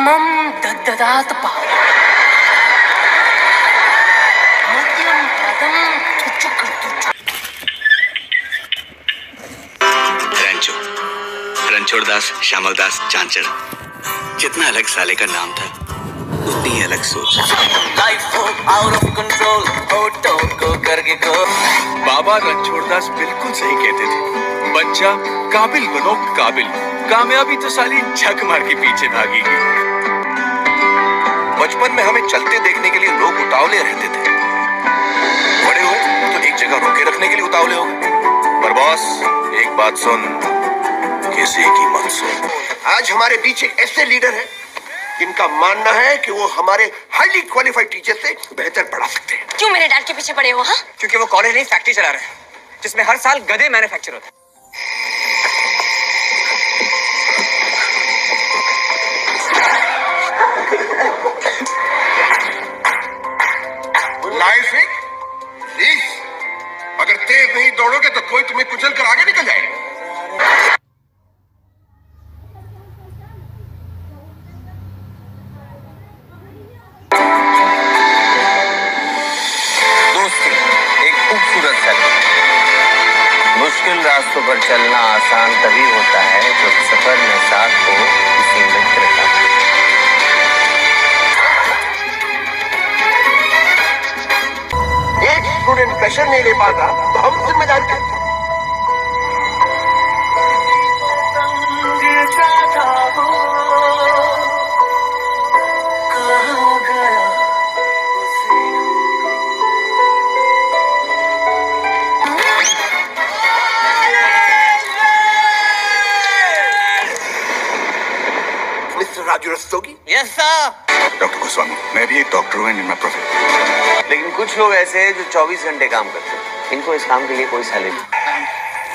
मध्यमम दददात पाव मध्यम पदम तुचुक रंचो रणछोड़ दास श्यामल दास चांचर जितना अलग साले का नाम था उतनी अलग सोच लाइफ आउट ऑफ कंट्रोल होटो को करके को बाबा रणछोड़दास बिल्कुल सही कहते थे बच्चा काबिल बनो काबिल कामयाबी तो साली झक मार के पीछे भागेगी बचपन में हमें चलते देखने के लिए लोग उतावले रहते थे बड़े हुए तो एक जगह रोके रखने के लिए उतावले हो पर बॉस एक बात सुन किसी की मत सुन आज हमारे बीच एक ऐसे लीडर है जिनका मानना है कि वो हमारे हाईली क्वालिफाइड टीचर से बेहतर पढ़ा सकते हैं क्यों मेरे डैड के पीछे पड़े हो हा? क्योंकि वो कॉलेज नहीं फैक्ट्री चला रहे हैं जिसमें हर साल गधे मैन्युफैक्चर होते हैं नाइसिक अगर तेज नहीं दौड़ोगे तो कोई तुम्हें कुचल कर आगे निकल जाए दोस्ती एक खूबसूरत सड़क मुश्किल रास्तों पर चलना கையிலே பார்த்தா कुछ लोग ऐसे हैं जो 24 घंटे काम करते हैं इनको इस काम के लिए कोई सैलरी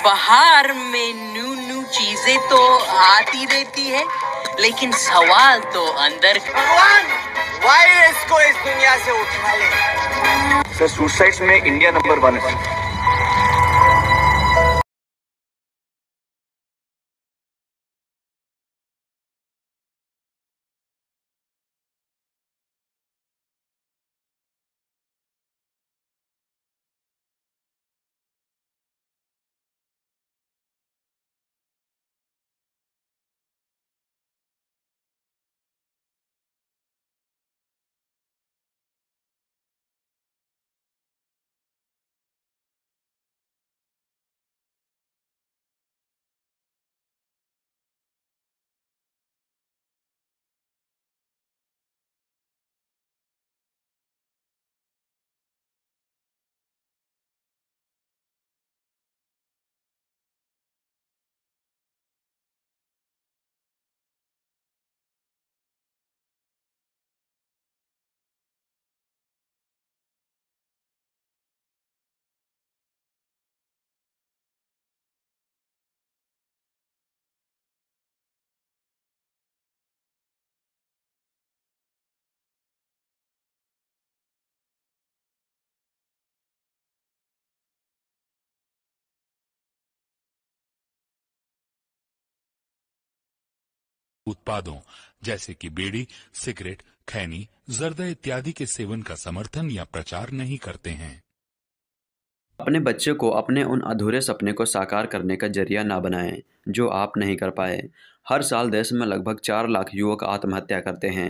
बाहर में न्यू न्यू चीजें तो आती रहती है लेकिन सवाल तो अंदर भगवान वायरस को इस दुनिया से उठा ले सर सुसाइड्स में इंडिया नंबर वन है उत्पादों जैसे कि बेड़ी सिगरेट खैनी जर्दा इत्यादि के सेवन का समर्थन या प्रचार नहीं करते हैं अपने बच्चे को अपने उन अधूरे सपने को साकार करने का जरिया ना बनाएं जो आप नहीं कर पाए हर साल देश में लगभग चार लाख युवक आत्महत्या करते हैं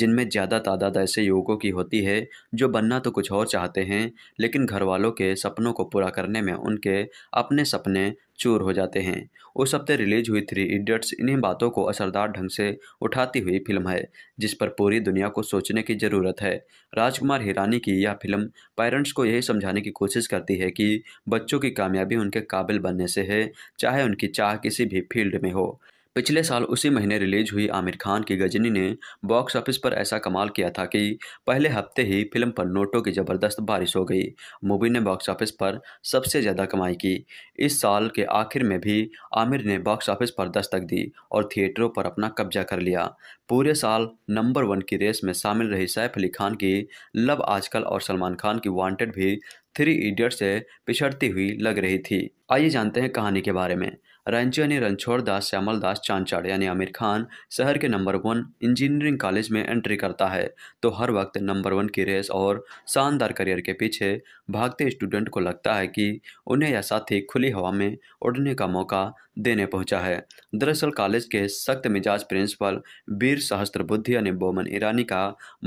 जिनमें ज़्यादा तादाद ऐसे युवकों की होती है जो बनना तो कुछ और चाहते हैं लेकिन घर वालों के सपनों को पूरा करने में उनके अपने सपने चूर हो जाते हैं उस हफ्ते रिलीज हुई थ्री इडियट्स इन्हीं बातों को असरदार ढंग से उठाती हुई फिल्म है जिस पर पूरी दुनिया को सोचने की ज़रूरत है राजकुमार हिरानी की यह फिल्म पेरेंट्स को यही समझाने की कोशिश करती है कि बच्चों की कामयाबी उनके काबिल बनने से है चाहे उनकी चाह किसी भी फील्ड में हो पिछले साल उसी महीने रिलीज हुई आमिर खान की गजनी ने बॉक्स ऑफिस पर ऐसा कमाल किया था कि पहले हफ्ते ही फिल्म पर नोटों की ज़बरदस्त बारिश हो गई मूवी ने बॉक्स ऑफिस पर सबसे ज़्यादा कमाई की इस साल के आखिर में भी आमिर ने बॉक्स ऑफिस पर दस्तक दी और थिएटरों पर अपना कब्जा कर लिया पूरे साल नंबर वन की रेस में शामिल रही सैफ अली खान की लव आजकल और सलमान खान की वांटेड भी थ्री इडियट से पिछड़ती हुई लग रही थी आइए जानते हैं कहानी के बारे में रंजू यानी रणछोड़ दास श्यामल दास चांचाड़ यानी आमिर खान शहर के नंबर वन इंजीनियरिंग कॉलेज में एंट्री करता है तो हर वक्त नंबर वन की रेस और शानदार करियर के पीछे भागते स्टूडेंट को लगता है कि उन्हें यह साथी खुली हवा में उड़ने का मौका देने पहुंचा है दरअसल कॉलेज के सख्त मिजाज प्रिंसिपल वीर सहस्त्र बुद्धि यानी बोमन ईरानी का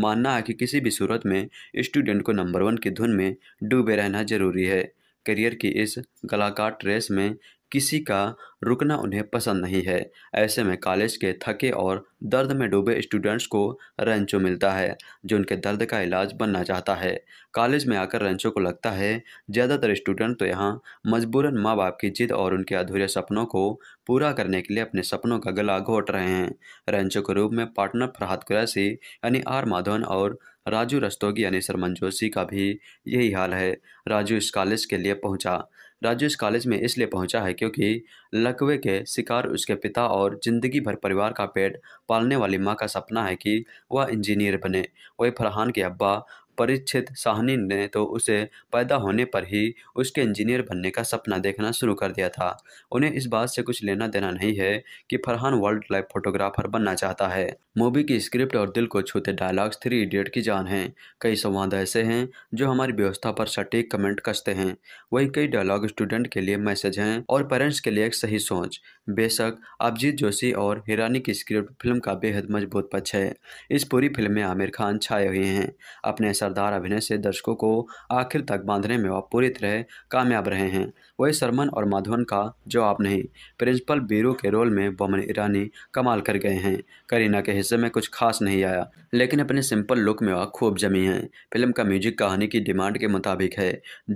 मानना है कि किसी भी सूरत में स्टूडेंट को नंबर वन की धुन में डूबे रहना जरूरी है करियर की इस गलाकार रेस में किसी का रुकना उन्हें पसंद नहीं है ऐसे में कॉलेज के थके और दर्द में डूबे स्टूडेंट्स को रेंचो मिलता है जो उनके दर्द का इलाज बनना चाहता है कॉलेज में आकर रेंचो को लगता है ज़्यादातर स्टूडेंट तो यहाँ मजबूरन माँ बाप की जिद और उनके अधूरे सपनों को पूरा करने के लिए अपने सपनों का गला घोट रहे हैं रेंचो के रूप में पार्टनर फरहाद कुरैसी यानी आर माधवन और राजू रस्तोगी यानी सरमन जोशी का भी यही हाल है राजू इस कॉलेज के लिए पहुँचा राजू इस कॉलेज में इसलिए पहुंचा है क्योंकि लकवे के शिकार उसके पिता और ज़िंदगी भर परिवार का पेट पालने वाली माँ का सपना है कि वह इंजीनियर बने वही फरहान के अब्बा परिचित साहनी ने तो उसे पैदा होने पर ही उसके इंजीनियर बनने का सपना देखना शुरू कर दिया था उन्हें इस बात से कुछ लेना देना नहीं है कि फरहान वर्ल्ड लाइफ फोटोग्राफर बनना चाहता है मूवी की स्क्रिप्ट और दिल को छूते डायलॉग्स थ्री इडियट की जान हैं कई संवाद ऐसे हैं जो हमारी व्यवस्था पर सटीक कमेंट कसते हैं वही कई डायलॉग स्टूडेंट के लिए मैसेज हैं और पेरेंट्स के लिए एक सही सोच बेशक अभिजीत जोशी और हिरानी की स्क्रिप्ट फिल्म का बेहद मजबूत पक्ष है इस पूरी फिल्म में आमिर खान छाए हुए हैं अपने असरदार अभिनय से दर्शकों को आखिर तक बांधने में वह पूरी तरह कामयाब रहे हैं वही सरमन और माधवन का जवाब नहीं प्रिंसिपल बीरू के रोल में बोमन ईरानी कमाल कर गए हैं करीना के हिस्से में कुछ खास नहीं आया लेकिन अपने सिंपल लुक में वह खूब जमी हैं फिल्म का म्यूजिक कहानी की डिमांड के मुताबिक है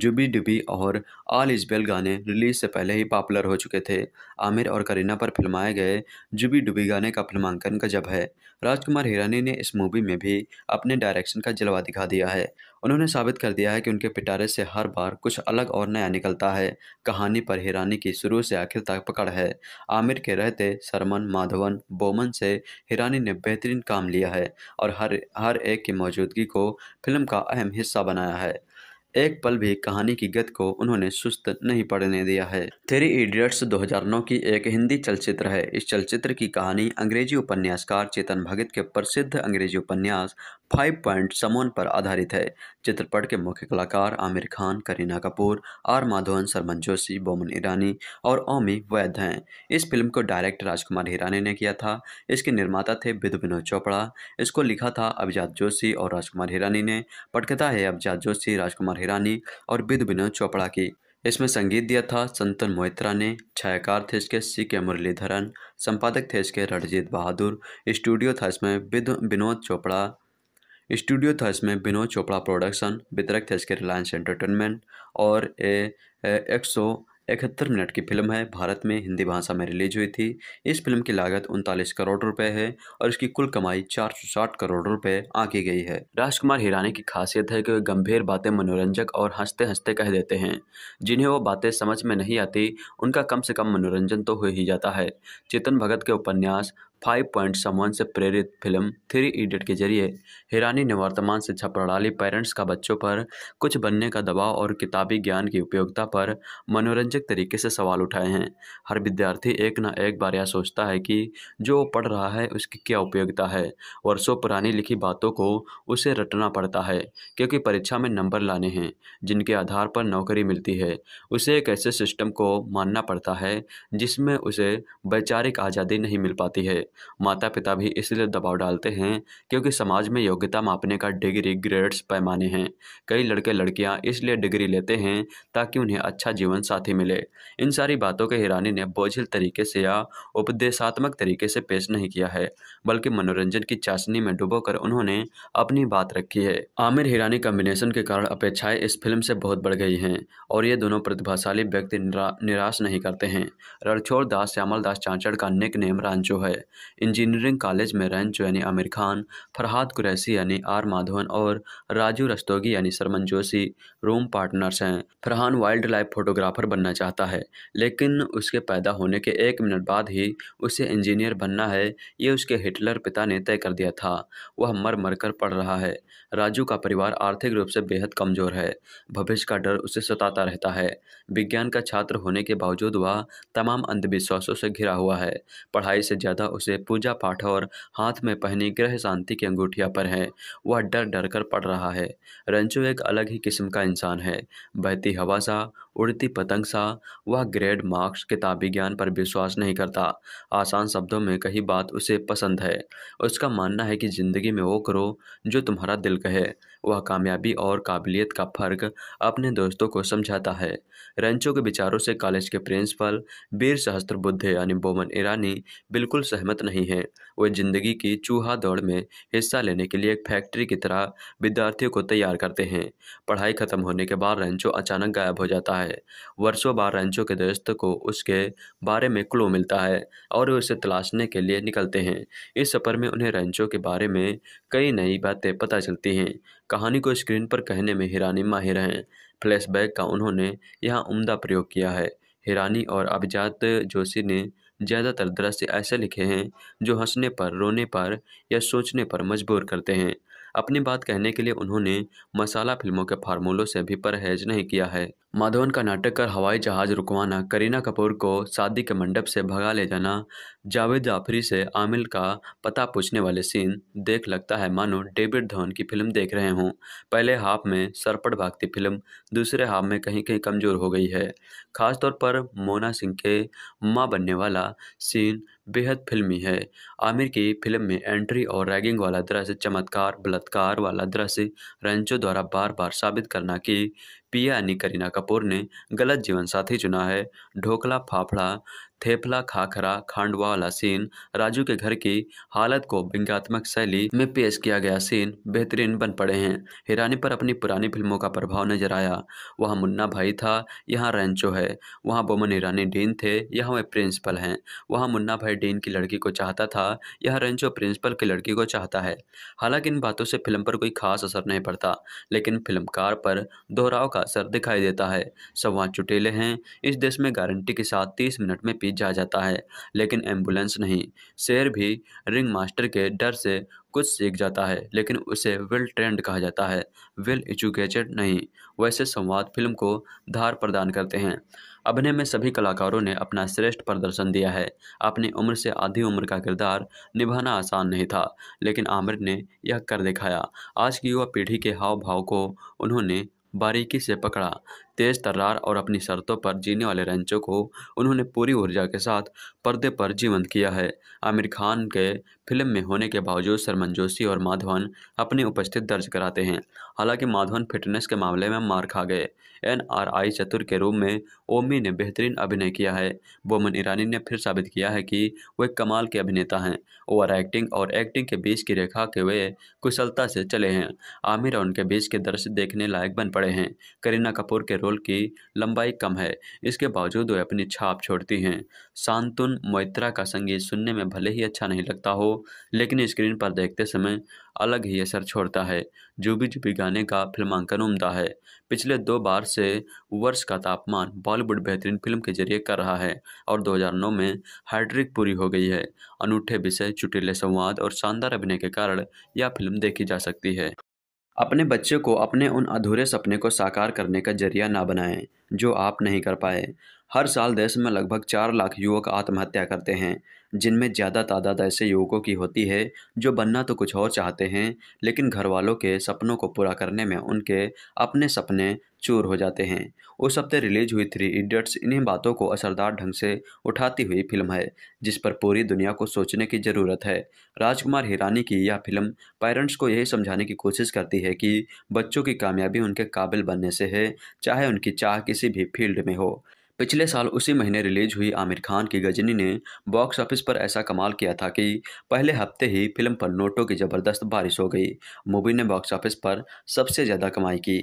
जुबी डुबी और आल इजबेल गाने रिलीज से पहले ही पॉपुलर हो चुके थे आमिर और करीना पर फिल्माए गए जुबी डुबी गाने का फिल्मांकन गजब है राजकुमार हिरानी ने इस मूवी में भी अपने डायरेक्शन का जलवा दिखा दिया दिया है उन्होंने साबित कर दिया है कि उनके पिटारे से हर बार कुछ अलग और नया निकलता है कहानी पर हिरानी की शुरू से आखिर तक पकड़ है आमिर के रहते सरमन माधवन बोमन से हिरानी ने बेहतरीन काम लिया है और हर हर एक की मौजूदगी को फिल्म का अहम हिस्सा बनाया है एक पल भी कहानी की गत को उन्होंने सुस्त नहीं पड़ने दिया है थ्री इडियट्स 2009 की एक हिंदी चलचित्र है इस चलचित्र की कहानी अंग्रेजी उपन्यासकार चेतन भगत के प्रसिद्ध अंग्रेजी उपन्यास फाइव पॉइंट समोन पर आधारित है चित्रपट के मुख्य कलाकार आमिर खान करीना कपूर आर माधवन सरमन जोशी बोमन ईरानी और ओमी वैद हैं इस फिल्म को डायरेक्ट राजकुमार हिरानी ने किया था इसके निर्माता थे विधु विनोद चोपड़ा इसको लिखा था अभिजात जोशी और राजकुमार हिरानी ने पटकथा है अभिजात जोशी राजकुमार हिरानी और विधु विनोद चोपड़ा की इसमें संगीत दिया था संतन मोहित्रा ने छायाकार थे इसके सी के मुरलीधरन संपादक थे इसके रणजीत बहादुर स्टूडियो था इसमें विनोद चोपड़ा स्टूडियो था इसमें विनोद चोपड़ा प्रोडक्शन वितरक थस इसके रिलायंस एंटरटेनमेंट और ए, ए एक सौ इकहत्तर मिनट की फिल्म है भारत में हिंदी भाषा में रिलीज हुई थी इस फिल्म की लागत उनतालीस करोड़ रुपए है और इसकी कुल कमाई चार सौ साठ करोड़ रुपए आंकी गई है राजकुमार हिरानी की खासियत है कि वे गंभीर बातें मनोरंजक और हंसते हंसते कह देते हैं जिन्हें वो बातें समझ में नहीं आती उनका कम से कम मनोरंजन तो हो ही जाता है चेतन भगत के उपन्यास फाइव पॉइंट समवन से प्रेरित फिल्म थ्री इडियट के जरिए हिरानी ने वर्तमान शिक्षा प्रणाली पेरेंट्स का बच्चों पर कुछ बनने का दबाव और किताबी ज्ञान की उपयोगिता पर मनोरंजक तरीके से सवाल उठाए हैं हर विद्यार्थी एक ना एक बार यह सोचता है कि जो पढ़ रहा है उसकी क्या उपयोगिता है वर्षों पुरानी लिखी बातों को उसे रटना पड़ता है क्योंकि परीक्षा में नंबर लाने हैं जिनके आधार पर नौकरी मिलती है उसे एक ऐसे सिस्टम को मानना पड़ता है जिसमें उसे वैचारिक आज़ादी नहीं मिल पाती है माता पिता भी इसलिए दबाव डालते हैं क्योंकि समाज में योग्यता मापने का डिग्री ग्रेड्स पैमाने हैं कई लड़के लड़कियां इसलिए डिग्री लेते हैं ताकि उन्हें अच्छा जीवन साथी मिले इन सारी बातों के हिरानी ने बोझिल तरीके से या उपदेशात्मक तरीके से पेश नहीं किया है बल्कि मनोरंजन की चाशनी में डुबो उन्होंने अपनी बात रखी है आमिर हिरानी कम्बिनेशन के कारण अपेक्षाएं इस फिल्म से बहुत बढ़ गई हैं और ये दोनों प्रतिभाशाली व्यक्ति निरा, निराश नहीं करते हैं रणछोड़ दास श्यामल दास चांचड़ का निक नेम रांचो है इंजीनियरिंग कॉलेज में रंच यानी आमिर खान फरहाद कुरैसी यानी आर माधवन और राजू रस्तोगी यानी सरमन जोशी रूम पार्टनर्स हैं फरहान वाइल्ड लाइफ फोटोग्राफर बनना चाहता है लेकिन उसके पैदा होने के एक मिनट बाद ही उसे इंजीनियर बनना है ये उसके हिटलर पिता ने तय कर दिया था वह मर मर कर पढ़ रहा है राजू का परिवार आर्थिक रूप से बेहद कमज़ोर है भविष्य का डर उसे सताता रहता है विज्ञान का छात्र होने के बावजूद वह तमाम अंधविश्वासों से घिरा हुआ है पढ़ाई से ज़्यादा उसे पूजा पाठ और हाथ में पहनी ग्रह शांति की अंगूठिया पर है वह डर डर कर पढ़ रहा है रंजू एक अलग ही किस्म का इंसान है बहती हवा उड़ती पतंग सा वह ग्रेड मार्क्स किताबी ज्ञान पर विश्वास नहीं करता आसान शब्दों में कही बात उसे पसंद है उसका मानना है कि ज़िंदगी में वो करो जो तुम्हारा दिल कहे वह कामयाबी और काबिलियत का फ़र्क अपने दोस्तों को समझाता है रेंचो के विचारों से कॉलेज के प्रिंसिपल वीर सहस्त्र बुद्ध यानी बोमन ईरानी बिल्कुल सहमत नहीं है वह जिंदगी की चूहा दौड़ में हिस्सा लेने के लिए एक फैक्ट्री की तरह विद्यार्थियों को तैयार करते हैं पढ़ाई खत्म होने के बाद रेंचो अचानक गायब हो जाता है वर्षों बाद रेंचो के दोस्त को उसके बारे में क्लो मिलता है और वे उसे तलाशने के लिए निकलते हैं इस सफ़र में उन्हें रेंचो के बारे में कई नई बातें पता चलती हैं कहानी को स्क्रीन पर कहने में हिरानी माहिर हैं फ्लैशबैक का उन्होंने यहाँ उम्दा प्रयोग किया है हिरानी और अभिजात जोशी ने ज़्यादातर दृश्य ऐसे लिखे हैं जो हंसने पर रोने पर या सोचने पर मजबूर करते हैं अपनी बात कहने के लिए उन्होंने मसाला फिल्मों के फार्मूलों से भी परहेज नहीं किया है माधवन का नाटक कर हवाई जहाज रुकवाना करीना कपूर को शादी के मंडप से भगा ले जाना जावेद जाफरी से आमिल का पता पूछने वाले सीन देख लगता है मानो डेविड धवन की फिल्म देख रहे हों पहले हाफ में सरपट भागती फिल्म दूसरे हाफ में कहीं कहीं कमज़ोर हो गई है खासतौर पर मोना सिंह के माँ बनने वाला सीन बेहद फिल्मी है आमिर की फिल्म में एंट्री और रैगिंग वाला दृश्य चमत्कार बलात्कार वाला दृश्य रंचो द्वारा बार बार साबित करना कि पिया यानी करीना कपूर ने गलत जीवन साथी चुना है ढोकला फाफड़ा थेपला खाखरा खांडवा वाला सीन राजू के घर की हालत को व्यंग्यात्मक शैली में पेश किया गया सीन बेहतरीन बन पड़े हैं हिरानी पर अपनी पुरानी फिल्मों का प्रभाव नजर आया वहाँ मुन्ना भाई था यहाँ रेंचो है वहाँ बोमन हिरानी डीन थे यहाँ वे प्रिंसिपल हैं वहाँ मुन्ना भाई डीन की लड़की को चाहता था यहाँ रेंचो प्रिंसिपल की लड़की को चाहता है हालांकि इन बातों से फिल्म पर कोई खास असर नहीं पड़ता लेकिन फिल्मकार पर दोहराव का असर दिखाई देता है सब वहाँ चुटेले हैं इस देश में गारंटी के साथ तीस मिनट में पी जा जाता है लेकिन एम्बुलेंस नहीं शेर भी रिंग मास्टर के डर से कुछ सीख जाता है लेकिन उसे वेल ट्रेंड कहा जाता है वेल एजुकेटेड नहीं वैसे संवाद फिल्म को धार प्रदान करते हैं अभिनय में सभी कलाकारों ने अपना श्रेष्ठ प्रदर्शन दिया है अपनी उम्र से आधी उम्र का किरदार निभाना आसान नहीं था लेकिन आमिर ने यह कर दिखाया आज की युवा पीढ़ी के हाव भाव को उन्होंने बारीकी से पकड़ा तेज तर्रार और अपनी शर्तों पर जीने वाले रैंचो को उन्होंने पूरी ऊर्जा के साथ पर्दे पर जीवंत किया है आमिर खान के फिल्म में होने के बावजूद सरमन जोशी और माधवन अपनी उपस्थिति दर्ज कराते हैं हालांकि माधवन फिटनेस के मामले में मार खा गए एन आर आई चतुर के रूप में ओमी ने बेहतरीन अभिनय किया है बोमन ईरानी ने फिर साबित किया है कि वे कमाल के अभिनेता हैं ओवर एक्टिंग और एक्टिंग के बीच की रेखा के वे कुशलता से चले हैं आमिर और उनके बीच के दृश्य देखने लायक बन पड़े हैं करीना कपूर के रोल की लंबाई कम है इसके बावजूद वे अपनी छाप छोड़ती हैं शांतुन मोइत्रा का संगीत सुनने में भले ही अच्छा नहीं लगता हो लेकिन स्क्रीन पर देखते समय अलग ही असर छोड़ता है जूबी जूबी गाने का फिल्मांकन उमदा है पिछले दो बार से वर्ष का तापमान बॉलीवुड बेहतरीन फिल्म के जरिए कर रहा है और 2009 में हैट्रिक पूरी हो गई है अनूठे विषय चुटिले संवाद और शानदार अभिनय के कारण यह फिल्म देखी जा सकती है अपने बच्चे को अपने उन अधूरे सपने को साकार करने का जरिया ना बनाएं जो आप नहीं कर पाए हर साल देश में लगभग चार लाख युवक आत्महत्या करते हैं जिनमें ज़्यादा तादाद ऐसे युवकों की होती है जो बनना तो कुछ और चाहते हैं लेकिन घर वालों के सपनों को पूरा करने में उनके अपने सपने चूर हो जाते हैं उस हफ्ते रिलीज हुई थ्री इडियट्स इन्हीं बातों को असरदार ढंग से उठाती हुई फिल्म है जिस पर पूरी दुनिया को सोचने की ज़रूरत है राजकुमार हिरानी की यह फिल्म पेरेंट्स को यही समझाने की कोशिश करती है कि बच्चों की कामयाबी उनके काबिल बनने से है चाहे उनकी चाह किसी भी फील्ड में हो पिछले साल उसी महीने रिलीज हुई आमिर खान की गजनी ने बॉक्स ऑफिस पर ऐसा कमाल किया था कि पहले हफ्ते ही फिल्म पर नोटों की ज़बरदस्त बारिश हो गई मूवी ने बॉक्स ऑफिस पर सबसे ज़्यादा कमाई की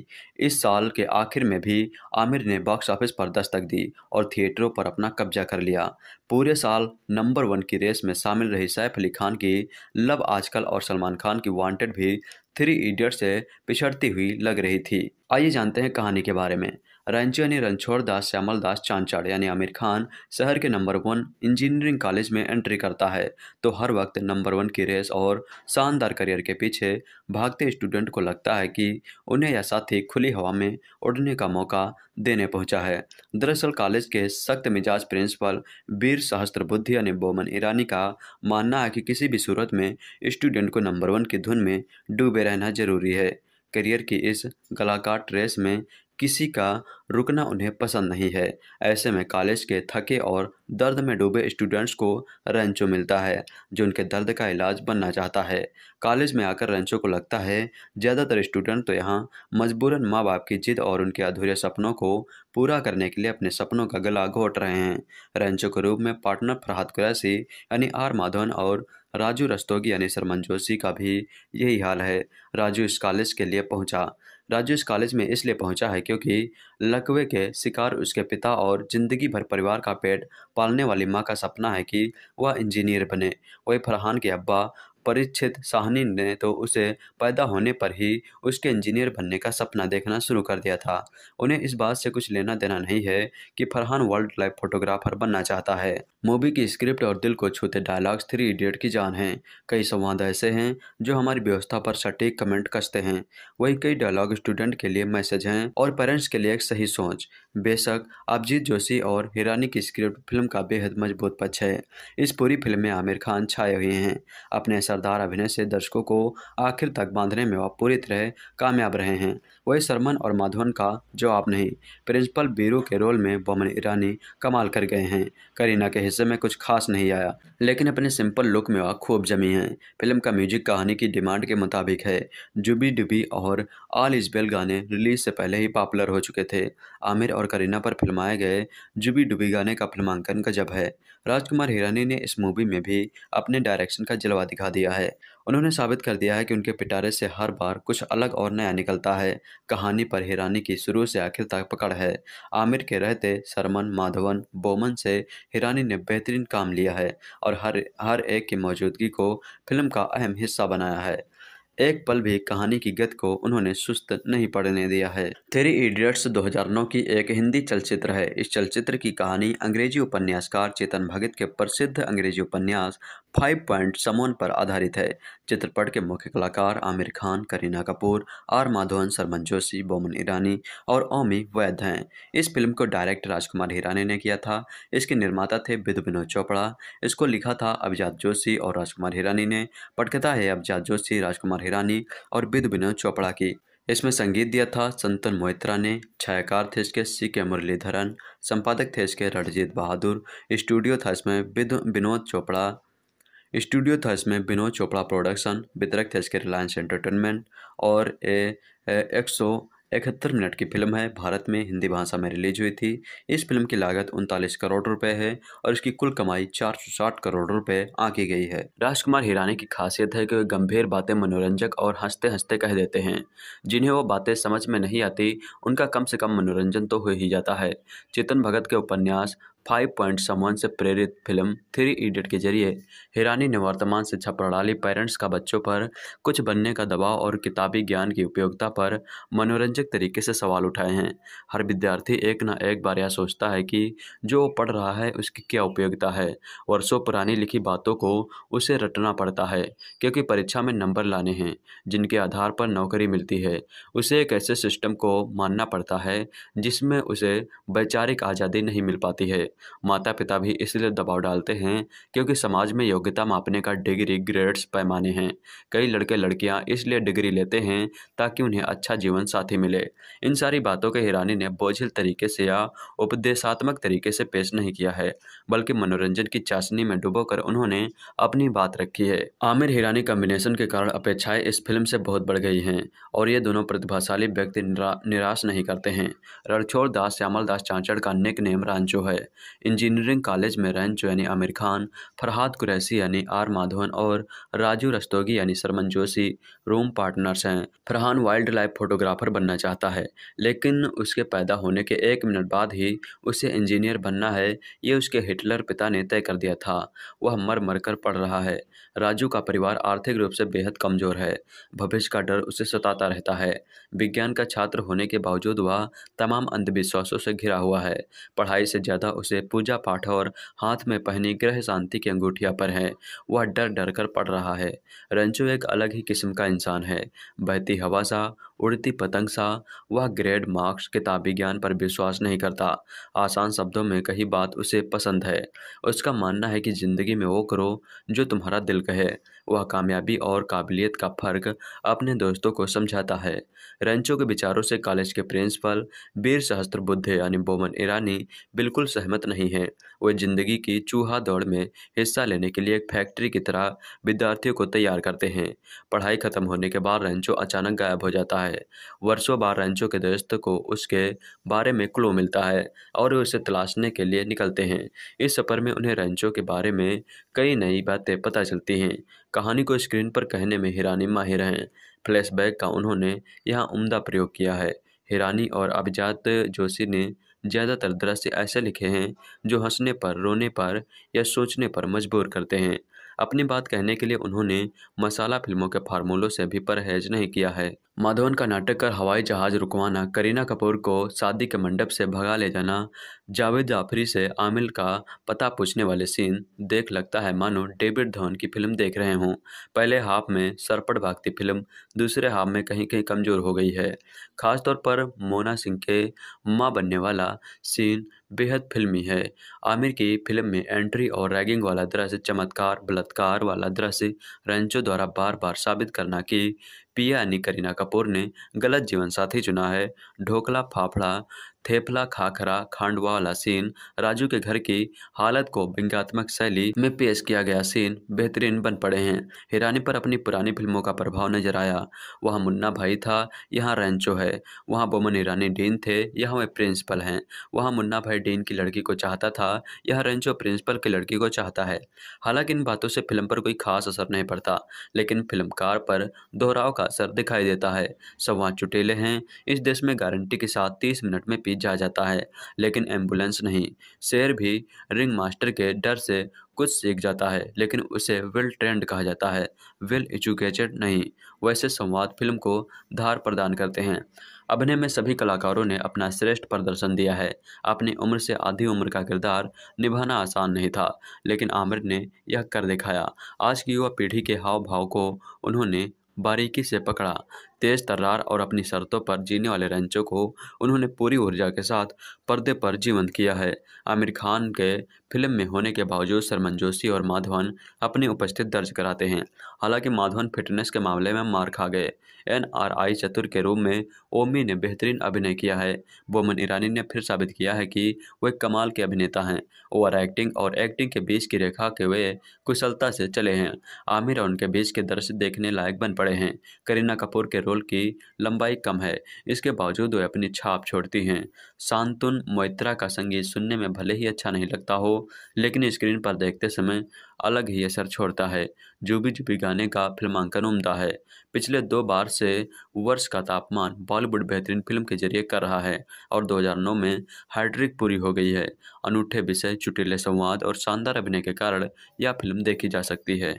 इस साल के आखिर में भी आमिर ने बॉक्स ऑफिस पर दस्तक दी और थिएटरों पर अपना कब्जा कर लिया पूरे साल नंबर वन की रेस में शामिल रही सैफ अली खान की लव आजकल और सलमान खान की वांटेड भी थ्री इडियट से पिछड़ती हुई लग रही थी आइए जानते हैं कहानी के बारे में रंजू यानी रणछोड़ दास श्यामल दास चांचाड़ यानी आमिर खान शहर के नंबर वन इंजीनियरिंग कॉलेज में एंट्री करता है तो हर वक्त नंबर वन की रेस और शानदार करियर के पीछे भागते स्टूडेंट को लगता है कि उन्हें यह साथी खुली हवा में उड़ने का मौका देने पहुंचा है दरअसल कॉलेज के सख्त मिजाज प्रिंसिपल वीर सहस्त्र बुद्धि यानी बोमन ईरानी का मानना है कि किसी भी सूरत में स्टूडेंट को नंबर वन की धुन में डूबे रहना जरूरी है करियर की इस गलाकार रेस में किसी का रुकना उन्हें पसंद नहीं है ऐसे में कॉलेज के थके और दर्द में डूबे स्टूडेंट्स को रेंचो मिलता है जो उनके दर्द का इलाज बनना चाहता है कॉलेज में आकर रेंचो को लगता है ज़्यादातर स्टूडेंट तो यहाँ मजबूरन माँ बाप की जिद और उनके अधूरे सपनों को पूरा करने के लिए अपने सपनों का गला घोट रहे हैं रेंचो के रूप में पार्टनर फरहाद कुरैसी यानी आर माधवन और राजू रस्तोगी यानी सरमन जोशी का भी यही हाल है राजू इस कॉलेज के लिए पहुँचा राजू इस कॉलेज में इसलिए पहुंचा है क्योंकि लकवे के शिकार उसके पिता और ज़िंदगी भर परिवार का पेट पालने वाली माँ का सपना है कि वह इंजीनियर बने वही फरहान के अब्बा परिचित साहनी ने तो उसे पैदा होने पर ही उसके इंजीनियर बनने का सपना देखना शुरू कर दिया था उन्हें इस बात से कुछ लेना देना नहीं है कि फरहान वर्ल्ड लाइफ फोटोग्राफर बनना चाहता है मूवी की स्क्रिप्ट और दिल को छूते डायलॉग्स थ्री इडियट की जान हैं कई संवाद ऐसे हैं जो हमारी व्यवस्था पर सटीक कमेंट कसते हैं वही कई डायलॉग स्टूडेंट के लिए मैसेज हैं और पेरेंट्स के लिए एक सही सोच बेशक अभिजीत जोशी और हिरानी की स्क्रिप्ट फिल्म का बेहद मजबूत पक्ष है इस पूरी फिल्म में आमिर खान छाए हुए हैं अपने सरदार अभिनय से दर्शकों को आखिर तक बांधने में वह पूरी तरह कामयाब रहे हैं वही शर्मन और माधवन का जवाब नहीं प्रिंसिपल बीरू के रोल में बोमन ईरानी कमाल कर गए हैं करीना के हिस्से में कुछ खास नहीं आया लेकिन अपने सिंपल लुक में वह खूब जमी हैं फिल्म का म्यूजिक कहानी की डिमांड के मुताबिक है जुबी डुबी और आल इजबेल गाने रिलीज से पहले ही पॉपुलर हो चुके थे आमिर और करीना पर फिल्माए गए जुबी डुबी गाने का फिल्मांकन का जब है राजकुमार हिरानी ने इस मूवी में भी अपने डायरेक्शन का जलवा दिखा दिया है उन्होंने साबित कर दिया है कि उनके पिटारे से हर बार कुछ अलग और नया निकलता है कहानी पर हिरानी की शुरू से आखिर तक पकड़ है आमिर के रहते सरमन माधवन बोमन से हिरानी ने बेहतरीन काम लिया है और हर हर एक की मौजूदगी को फिल्म का अहम हिस्सा बनाया है एक पल भी कहानी की गत को उन्होंने सुस्त नहीं पड़ने दिया है थ्री इडियट्स 2009 की एक हिंदी चलचित्र है इस चलचित्र की कहानी अंग्रेजी उपन्यासकार चेतन भगत के प्रसिद्ध अंग्रेजी उपन्यास फाइव पॉइंट समोन पर आधारित है चित्रपट के मुख्य कलाकार आमिर खान करीना कपूर आर माधवन सरमन जोशी बोमन ईरानी और ओमी वैद हैं इस फिल्म को डायरेक्ट राजकुमार हिरानी ने किया था इसके निर्माता थे विधु विनोद चोपड़ा इसको लिखा था अभिजात जोशी और राजकुमार हिरानी ने पटकथा है अभिजात जोशी राजकुमार हिरानी और विधु विनोद चोपड़ा की इसमें संगीत दिया था संतन मोहित्रा ने छायाकार थे इसके सी के मुरलीधरन संपादक थे इसके रणजीत बहादुर स्टूडियो था इसमें विनोद चोपड़ा स्टूडियो था इसमें विनोद चोपड़ा प्रोडक्शन वितरक थे इसके रिलायंस एंटरटेनमेंट और ए, ए एक इकहत्तर मिनट की फिल्म है भारत में हिंदी भाषा में रिलीज हुई थी इस फिल्म की लागत उनतालीस करोड़ रुपए है और इसकी कुल कमाई चार सौ साठ करोड़ रुपए आंकी गई है राजकुमार हिरानी की खासियत है कि वे गंभीर बातें मनोरंजक और हंसते हंसते कह देते हैं जिन्हें वो बातें समझ में नहीं आती उनका कम से कम मनोरंजन तो हो ही जाता है चेतन भगत के उपन्यास फाइव पॉइंट समवन से प्रेरित फिल्म थ्री इडियट के जरिए हिरानी ने वर्तमान शिक्षा प्रणाली पेरेंट्स का बच्चों पर कुछ बनने का दबाव और किताबी ज्ञान की उपयोगिता पर मनोरंजक तरीके से सवाल उठाए हैं हर विद्यार्थी एक ना एक बार यह सोचता है कि जो पढ़ रहा है उसकी क्या उपयोगिता है वर्षों पुरानी लिखी बातों को उसे रटना पड़ता है क्योंकि परीक्षा में नंबर लाने हैं जिनके आधार पर नौकरी मिलती है उसे एक ऐसे सिस्टम को मानना पड़ता है जिसमें उसे वैचारिक आज़ादी नहीं मिल पाती है माता पिता भी इसलिए दबाव डालते हैं क्योंकि समाज में योग्यता मापने का डिग्री ग्रेड्स पैमाने हैं कई लड़के लड़कियां इसलिए डिग्री लेते हैं ताकि उन्हें अच्छा जीवन साथी मिले इन सारी बातों के हिरानी ने बोझिल तरीके से या उपदेशात्मक तरीके से पेश नहीं किया है बल्कि मनोरंजन की चाशनी में डुबो उन्होंने अपनी बात रखी है आमिर हिरानी कॉम्बिनेशन के कारण अपेक्षाएं इस फिल्म से बहुत बढ़ गई हैं और ये दोनों प्रतिभाशाली व्यक्ति निराश नहीं करते हैं रणछोड़ दास श्यामल दास चांचड़ का निक नेम रांचो है इंजीनियरिंग कॉलेज में रंजू यानी आमिर खान फरहाद कुरैसी यानी आर माधवन और राजू रस्तोगी यानी सरमन जोशी रूम पार्टनर्स हैं फरहान वाइल्ड लाइफ फोटोग्राफ़र बनना चाहता है लेकिन उसके पैदा होने के एक मिनट बाद ही उसे इंजीनियर बनना है ये उसके हिटलर पिता ने तय कर दिया था वह मर मर कर पढ़ रहा है राजू का परिवार आर्थिक रूप से बेहद कमज़ोर है भविष्य का डर उसे सताता रहता है विज्ञान का छात्र होने के बावजूद वह तमाम अंधविश्वासों से घिरा हुआ है पढ़ाई से ज़्यादा उसे पूजा पाठ और हाथ में पहनी ग्रह शांति की अंगूठिया पर है वह डर डर कर पढ़ रहा है रंचू एक अलग ही किस्म का इंसान है बहती हवा सा उड़ती पतंग सा वह ग्रेड मार्क्स किताबी ज्ञान पर विश्वास नहीं करता आसान शब्दों में कही बात उसे पसंद है उसका मानना है कि ज़िंदगी में वो करो जो तुम्हारा दिल कहे वह कामयाबी और काबिलियत का फ़र्क अपने दोस्तों को समझाता है रंचो के विचारों से कॉलेज के प्रिंसिपल वीर सहस्त्र बुद्ध यानी बोमन ईरानी बिल्कुल सहमत नहीं है वह ज़िंदगी की चूहा दौड़ में हिस्सा लेने के लिए एक फैक्ट्री की तरह विद्यार्थियों को तैयार करते हैं पढ़ाई खत्म होने के बाद रंचो अचानक गायब हो जाता है है वर्षों बार रंचो के दोस्त को उसके बारे में क्लो मिलता है और उसे तलाशने के लिए निकलते हैं इस सफ़र में उन्हें रंचो के बारे में कई नई बातें पता चलती हैं कहानी को स्क्रीन पर कहने में हिरानी माहिर हैं फ्लैशबैक का उन्होंने यहाँ उमदा प्रयोग किया है हिरानी और अभिजात जोशी ने ज़्यादातर दृश्य ऐसे लिखे हैं जो हंसने पर रोने पर या सोचने पर मजबूर करते हैं अपनी बात कहने के लिए उन्होंने मसाला फिल्मों के फार्मूलों से भी परहेज नहीं किया है माधवन का नाटक कर हवाई जहाज रुकवाना करीना कपूर को शादी के मंडप से भगा ले जाना जावेद जाफरी से आमिल का पता पूछने वाले सीन देख लगता है मानो डेविड धवन की फिल्म देख रहे हों पहले हाफ में सरपट भागती फिल्म दूसरे हाफ में कहीं कहीं कमज़ोर हो गई है खासतौर पर मोना सिंह के माँ बनने वाला सीन बेहद फिल्मी है आमिर की फिल्म में एंट्री और रैगिंग वाला दृश्य चमत्कार बलात्कार वाला दृश्य रंचो द्वारा बार बार साबित करना कि पिया यानी करीना कपूर ने गलत जीवन साथी चुना है ढोकला फाफड़ा थेपला खाखरा खांडवा वाला सीन राजू के घर की हालत को व्यंग्यात्मक शैली में पेश किया गया सीन बेहतरीन बन पड़े हैं हिरानी पर अपनी पुरानी फिल्मों का प्रभाव नजर आया वहाँ मुन्ना भाई था यहाँ रेंचो है वहाँ बोमन ईरानी डीन थे यहाँ वे प्रिंसिपल हैं वहाँ मुन्ना भाई डीन की लड़की को चाहता था यहाँ रेंचो प्रिंसिपल की लड़की को चाहता है हालांकि इन बातों से फिल्म पर कोई खास असर नहीं पड़ता लेकिन फिल्मकार पर दोहराव का असर दिखाई देता है सब वहाँ चुटेले हैं इस देश में गारंटी के साथ तीस मिनट में भी जा जाता है लेकिन एम्बुलेंस नहीं शेर भी रिंग मास्टर के डर से कुछ सीख जाता है लेकिन उसे विल ट्रेंड कहा जाता है विल एजुकेटेड नहीं वैसे संवाद फिल्म को धार प्रदान करते हैं अभिनय में सभी कलाकारों ने अपना श्रेष्ठ प्रदर्शन दिया है अपनी उम्र से आधी उम्र का किरदार निभाना आसान नहीं था लेकिन आमिर ने यह कर दिखाया आज की युवा पीढ़ी के हाव भाव को उन्होंने बारीकी से पकड़ा तेज तर्रार और अपनी शर्तों पर जीने वाले रंचों को उन्होंने पूरी ऊर्जा के साथ पर्दे पर जीवंत किया है आमिर खान के फिल्म में होने के बावजूद सरमन जोशी और माधवन अपनी उपस्थित दर्ज कराते हैं हालांकि माधवन फिटनेस के मामले में मार खा गए एन आर आई चतुर के रूप में ओमी ने बेहतरीन अभिनय किया है बोमन ईरानी ने फिर साबित किया है कि वे कमाल के अभिनेता हैं ओवर एक्टिंग और एक्टिंग के बीच की रेखा के वे कुशलता से चले हैं आमिर और उनके बीच के दृश्य देखने लायक बन पड़े हैं करीना कपूर के पेट्रोल की लंबाई कम है इसके बावजूद वे अपनी छाप छोड़ती हैं शांतुन मोइत्रा का संगीत सुनने में भले ही अच्छा नहीं लगता हो लेकिन स्क्रीन पर देखते समय अलग ही असर छोड़ता है जुबी जुबी गाने का फिल्मांकन उमदा है पिछले दो बार से वर्ष का तापमान बॉलीवुड बेहतरीन फिल्म के जरिए कर रहा है और 2009 में हैट्रिक पूरी हो गई है अनूठे विषय चुटिले संवाद और शानदार अभिनय के कारण यह फिल्म देखी जा सकती है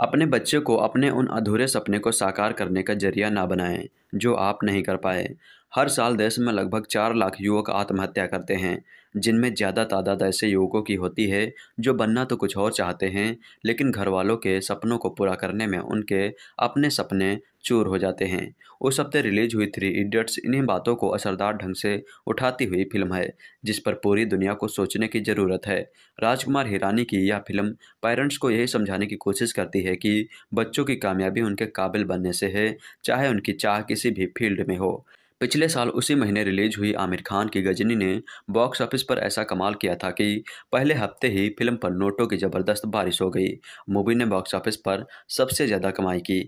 अपने बच्चे को अपने उन अधूरे सपने को साकार करने का जरिया ना बनाएं जो आप नहीं कर पाए हर साल देश में लगभग चार लाख युवक आत्महत्या करते हैं जिनमें ज़्यादा तादाद ऐसे युवकों की होती है जो बनना तो कुछ और चाहते हैं लेकिन घर वालों के सपनों को पूरा करने में उनके अपने सपने चूर हो जाते हैं उस हफ्ते रिलीज हुई थ्री इडियट्स इन्हीं बातों को असरदार ढंग से उठाती हुई फिल्म है जिस पर पूरी दुनिया को सोचने की ज़रूरत है राजकुमार हिरानी की यह फिल्म पेरेंट्स को यही समझाने की कोशिश करती है कि बच्चों की कामयाबी उनके काबिल बनने से है चाहे उनकी चाह किसी भी फील्ड में हो पिछले साल उसी महीने रिलीज हुई आमिर खान की गजनी ने बॉक्स ऑफिस पर ऐसा कमाल किया था कि पहले हफ्ते ही फिल्म पर नोटों की ज़बरदस्त बारिश हो गई मूवी ने बॉक्स ऑफिस पर सबसे ज़्यादा कमाई की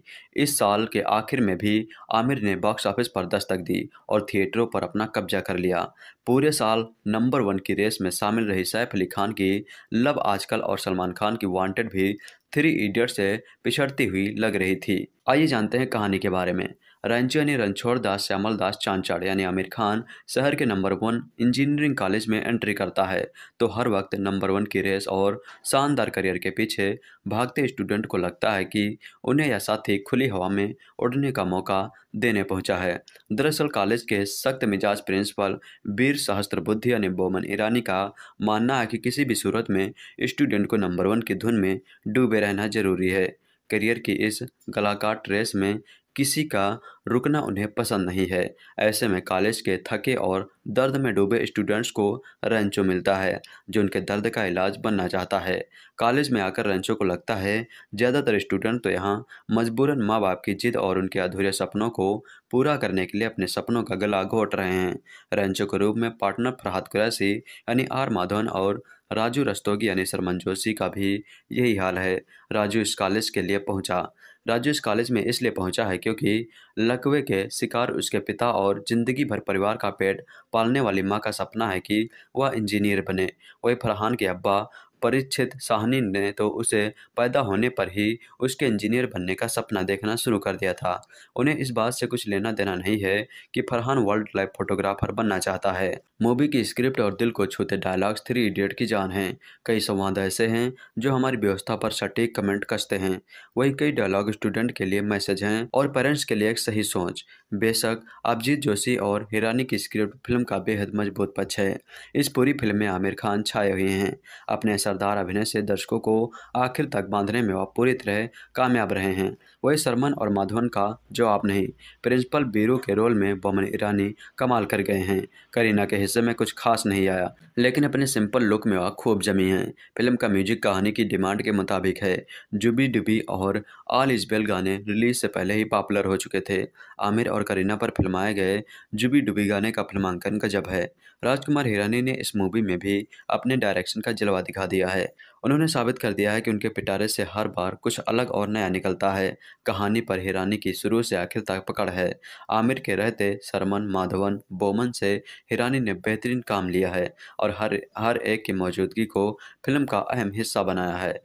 इस साल के आखिर में भी आमिर ने बॉक्स ऑफिस पर दस्तक दी और थिएटरों पर अपना कब्जा कर लिया पूरे साल नंबर वन की रेस में शामिल रही सैफ अली खान की लव आजकल और सलमान खान की वांटेड भी थ्री इडियट्स से पिछड़ती हुई लग रही थी आइए जानते हैं कहानी के बारे में रंजू यानी रणछोड़ दास श्यामल दास चांचाड़ यानी आमिर खान शहर के नंबर वन इंजीनियरिंग कॉलेज में एंट्री करता है तो हर वक्त नंबर वन की रेस और शानदार करियर के पीछे भागते स्टूडेंट को लगता है कि उन्हें यह साथी खुली हवा में उड़ने का मौका देने पहुंचा है दरअसल कॉलेज के सख्त मिजाज प्रिंसिपल वीर बुद्धि यानी बोमन ईरानी का मानना है कि किसी भी सूरत में स्टूडेंट को नंबर वन की धुन में डूबे रहना जरूरी है करियर की इस गलाकार रेस में किसी का रुकना उन्हें पसंद नहीं है ऐसे में कॉलेज के थके और दर्द में डूबे स्टूडेंट्स को रेंचो मिलता है जो उनके दर्द का इलाज बनना चाहता है कॉलेज में आकर रेंचो को लगता है ज़्यादातर स्टूडेंट तो यहाँ मजबूरन माँ बाप की जिद और उनके अधूरे सपनों को पूरा करने के लिए अपने सपनों का गला घोट रहे हैं रेंचो के रूप में पार्टनर फरहाद कुरैसी यानी आर माधवन और राजू रस्तोगी यानी सरमन जोशी का भी यही हाल है राजू इस कॉलेज के लिए पहुँचा राजू इस कॉलेज में इसलिए पहुंचा है क्योंकि लकवे के शिकार उसके पिता और ज़िंदगी भर परिवार का पेट पालने वाली माँ का सपना है कि वह इंजीनियर बने वही फरहान के अब्बा परिचित साहनी ने तो उसे पैदा होने पर ही उसके इंजीनियर बनने का सपना देखना शुरू कर दिया था उन्हें इस बात से कुछ लेना देना नहीं है कि फरहान वर्ल्ड लाइफ फोटोग्राफर बनना चाहता है मूवी की स्क्रिप्ट और दिल को छूते डायलॉग्स थ्री इडियट की जान हैं कई संवाद ऐसे हैं जो हमारी व्यवस्था पर सटीक कमेंट कसते हैं वही कई डायलॉग स्टूडेंट के लिए मैसेज हैं और पेरेंट्स के लिए एक सही सोच बेशक अभिजीत जोशी और हिरानी की स्क्रिप्ट फिल्म का बेहद मजबूत पक्ष है इस पूरी फिल्म में आमिर खान छाए हुए हैं अपने सरदार अभिनय से दर्शकों को आखिर तक बांधने में वह पूरी तरह कामयाब रहे हैं वही सरमन और माधवन का जवाब नहीं प्रिंसिपल बीरू के रोल में बोमन ईरानी कमाल कर गए हैं करीना के हिस्से में कुछ खास नहीं आया लेकिन अपने सिंपल लुक में वह खूब जमी हैं फिल्म का म्यूजिक कहानी की डिमांड के मुताबिक है जुबी डुबी और आल इजबेल गाने रिलीज से पहले ही पॉपुलर हो चुके थे आमिर और करीना पर फिल्माए गए जुबी डुबी गाने का फिल्मांकन गजब है राजकुमार हिरानी ने इस मूवी में भी अपने डायरेक्शन का जलवा दिखा दिया है उन्होंने साबित कर दिया है कि उनके पिटारे से हर बार कुछ अलग और नया निकलता है कहानी पर हिरानी की शुरू से आखिर तक पकड़ है आमिर के रहते सरमन माधवन बोमन से हिरानी ने बेहतरीन काम लिया है और हर हर एक की मौजूदगी को फिल्म का अहम हिस्सा बनाया है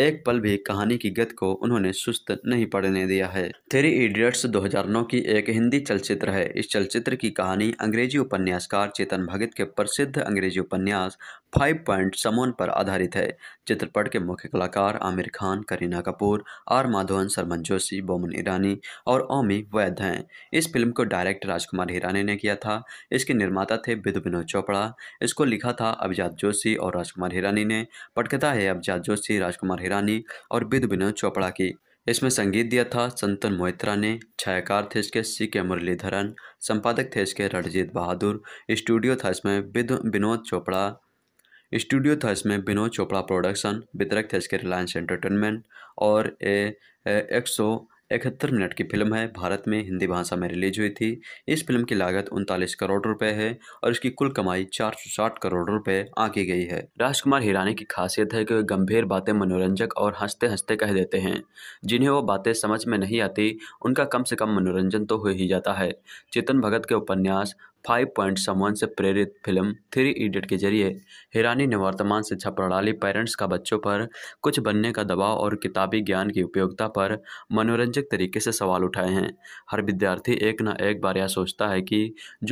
एक पल भी कहानी की गत को उन्होंने सुस्त नहीं पड़ने दिया है थ्री इडियट्स 2009 की एक हिंदी चलचित्र है इस चलचित्र की कहानी अंग्रेजी उपन्यासकार चेतन भगत के प्रसिद्ध अंग्रेजी उपन्यास फाइव पॉइंट समोन पर आधारित है चित्रपट के मुख्य कलाकार आमिर खान करीना कपूर आर माधवन सरमन जोशी बोमन ईरानी और ओमी वैद हैं इस फिल्म को डायरेक्ट राजकुमार हिरानी ने किया था इसके निर्माता थे विधु विनोद चोपड़ा इसको लिखा था अभिजात जोशी और राजकुमार हिरानी ने पटकथा है अभिजात जोशी राजकुमार हिरानी और विधु विनोद चोपड़ा की इसमें संगीत दिया था संतन मोहित्रा ने छायाकार थे इसके सी के मुरलीधरन संपादक थे इसके रणजीत बहादुर स्टूडियो था इसमें विनोद चोपड़ा स्टूडियो था इसमें विनोद चोपड़ा प्रोडक्शन वितरक थे इसके रिलायंस एंटरटेनमेंट और ए, ए, एक सौ इकहत्तर मिनट की फिल्म है भारत में हिंदी भाषा में रिलीज हुई थी इस फिल्म की लागत उनतालीस करोड़ रुपए है और इसकी कुल कमाई चार सौ साठ करोड़ रुपए आंकी गई है राजकुमार हिरानी की खासियत है कि वे गंभीर बातें मनोरंजक और हंसते हंसते कह देते हैं जिन्हें वो बातें समझ में नहीं आती उनका कम से कम मनोरंजन तो हो ही जाता है चेतन भगत के उपन्यास फाइव पॉइंट समवन से प्रेरित फिल्म थ्री इडियट के जरिए हिरानी ने वर्तमान शिक्षा प्रणाली पेरेंट्स का बच्चों पर कुछ बनने का दबाव और किताबी ज्ञान की उपयोगिता पर मनोरंजक तरीके से सवाल उठाए हैं हर विद्यार्थी एक ना एक बार यह सोचता है कि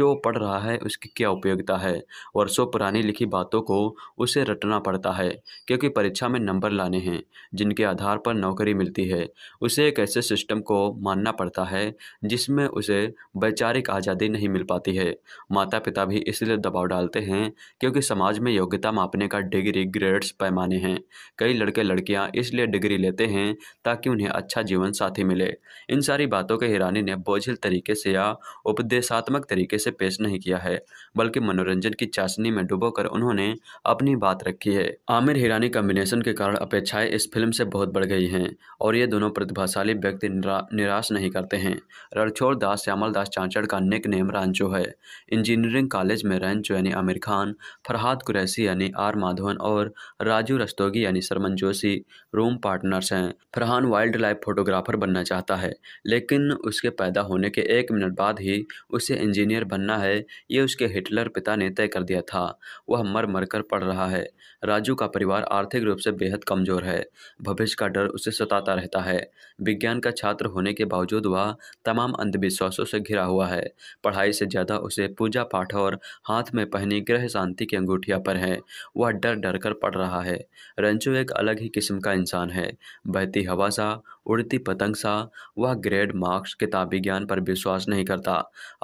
जो पढ़ रहा है उसकी क्या उपयोगिता है वर्षों पुरानी लिखी बातों को उसे रटना पड़ता है क्योंकि परीक्षा में नंबर लाने हैं जिनके आधार पर नौकरी मिलती है उसे एक ऐसे सिस्टम को मानना पड़ता है जिसमें उसे वैचारिक आज़ादी नहीं मिल पाती है माता पिता भी इसलिए दबाव डालते हैं क्योंकि समाज में योग्यता मापने का डिग्री ग्रेड्स पैमाने हैं कई लड़के लड़कियां इसलिए डिग्री लेते हैं ताकि उन्हें अच्छा जीवन साथी मिले इन सारी बातों के हिरानी ने बोझिल तरीके से या उपदेशात्मक तरीके से पेश नहीं किया है बल्कि मनोरंजन की चाशनी में डुबो उन्होंने अपनी बात रखी है आमिर हिरानी कम्बिनेशन के कारण अपेक्षाएं इस फिल्म से बहुत बढ़ गई हैं और ये दोनों प्रतिभाशाली व्यक्ति निराश नहीं करते हैं रणछोड़ दास श्यामल दास चांचड़ का निक नेम रांचो है इंजीनियरिंग कॉलेज में रंच यानी आमिर खान फरहाद कुरैसी यानी आर माधवन और राजू रस्तोगी यानी सरमन जोशी रूम पार्टनर्स हैं फरहान वाइल्ड लाइफ फोटोग्राफर बनना चाहता है लेकिन उसके पैदा होने के एक मिनट बाद ही उसे इंजीनियर बनना है ये उसके हिटलर पिता ने तय कर दिया था वह मर मर कर पढ़ रहा है राजू का परिवार आर्थिक रूप से बेहद कमज़ोर है भविष्य का डर उसे सताता रहता है विज्ञान का छात्र होने के बावजूद वह तमाम अंधविश्वासों से घिरा हुआ है पढ़ाई से ज़्यादा उसे से पूजा पाठ और हाथ में पहनी ग्रह शांति की अंगूठिया पर है वह डर डर कर पड़ रहा है रंजू एक अलग ही किस्म का इंसान है बहती हवा सा उड़ती पतंग सा वह ग्रेड मार्क्स किताबी ज्ञान पर विश्वास नहीं करता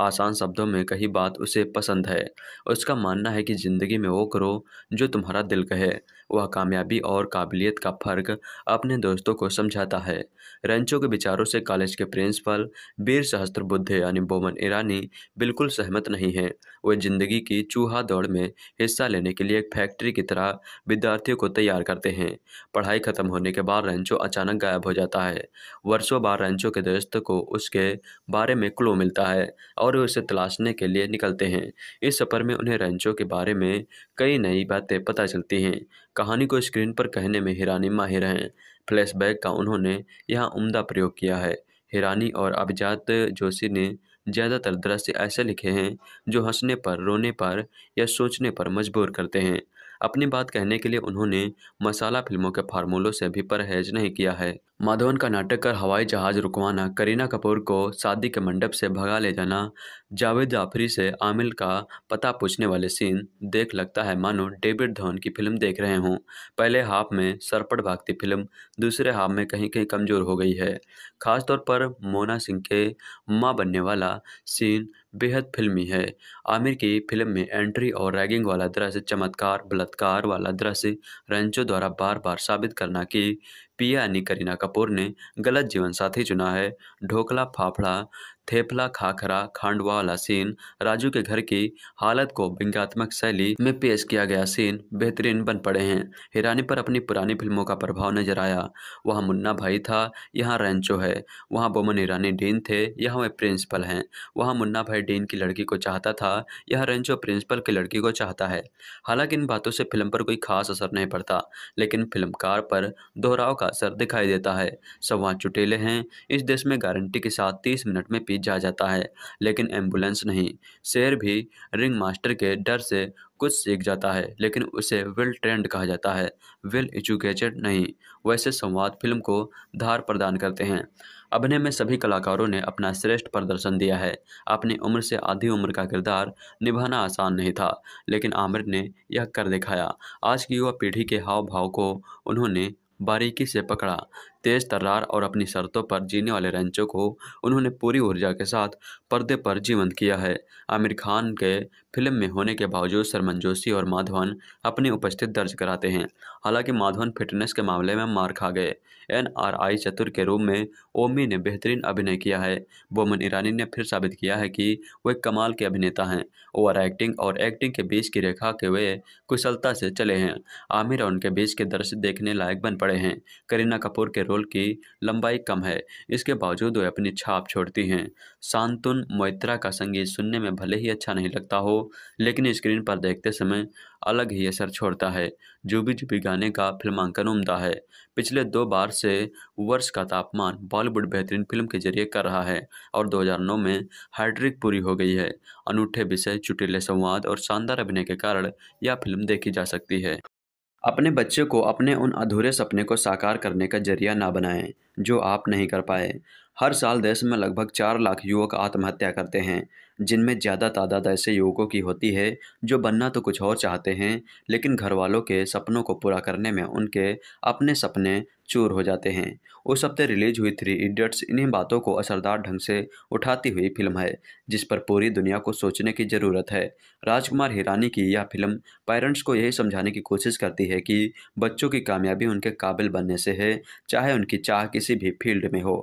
आसान शब्दों में कही बात उसे पसंद है उसका मानना है कि ज़िंदगी में वो करो जो तुम्हारा दिल कहे वह कामयाबी और काबिलियत का फ़र्क अपने दोस्तों को समझाता है रंचो के विचारों से कॉलेज के प्रिंसिपल वीर सहस्त्र बुद्ध यानी बोमन ईरानी बिल्कुल सहमत नहीं है वह जिंदगी की चूहा दौड़ में हिस्सा लेने के लिए एक फैक्ट्री की तरह विद्यार्थियों को तैयार करते हैं पढ़ाई खत्म होने के बाद रेंचो अचानक गायब हो जाता है वर्षों बाद रंचो के दोस्त को उसके बारे में क्लो मिलता है और वे उसे तलाशने के लिए निकलते हैं इस सफ़र में उन्हें रेंचो के बारे में कई नई बातें पता चलती हैं कहानी को स्क्रीन पर कहने में हिरानी माहिर हैं फ्लैशबैक का उन्होंने यहाँ उम्दा प्रयोग किया है हिरानी और अभिजात जोशी ने ज़्यादातर दृश्य ऐसे लिखे हैं जो हंसने पर रोने पर या सोचने पर मजबूर करते हैं अपनी बात कहने के लिए उन्होंने मसाला फिल्मों के फार्मूलों से भी परहेज नहीं किया है माधवन का नाटक कर हवाई जहाज रुकवाना करीना कपूर को शादी के मंडप से भगा ले जाना जावेद जाफरी से आमिल का पता पूछने वाले सीन देख लगता है मानो डेविड धवन की फिल्म देख रहे हों पहले हाफ में सरपट भागती फिल्म दूसरे हाफ में कहीं कहीं कमज़ोर हो गई है खासतौर पर मोना सिंह के माँ बनने वाला सीन बेहद फिल्मी है आमिर की फिल्म में एंट्री और रैगिंग वाला दृश्य चमत्कार बलात्कार वाला दृश्य रंचो द्वारा बार बार साबित करना कि पिया यानी करीना कपूर ने गलत जीवन साथी चुना है ढोकला फाफड़ा थेपला खाखरा खांडवा वाला सीन राजू के घर की हालत को व्यंग्यात्मक शैली में पेश किया गया सीन बेहतरीन बन पड़े हैं हिरानी पर अपनी पुरानी फिल्मों का प्रभाव नजर आया वहाँ मुन्ना भाई था यहाँ रेंचो है वहाँ बोमन हिरानी डीन थे यहाँ वे प्रिंसिपल हैं वहाँ मुन्ना भाई डीन की लड़की को चाहता था यहाँ रेंचो प्रिंसिपल की लड़की को चाहता है हालांकि इन बातों से फिल्म पर कोई खास असर नहीं पड़ता लेकिन फिल्मकार पर दोहराव का असर दिखाई देता है सब वहाँ चुटेले हैं इस देश में गारंटी के साथ तीस मिनट में पी भी जा जाता है लेकिन एम्बुलेंस नहीं शेर भी रिंग मास्टर के डर से कुछ सीख जाता है लेकिन उसे विल ट्रेंड कहा जाता है विल एजुकेटेड नहीं वैसे संवाद फिल्म को धार प्रदान करते हैं अभिनय में सभी कलाकारों ने अपना श्रेष्ठ प्रदर्शन दिया है अपनी उम्र से आधी उम्र का किरदार निभाना आसान नहीं था लेकिन आमिर ने यह कर दिखाया आज की युवा पीढ़ी के हाव भाव को उन्होंने बारीकी से पकड़ा तेज तर्रार और अपनी शर्तों पर जीने वाले रैंचो को उन्होंने पूरी ऊर्जा के साथ पर्दे पर जीवंत किया है आमिर खान के फिल्म में होने के बावजूद सरमन जोशी और माधवन अपनी उपस्थित दर्ज कराते हैं हालांकि माधवन फिटनेस के मामले में मार खा गए एन आर आई चतुर के रूप में ओमी ने बेहतरीन अभिनय किया है बोमन ईरानी ने फिर साबित किया है कि वे कमाल के अभिनेता हैं ओवर एक्टिंग और एक्टिंग के बीच की रेखा के वे कुशलता से चले हैं आमिर और उनके बीच के दृश्य देखने लायक बन पड़े हैं करीना कपूर के रोल बॉल की लंबाई कम है इसके बावजूद वे अपनी छाप छोड़ती हैं शांतुन मोइत्रा का संगीत सुनने में भले ही अच्छा नहीं लगता हो लेकिन स्क्रीन पर देखते समय अलग ही असर छोड़ता है जुबी जुबी गाने का फिल्मांकन उमदा है पिछले दो बार से वर्ष का तापमान बॉलीवुड बेहतरीन फिल्म के जरिए कर रहा है और 2009 में हैट्रिक पूरी हो गई है अनूठे विषय चुटिले संवाद और शानदार अभिनय के कारण यह फिल्म देखी जा सकती है अपने बच्चे को अपने उन अधूरे सपने को साकार करने का जरिया ना बनाएं जो आप नहीं कर पाए हर साल देश में लगभग चार लाख युवक आत्महत्या करते हैं जिनमें ज़्यादा तादाद ऐसे युवकों की होती है जो बनना तो कुछ और चाहते हैं लेकिन घर वालों के सपनों को पूरा करने में उनके अपने सपने चूर हो जाते हैं उस हफ्ते रिलीज हुई थ्री इडियट्स इन्हीं बातों को असरदार ढंग से उठाती हुई फिल्म है जिस पर पूरी दुनिया को सोचने की ज़रूरत है राजकुमार हिरानी की यह फिल्म पेरेंट्स को यही समझाने की कोशिश करती है कि बच्चों की कामयाबी उनके काबिल बनने से है चाहे उनकी चाह किसी भी फील्ड में हो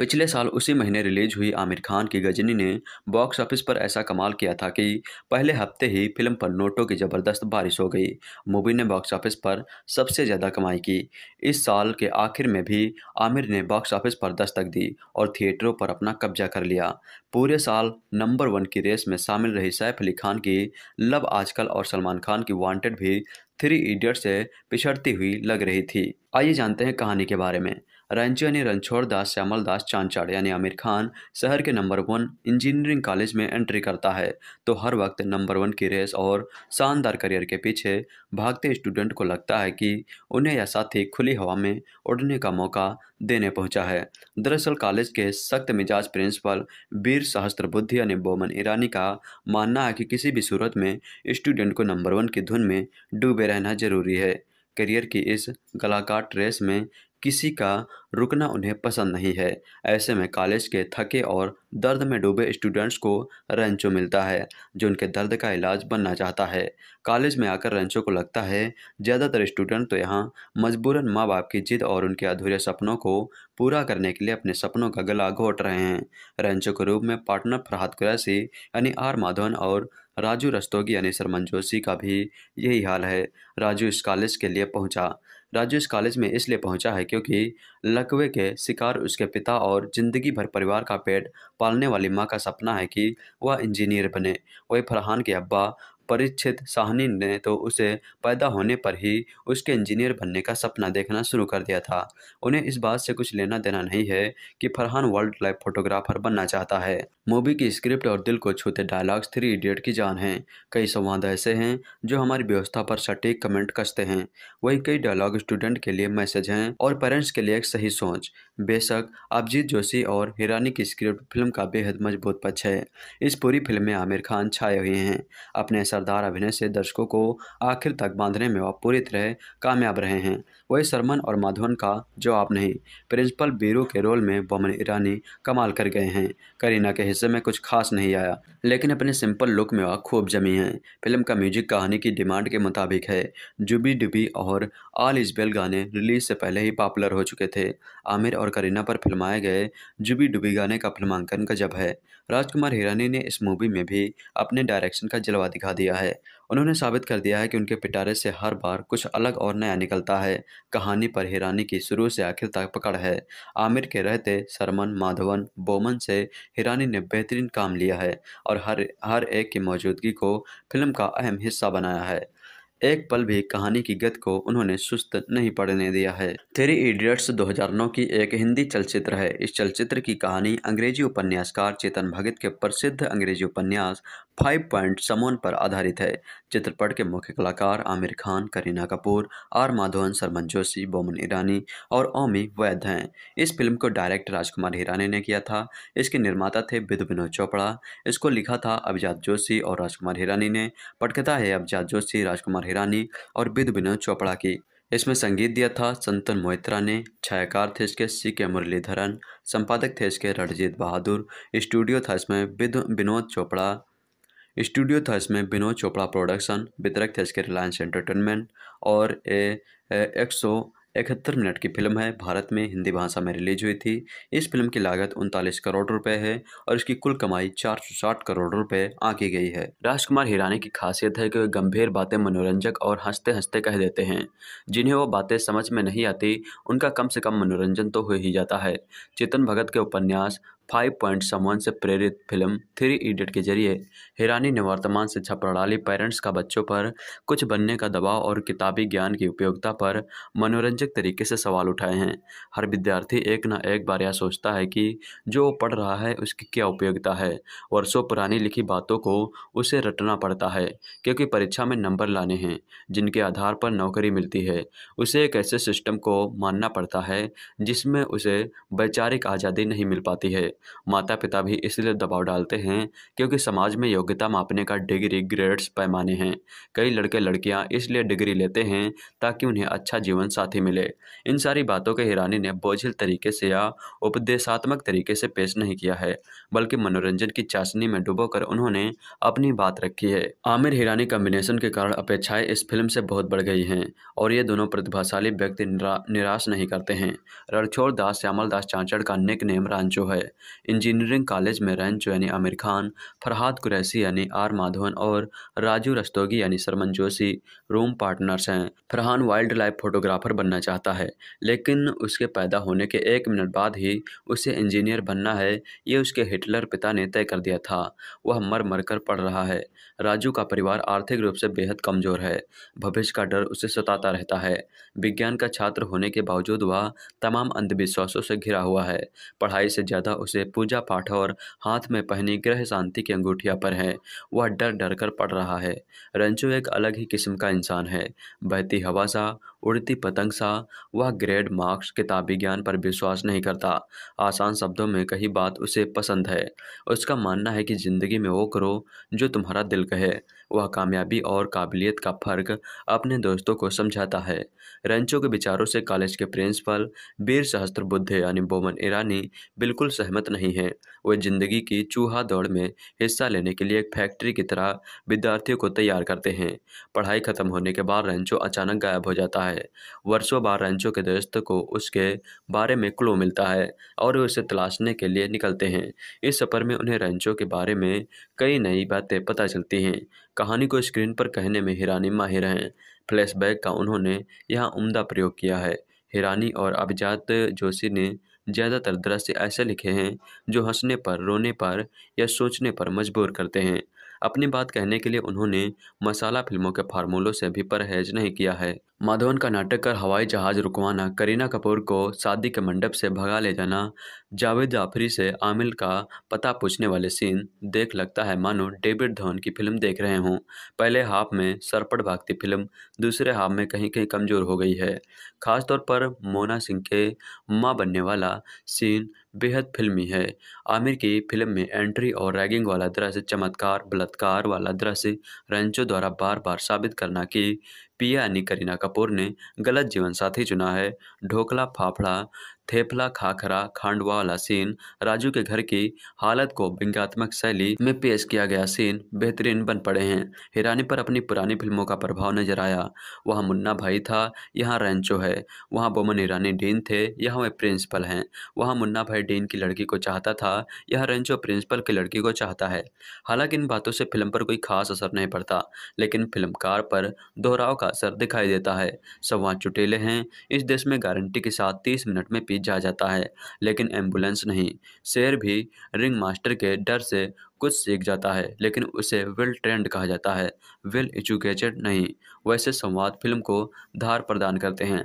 पिछले साल उसी महीने रिलीज हुई आमिर खान की गजनी ने बॉक्स ऑफिस पर ऐसा कमाल किया था कि पहले हफ्ते ही फिल्म पर नोटों की ज़बरदस्त बारिश हो गई मूवी ने बॉक्स ऑफिस पर सबसे ज़्यादा कमाई की इस साल के आखिर में भी आमिर ने बॉक्स ऑफिस पर दस्तक दी और थिएटरों पर अपना कब्जा कर लिया पूरे साल नंबर वन की रेस में शामिल रही सैफ अली खान की लव आजकल और सलमान खान की वांटेड भी थ्री इडियट से पिछड़ती हुई लग रही थी आइए जानते हैं कहानी के बारे में रंजू यानी रणछोड़ दास श्यामल दास चांचाड़ यानी आमिर खान शहर के नंबर वन इंजीनियरिंग कॉलेज में एंट्री करता है तो हर वक्त नंबर वन की रेस और शानदार करियर के पीछे भागते स्टूडेंट को लगता है कि उन्हें यह साथी खुली हवा में उड़ने का मौका देने पहुंचा है दरअसल कॉलेज के सख्त मिजाज प्रिंसिपल वीर सहस्त्र बुद्धि यानी बोमन ईरानी का मानना है कि किसी भी सूरत में स्टूडेंट को नंबर वन की धुन में डूबे रहना जरूरी है करियर की इस गलाकार रेस में किसी का रुकना उन्हें पसंद नहीं है ऐसे में कॉलेज के थके और दर्द में डूबे स्टूडेंट्स को रेंचो मिलता है जो उनके दर्द का इलाज बनना चाहता है कॉलेज में आकर रेंचो को लगता है ज़्यादातर स्टूडेंट तो यहाँ मजबूरन माँ बाप की जिद और उनके अधूरे सपनों को पूरा करने के लिए अपने सपनों का गला घोट रहे हैं रेंचो के रूप में पार्टनर फरहाद कुरैसी यानी आर माधवन और राजू रस्तोगी यानी सरमन जोशी का भी यही हाल है राजू इस कॉलेज के लिए पहुँचा राजू इस कॉलेज में इसलिए पहुंचा है क्योंकि लकवे के शिकार उसके पिता और ज़िंदगी भर परिवार का पेट पालने वाली माँ का सपना है कि वह इंजीनियर बने वही फरहान के अब्बा परिचित साहनी ने तो उसे पैदा होने पर ही उसके इंजीनियर बनने का सपना देखना शुरू कर दिया था उन्हें इस बात से कुछ लेना देना नहीं है कि फरहान वर्ल्ड लाइफ फोटोग्राफर बनना चाहता है मूवी की स्क्रिप्ट और दिल को छूते डायलॉग्स थ्री इडियट की जान हैं कई संवाद ऐसे हैं जो हमारी व्यवस्था पर सटीक कमेंट कसते हैं वही कई डायलॉग स्टूडेंट के लिए मैसेज हैं और पेरेंट्स के लिए एक सही सोच बेशक अभिजीत जोशी और हिरानी की स्क्रिप्ट फिल्म का बेहद मजबूत पक्ष है इस पूरी फिल्म में आमिर खान छाए हुए हैं अपने सरदार अभिनय से दर्शकों को आखिर तक बांधने में वह पूरी तरह कामयाब रहे हैं वही सरमन और माधवन का जो नहीं प्रिंसिपल बीरू के रोल में बोमन ईरानी कमाल कर गए हैं करीना के हिस्से में कुछ खास नहीं आया लेकिन अपने सिंपल लुक में वह खूब जमी हैं फिल्म का म्यूजिक कहानी की डिमांड के मुताबिक है जुबी डुबी और आल इजबेल गाने रिलीज से पहले ही पॉपुलर हो चुके थे आमिर और करीना पर फिल्माए गए जुबी डुबी गाने का फिल्मांकन गजब है राजकुमार हिरानी ने इस मूवी में भी अपने डायरेक्शन का जलवा दिखा दिया है उन्होंने साबित कर दिया है कि उनके पिटारे से हर बार कुछ अलग और नया निकलता है कहानी पर हिरानी की शुरू से आखिर तक पकड़ है आमिर के रहते सरमन माधवन बोमन से हिरानी ने बेहतरीन काम लिया है और हर हर एक की मौजूदगी को फिल्म का अहम हिस्सा बनाया है एक पल भी कहानी की गत को उन्होंने सुस्त नहीं पढ़ने दिया है थ्री इडियट्स 2009 की एक हिंदी चलचित्र है इस चलचित्र की कहानी अंग्रेजी उपन्यासकार चेतन भगत के प्रसिद्ध अंग्रेजी उपन्यास फाइव पॉइंट समोन पर आधारित है चित्रपट के मुख्य कलाकार आमिर खान करीना कपूर आर माधवन सरमन जोशी बोमन ईरानी और ओमी वैद हैं इस फिल्म को डायरेक्ट राजकुमार हिरानी ने किया था इसके निर्माता थे विधु विनोद चोपड़ा इसको लिखा था अभिजात जोशी और राजकुमार हिरानी ने पटकथा है अभिजात जोशी राजकुमार हिरानी और विधु विनोद चोपड़ा की इसमें संगीत दिया था संतन मोहित्रा ने छायाकार थे इसके सी के मुरलीधरन संपादक थे इसके रणजीत बहादुर स्टूडियो था इसमें विनोद चोपड़ा स्टूडियो था इसमें विनोद चोपड़ा प्रोडक्शन वितरक थस इसके रिलायंस एंटरटेनमेंट और ए, ए, एक सौ इकहत्तर मिनट की फिल्म है भारत में हिंदी भाषा में रिलीज हुई थी इस फिल्म की लागत उनतालीस करोड़ रुपए है और इसकी कुल कमाई चार सौ साठ करोड़ रुपए आंकी गई है राजकुमार हिरानी की खासियत है कि वे गंभीर बातें मनोरंजक और हंसते हंसते कह देते हैं जिन्हें वो बातें समझ में नहीं आती उनका कम से कम मनोरंजन तो हो ही जाता है चेतन भगत के उपन्यास फाइव पॉइंट समवन से प्रेरित फिल्म थ्री इडियट के जरिए हिरानी ने वर्तमान शिक्षा प्रणाली पेरेंट्स का बच्चों पर कुछ बनने का दबाव और किताबी ज्ञान की उपयोगिता पर मनोरंजक तरीके से सवाल उठाए हैं हर विद्यार्थी एक ना एक बार यह सोचता है कि जो वो पढ़ रहा है उसकी क्या उपयोगिता है वर्षों पुरानी लिखी बातों को उसे रटना पड़ता है क्योंकि परीक्षा में नंबर लाने हैं जिनके आधार पर नौकरी मिलती है उसे एक ऐसे सिस्टम को मानना पड़ता है जिसमें उसे वैचारिक आज़ादी नहीं मिल पाती है माता पिता भी इसलिए दबाव डालते हैं क्योंकि समाज में योग्यता मापने का डिग्री ग्रेड्स पैमाने हैं कई लड़के लड़कियां इसलिए डिग्री लेते हैं ताकि उन्हें अच्छा जीवन साथी मिले इन सारी बातों के हिरानी ने बोझिल तरीके से या उपदेशात्मक तरीके से पेश नहीं किया है बल्कि मनोरंजन की चाशनी में डुबो उन्होंने अपनी बात रखी है आमिर हिरानी कम्बिनेशन के कारण अपेक्षाएं इस फिल्म से बहुत बढ़ गई हैं और ये दोनों प्रतिभाशाली व्यक्ति निराश नहीं करते हैं रणछोड़ दास श्यामल दास चांचड़ का निक नेम रांचो है इंजीनियरिंग कॉलेज में रंच यानी आमिर खान फरहाद कुरैसी यानी आर माधवन और राजू रस्तोगी यानी सरमन जोशी रूम पार्टनर्स हैं फरहान वाइल्ड लाइफ फोटोग्राफर बनना चाहता है लेकिन उसके पैदा होने के एक मिनट बाद ही उसे इंजीनियर बनना है ये उसके हिटलर पिता ने तय कर दिया था वह मर मर कर पढ़ रहा है राजू का परिवार आर्थिक रूप से बेहद कमज़ोर है भविष्य का डर उसे सताता रहता है विज्ञान का छात्र होने के बावजूद वह तमाम अंधविश्वासों से घिरा हुआ है पढ़ाई से ज़्यादा उसे से पूजा पाठ और हाथ में पहनी ग्रह शांति की अंगूठिया पर है वह डर डर कर पड़ रहा है रंजू एक अलग ही किस्म का इंसान है बहती हवा सा उड़ती पतंग सा वह ग्रेड मार्क्स किताबी ज्ञान पर विश्वास नहीं करता आसान शब्दों में कही बात उसे पसंद है उसका मानना है कि ज़िंदगी में वो करो जो तुम्हारा दिल कहे वह कामयाबी और काबिलियत का फ़र्क अपने दोस्तों को समझाता है रेंचो के विचारों से कॉलेज के प्रिंसिपल वीर सहस्त्र बुद्ध यानी बोमन ईरानी बिल्कुल सहमत नहीं है वह जिंदगी की चूहा दौड़ में हिस्सा लेने के लिए एक फैक्ट्री की तरह विद्यार्थियों को तैयार करते हैं पढ़ाई खत्म होने के बाद रेंचो अचानक गायब हो जाता है वर्षों बाद रेंचो के दोस्त को उसके बारे में क्लो मिलता है और वे उसे तलाशने के लिए निकलते हैं इस सफ़र में उन्हें रेंचो के बारे में कई नई बातें पता चलती हैं कहानी को स्क्रीन पर कहने में हिरानी माहिर हैं फ्लैशबैक का उन्होंने यहाँ उम्दा प्रयोग किया है हिरानी और अभिजात जोशी ने ज़्यादातर दृश्य ऐसे लिखे हैं जो हंसने पर रोने पर या सोचने पर मजबूर करते हैं अपनी बात कहने के लिए उन्होंने मसाला फिल्मों के फार्मूलों से भी परहेज नहीं किया है माधवन का नाटक कर हवाई जहाज रुकवाना करीना कपूर को शादी के मंडप से भगा ले जाना जावेद जाफरी से आमिल का पता पूछने वाले सीन देख लगता है मानो डेविड धवन की फिल्म देख रहे हों पहले हाफ में सरपट भागती फिल्म दूसरे हाफ में कहीं कहीं कमज़ोर हो गई है खासतौर पर मोना सिंह के माँ बनने वाला सीन बेहद फिल्मी है आमिर की फिल्म में एंट्री और रैगिंग वाला दृश्य चमत्कार बलात्कार वाला दृश्य रंचो द्वारा बार बार साबित करना कि पिया यानी करीना कपूर ने गलत जीवन साथी चुना है ढोकला फाफड़ा थेपला खाखरा खांडवा वाला सीन राजू के घर की हालत को व्यंग्यात्मक शैली में पेश किया गया सीन बेहतरीन बन पड़े हैं हिरानी पर अपनी पुरानी फिल्मों का प्रभाव नजर आया वहाँ मुन्ना भाई था यहाँ रेंचो है वहाँ बोमन हिरानी डीन थे यहाँ वे प्रिंसिपल हैं वहाँ मुन्ना भाई डीन की लड़की को चाहता था यहाँ रेंचो प्रिंसिपल की लड़की को चाहता है हालांकि इन बातों से फिल्म पर कोई खास असर नहीं पड़ता लेकिन फिल्मकार पर दोहराव का असर दिखाई देता है सब वहाँ चुटेले हैं इस देश में गारंटी के साथ तीस मिनट में भी जा जाता है लेकिन एम्बुलेंस नहीं शेर भी रिंग मास्टर के डर से कुछ सीख जाता है लेकिन उसे वेल ट्रेंड कहा जाता है वेल एजुकेटेड नहीं वैसे संवाद फिल्म को धार प्रदान करते हैं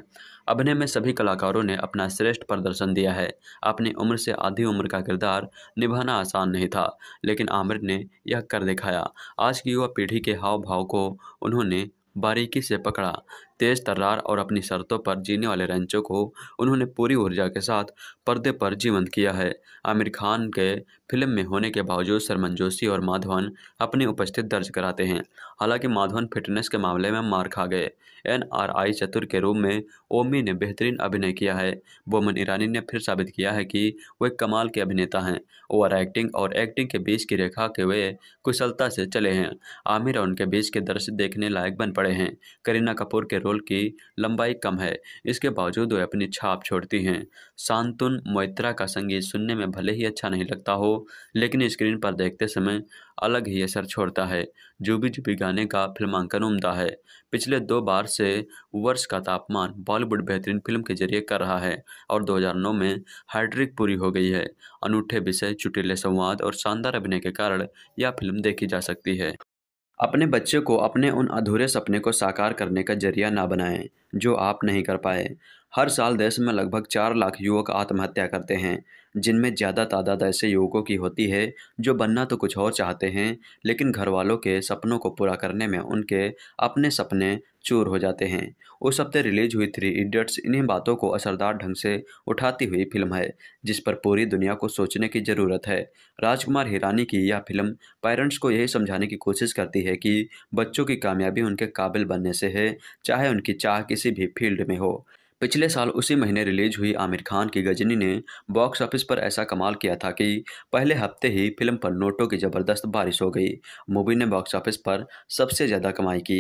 अभिनय में सभी कलाकारों ने अपना श्रेष्ठ प्रदर्शन दिया है अपनी उम्र से आधी उम्र का किरदार निभाना आसान नहीं था लेकिन आमिर ने यह कर दिखाया आज की युवा पीढ़ी के हाव भाव को उन्होंने बारीकी से पकड़ा तेज तर्रार और अपनी शर्तों पर जीने वाले रैंचो को उन्होंने पूरी ऊर्जा के साथ पर्दे पर जीवंत किया है आमिर खान के फिल्म में होने के बावजूद सरमन जोशी और माधवन अपनी उपस्थित दर्ज कराते हैं हालांकि माधवन फिटनेस के मामले में मार खा गए एनआरआई चतुर के रूप में ओमी ने बेहतरीन अभिनय किया है बोमन ईरानी ने फिर साबित किया है कि वे कमाल के अभिनेता हैं ओवर एक्टिंग और एक्टिंग के बीच की रेखा के वे कुशलता से चले हैं आमिर और उनके बीच के दृश्य देखने लायक बन पड़े हैं करीना कपूर के रोल की लंबाई कम है इसके बावजूद वे अपनी छाप छोड़ती हैं शांतुन मोइत्रा का संगीत सुनने में भले ही अच्छा नहीं लगता हो लेकिन स्क्रीन पर देखते समय अलग ही असर छोड़ता है जुबी जुबी गाने का फिल्मांकन उमदा है पिछले दो बार से वर्ष का तापमान बॉलीवुड बेहतरीन फिल्म के जरिए कर रहा है और 2009 में हैट्रिक पूरी हो गई है अनूठे विषय चुटिले संवाद और शानदार अभिनय के कारण यह फिल्म देखी जा सकती है अपने बच्चे को अपने उन अधूरे सपने को साकार करने का जरिया ना बनाएं जो आप नहीं कर पाए हर साल देश में लगभग चार लाख युवक आत्महत्या करते हैं जिनमें ज़्यादा तादाद ऐसे युवकों की होती है जो बनना तो कुछ और चाहते हैं लेकिन घर वालों के सपनों को पूरा करने में उनके अपने सपने चूर हो जाते हैं उस हफ्ते रिलीज हुई थ्री इडियट्स इन्हीं बातों को असरदार ढंग से उठाती हुई फिल्म है जिस पर पूरी दुनिया को सोचने की ज़रूरत है राजकुमार हिरानी की यह फिल्म पेरेंट्स को यही समझाने की कोशिश करती है कि बच्चों की कामयाबी उनके काबिल बनने से है चाहे उनकी चाह किसी भी फील्ड में हो पिछले साल उसी महीने रिलीज हुई आमिर खान की गजनी ने बॉक्स ऑफिस पर ऐसा कमाल किया था कि पहले हफ्ते ही फिल्म पर नोटों की ज़बरदस्त बारिश हो गई मूवी ने बॉक्स ऑफिस पर सबसे ज़्यादा कमाई की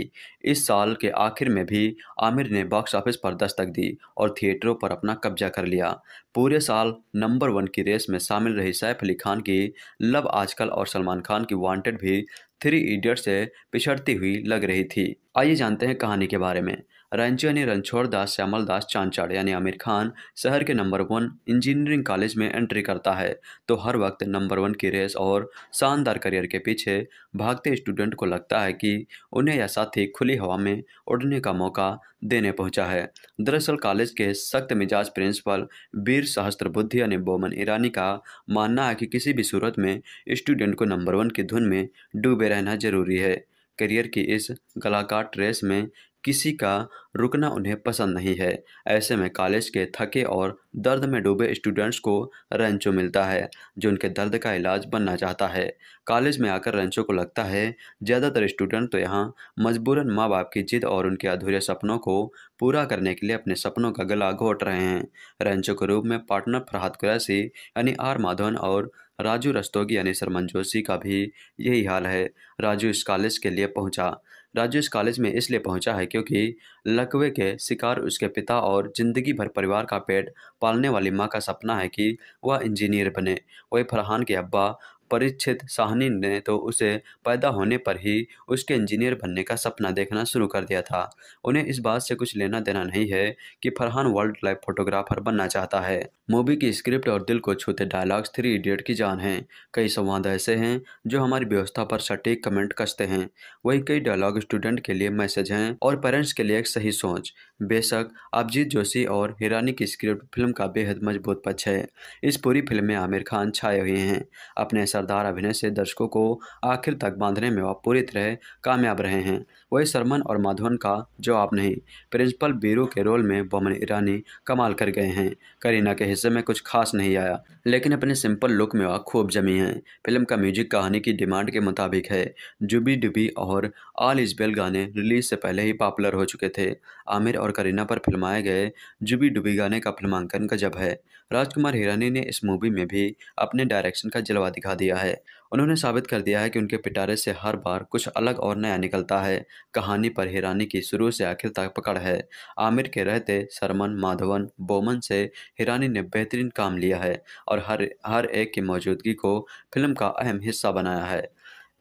इस साल के आखिर में भी आमिर ने बॉक्स ऑफिस पर दस्तक दी और थिएटरों पर अपना कब्जा कर लिया पूरे साल नंबर वन की रेस में शामिल रही सैफ अली खान की लव आजकल और सलमान खान की वांटेड भी थ्री इडियट से पिछड़ती हुई लग रही थी आइए जानते हैं कहानी के बारे में रंजू यानी रणछोड़ दास श्यामल दास चांचाड़ यानी आमिर खान शहर के नंबर वन इंजीनियरिंग कॉलेज में एंट्री करता है तो हर वक्त नंबर वन की रेस और शानदार करियर के पीछे भागते स्टूडेंट को लगता है कि उन्हें यह साथी खुली हवा में उड़ने का मौका देने पहुंचा है दरअसल कॉलेज के सख्त मिजाज प्रिंसिपल वीर सहस्त्र बुद्धि यानी बोमन ईरानी का मानना है कि किसी भी सूरत में स्टूडेंट को नंबर वन की धुन में डूबे रहना जरूरी है करियर की इस गलाकार रेस में किसी का रुकना उन्हें पसंद नहीं है ऐसे में कॉलेज के थके और दर्द में डूबे स्टूडेंट्स को रेंचो मिलता है जो उनके दर्द का इलाज बनना चाहता है कॉलेज में आकर रेंचो को लगता है ज़्यादातर स्टूडेंट तो यहाँ मजबूरन माँ बाप की जिद और उनके अधूरे सपनों को पूरा करने के लिए अपने सपनों का गला घोट रहे हैं रेंचो के रूप में पार्टनर फरहाद कुरैसी यानी आर माधवन और राजू रस्तोगी यानी सरमन जोशी का भी यही हाल है राजू इस कॉलेज के लिए पहुँचा राजू इस कॉलेज में इसलिए पहुंचा है क्योंकि लकवे के शिकार उसके पिता और ज़िंदगी भर परिवार का पेट पालने वाली माँ का सपना है कि वह इंजीनियर बने वही फरहान के अब्बा परिचित साहनी ने तो उसे पैदा होने पर ही उसके इंजीनियर बनने का सपना देखना शुरू कर दिया था उन्हें इस बात से कुछ लेना देना नहीं है कि फरहान वर्ल्ड लाइफ फोटोग्राफर बनना चाहता है मूवी की स्क्रिप्ट और दिल को छूते डायलॉग्स थ्री इडियट की जान हैं कई संवाद ऐसे हैं जो हमारी व्यवस्था पर सटीक कमेंट कसते हैं वही कई डायलॉग स्टूडेंट के लिए मैसेज हैं और पेरेंट्स के लिए एक सही सोच बेशक अभिजीत जोशी और हिरानी की स्क्रिप्ट फिल्म का बेहद मजबूत पक्ष है इस पूरी फिल्म में आमिर खान छाए हुए हैं अपने सरदार अभिनय से दर्शकों को आखिर तक बांधने में वह पूरी तरह कामयाब रहे हैं वही सरमन और माधवन का जवाब नहीं प्रिंसिपल बीरो के रोल में बोमन ईरानी कमाल कर गए हैं करीना के हिस्से में कुछ खास नहीं आया लेकिन अपने सिंपल लुक में वह खूब जमी हैं फिल्म का म्यूजिक कहानी की डिमांड के मुताबिक है जुबी डुबी और आल इजबेल गाने रिलीज से पहले ही पॉपुलर हो चुके थे आमिर और करीना पर फिल्माए गए जुबी डुबी गाने का फिल्मांकन का जब है राजकुमार हिरानी ने इस मूवी में भी अपने डायरेक्शन का जलवा दिखा दिया है उन्होंने साबित कर दिया है कि उनके पिटारे से हर बार कुछ अलग और नया निकलता है कहानी पर हिरानी की शुरू से आखिर तक पकड़ है आमिर के रहते सरमन माधवन बोमन से हिरानी ने बेहतरीन काम लिया है और हर हर एक की मौजूदगी को फिल्म का अहम हिस्सा बनाया है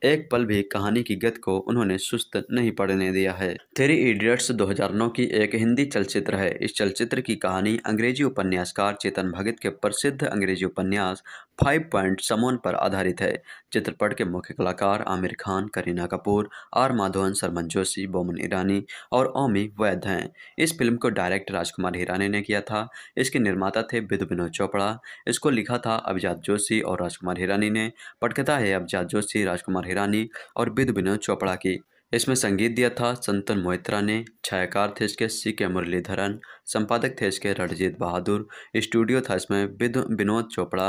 एक पल भी कहानी की गति को उन्होंने सुस्त नहीं पड़ने दिया है थ्री इडियट्स 2009 की एक हिंदी चलचित्र है इस चलचित्र की कहानी अंग्रेजी उपन्यासकार चेतन भगत के प्रसिद्ध अंग्रेजी उपन्यास फाइव पॉइंट समोन पर आधारित है चित्रपट के मुख्य कलाकार आमिर खान करीना कपूर आर माधवन सरमन जोशी बोमन ईरानी और ओमी वैद्य हैं इस फिल्म को डायरेक्ट राजकुमार हिरानी ने किया था इसके निर्माता थे विधु विनोद चोपड़ा इसको लिखा था अभिजात जोशी और राजकुमार हिरानी ने पटकथा है अभिजात जोशी राजकुमार हिरानी और विद विनोद चोपड़ा की इसमें संगीत दिया था संतन मोहित्रा ने छायाकार थे इसके सी के मुरलीधरन संपादक थे इसके रणजीत बहादुर स्टूडियो था इसमें विद विनोद चोपड़ा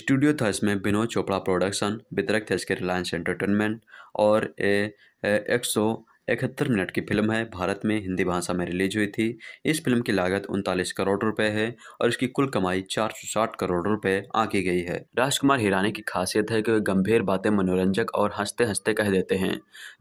स्टूडियो था इसमें विनोद चोपड़ा प्रोडक्शन वितरक थे इसके रिलायंस एंटरटेनमेंट और ए, ए, सौ इकहत्तर मिनट की फिल्म है भारत में हिंदी भाषा में रिलीज हुई थी इस फिल्म की लागत उनतालीस करोड़ रुपए है और इसकी कुल कमाई चार करोड़ रुपए आंकी गई है राजकुमार हिरानी की खासियत है कि वे गंभीर बातें मनोरंजक और हंसते हंसते कह देते हैं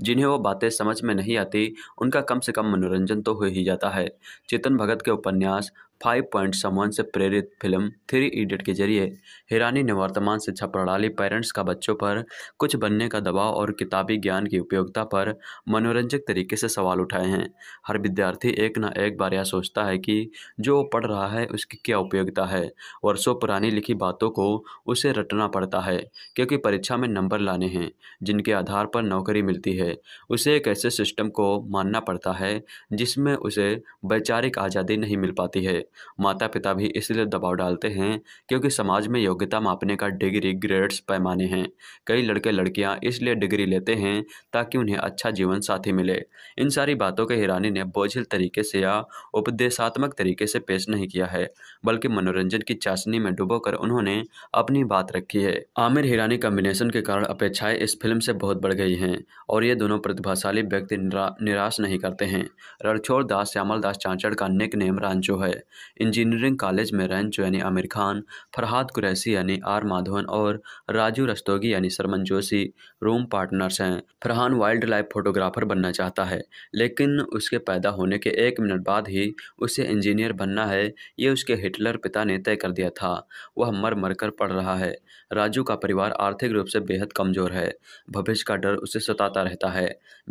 जिन्हें वो बातें समझ में नहीं आती उनका कम से कम मनोरंजन तो हो ही जाता है चेतन भगत के उपन्यास फाइव पॉइंट समवन से प्रेरित फिल्म थ्री इडियट के जरिए हिरानी ने वर्तमान शिक्षा प्रणाली पेरेंट्स का बच्चों पर कुछ बनने का दबाव और किताबी ज्ञान की उपयोगिता पर मनोरंजक तरीके से सवाल उठाए हैं हर विद्यार्थी एक ना एक बार यह सोचता है कि जो पढ़ रहा है उसकी क्या उपयोगिता है वर्षों पुरानी लिखी बातों को उसे रटना पड़ता है क्योंकि परीक्षा में नंबर लाने हैं जिनके आधार पर नौकरी मिलती है उसे एक ऐसे सिस्टम को मानना पड़ता है जिसमें उसे वैचारिक आज़ादी नहीं मिल पाती है माता पिता भी इसलिए दबाव डालते हैं क्योंकि समाज में योग्यता मापने का डिग्री ग्रेड्स पैमाने हैं कई लड़के लड़कियां इसलिए डिग्री लेते हैं ताकि उन्हें अच्छा जीवन साथी मिले इन सारी बातों के हिरानी ने बोझिल तरीके से या उपदेशात्मक तरीके से पेश नहीं किया है बल्कि मनोरंजन की चाशनी में डुबो उन्होंने अपनी बात रखी है आमिर हिरानी कॉम्बिनेशन के कारण अपेक्षाएं इस फिल्म से बहुत बढ़ गई हैं और ये दोनों प्रतिभाशाली व्यक्ति निराश नहीं करते हैं रणछोड़ दास श्यामल दास चाचड़ का निक नेम रांचो है इंजीनियरिंग कॉलेज में रंजू यानी आमिर खान फरहाद कुरैसी यानी आर माधवन और राजू रस्तोगी यानी सरमन जोशी रूम पार्टनर्स हैं फरहान वाइल्ड लाइफ फोटोग्राफर बनना चाहता है लेकिन उसके पैदा होने के एक मिनट बाद ही उसे इंजीनियर बनना है ये उसके हिटलर पिता ने तय कर दिया था वह मर मर कर पढ़ रहा है राजू का परिवार आर्थिक रूप से बेहद कमज़ोर है भविष्य का डर उसे सताता रहता है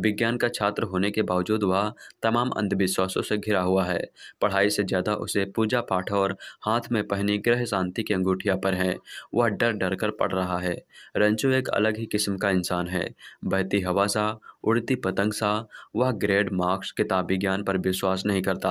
विज्ञान का छात्र होने के बावजूद वह तमाम अंधविश्वासों से घिरा हुआ है पढ़ाई से ज़्यादा उसे पूजा पाठ और हाथ में पहनी ग्रह शांति की अंगूठिया पर है वह डर डर कर पढ़ रहा है रंचू एक अलग ही किस्म का इंसान है बहती हवा सा उड़ती पतंग सा वह ग्रेड मार्क्स किताबी ज्ञान पर विश्वास नहीं करता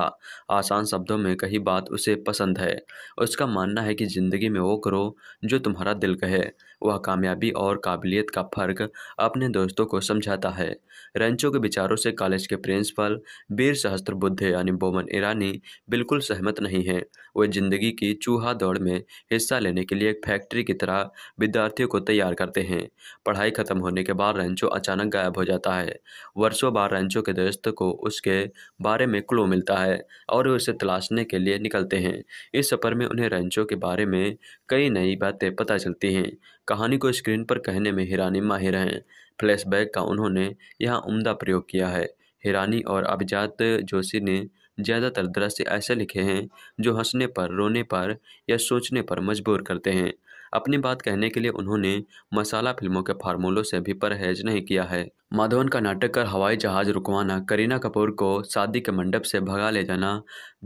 आसान शब्दों में कही बात उसे पसंद है उसका मानना है कि ज़िंदगी में वो करो जो तुम्हारा दिल कहे वह कामयाबी और काबिलियत का फ़र्क अपने दोस्तों को समझाता है रंचो के विचारों से कॉलेज के प्रिंसिपल वीर बुद्ध यानी बोमन ईरानी बिल्कुल सहमत नहीं है वह जिंदगी की चूहा दौड़ में हिस्सा लेने के लिए एक फैक्ट्री की तरह विद्यार्थियों को तैयार करते हैं पढ़ाई खत्म होने के बाद रंचो अचानक गायब हो जाता है वर्षों बाद रंचो के दोस्त को उसके बारे में क्लो मिलता है और वे उसे तलाशने के लिए निकलते हैं इस सफ़र में उन्हें रंचो के बारे में कई नई बातें पता चलती हैं कहानी को स्क्रीन पर कहने में हिरानी माहिर हैं फ्लैशबैक का उन्होंने यहाँ उम्दा प्रयोग किया है हिरानी और अभिजात जोशी ने ज़्यादातर दृश्य ऐसे लिखे हैं जो हंसने पर रोने पर या सोचने पर मजबूर करते हैं अपनी बात कहने के लिए उन्होंने मसाला फिल्मों के फार्मूलों से भी परहेज नहीं किया है माधवन का नाटक कर हवाई जहाज रुकवाना करीना कपूर को शादी के मंडप से भगा ले जाना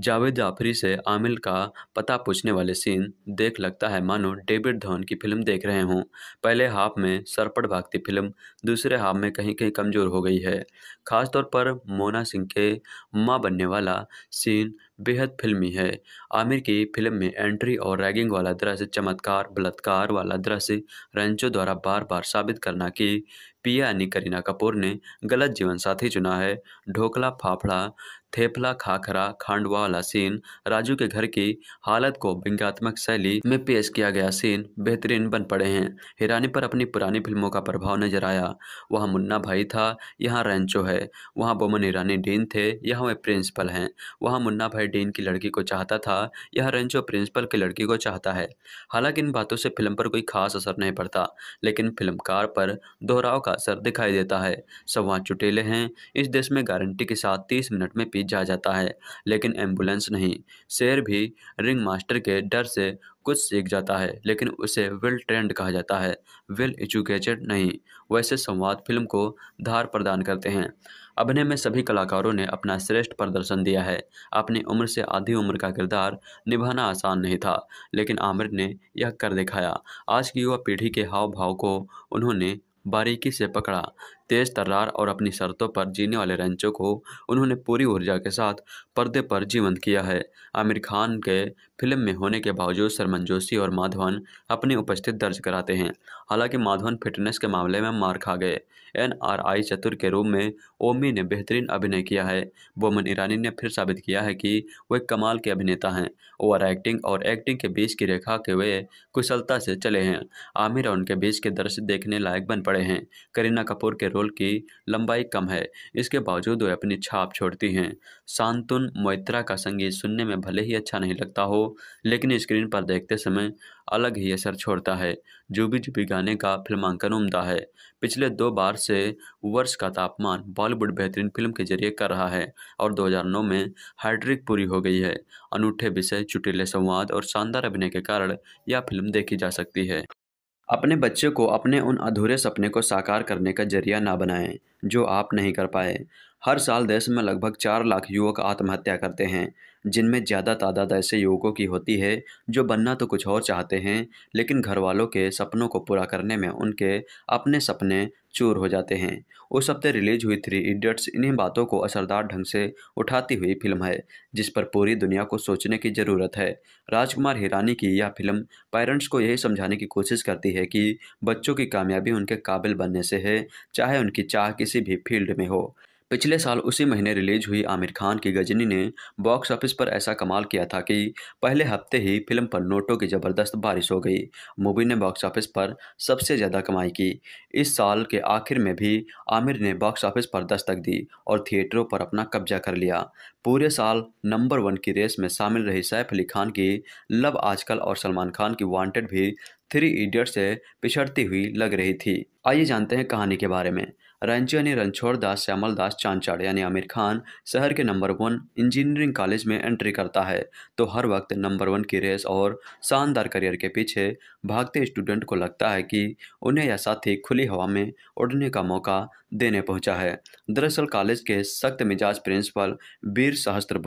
जावेद जाफरी से आमिल का पता पूछने वाले सीन देख लगता है मानो डेविड धवन की फिल्म देख रहे हों पहले हाफ में सरपट भागती फिल्म दूसरे हाफ में कहीं कहीं कमज़ोर हो गई है खासतौर पर मोना सिंह के माँ बनने वाला सीन बेहद फिल्मी है आमिर की फिल्म में एंट्री और रैगिंग वाला दृश्य चमत्कार बलात्कार वाला दृश्य रंचो द्वारा बार बार साबित करना कि पिया यानी करीना कपूर ने गलत जीवन साथी चुना है ढोकला फाफड़ा थेपला खाखरा खांडवा वाला सीन राजू के घर की हालत को व्यंग्यात्मक शैली में पेश किया गया सीन बेहतरीन बन पड़े हैं हिरानी पर अपनी पुरानी फिल्मों का प्रभाव नजर आया वहाँ मुन्ना भाई था यहाँ रेंचो है वहाँ बोमन ईरानी डीन थे यहाँ वे प्रिंसिपल हैं वहाँ मुन्ना भाई डीन की लड़की को चाहता था यहाँ रेंचो प्रिंसिपल की लड़की को चाहता है हालांकि इन बातों से फिल्म पर कोई खास असर नहीं पड़ता लेकिन फिल्मकार पर दोहराव का असर दिखाई देता है सब वहाँ चुटेले हैं इस देश में गारंटी के साथ तीस मिनट में बीच जा जाता है लेकिन एम्बुलेंस नहीं शेर भी रिंग मास्टर के डर से कुछ सीख जाता है लेकिन उसे विल ट्रेंड कहा जाता है विल एजुकेटेड नहीं वैसे संवाद फिल्म को धार प्रदान करते हैं अभिनय में सभी कलाकारों ने अपना श्रेष्ठ प्रदर्शन दिया है अपनी उम्र से आधी उम्र का किरदार निभाना आसान नहीं था लेकिन आमिर ने यह कर दिखाया आज की युवा पीढ़ी के हाव भाव को उन्होंने बारीकी से पकड़ा तेज तर्रार और अपनी शर्तों पर जीने वाले रैंचों को उन्होंने पूरी ऊर्जा के साथ पर्दे पर जीवंत किया है आमिर खान के फिल्म में होने के बावजूद सरमन जोशी और माधवन अपनी उपस्थित दर्ज कराते हैं हालांकि माधवन फिटनेस के मामले में मार खा गए एन आर आई चतुर के रूप में ओमी ने बेहतरीन अभिनय किया है बोमन ईरानी ने फिर साबित किया है कि वे कमाल के अभिनेता हैं ओवर एक्टिंग और एक्टिंग के बीच की रेखा के वे कुशलता से चले हैं आमिर और उनके बीच के दृश्य देखने लायक बन पड़े हैं करीना कपूर के पेट्रोल की लंबाई कम है इसके बावजूद वे अपनी छाप छोड़ती हैं शांतुन मोइत्रा का संगीत सुनने में भले ही अच्छा नहीं लगता हो लेकिन स्क्रीन पर देखते समय अलग ही असर छोड़ता है जुबी जुबी गाने का फिल्मांकन उमदा है पिछले दो बार से वर्ष का तापमान बॉलीवुड बेहतरीन फिल्म के जरिए कर रहा है और 2009 में हैट्रिक पूरी हो गई है अनूठे विषय चुटिले संवाद और शानदार अभिनय के कारण यह फिल्म देखी जा सकती है अपने बच्चे को अपने उन अधूरे सपने को साकार करने का जरिया ना बनाएं जो आप नहीं कर पाए हर साल देश में लगभग चार लाख युवक आत्महत्या करते हैं जिनमें ज़्यादा तादाद ऐसे युवकों की होती है जो बनना तो कुछ और चाहते हैं लेकिन घर वालों के सपनों को पूरा करने में उनके अपने सपने चूर हो जाते हैं उस हफ्ते रिलीज हुई थ्री इडियट्स इन्हीं बातों को असरदार ढंग से उठाती हुई फिल्म है जिस पर पूरी दुनिया को सोचने की ज़रूरत है राजकुमार हिरानी की यह फिल्म पेरेंट्स को यही समझाने की कोशिश करती है कि बच्चों की कामयाबी उनके काबिल बनने से है चाहे उनकी चाह किसी भी फील्ड में हो पिछले साल उसी महीने रिलीज हुई आमिर खान की गजनी ने बॉक्स ऑफिस पर ऐसा कमाल किया था कि पहले हफ्ते ही फिल्म पर नोटों की ज़बरदस्त बारिश हो गई मूवी ने बॉक्स ऑफिस पर सबसे ज़्यादा कमाई की इस साल के आखिर में भी आमिर ने बॉक्स ऑफिस पर दस्तक दी और थिएटरों पर अपना कब्जा कर लिया पूरे साल नंबर वन की रेस में शामिल रही सैफ अली खान की लव आजकल और सलमान खान की वांटेड भी थ्री इडियट्स से पिछड़ती हुई लग रही थी आइए जानते हैं कहानी के बारे में रंजू यानी श्यामल श्यामलदास चांचाड़ यानी आमिर खान शहर के नंबर वन इंजीनियरिंग कॉलेज में एंट्री करता है तो हर वक्त नंबर वन की रेस और शानदार करियर के पीछे भागते स्टूडेंट को लगता है कि उन्हें यह साथी खुली हवा में उड़ने का मौका देने पहुंचा है दरअसल कॉलेज के सख्त मिजाज प्रिंसिपल वीर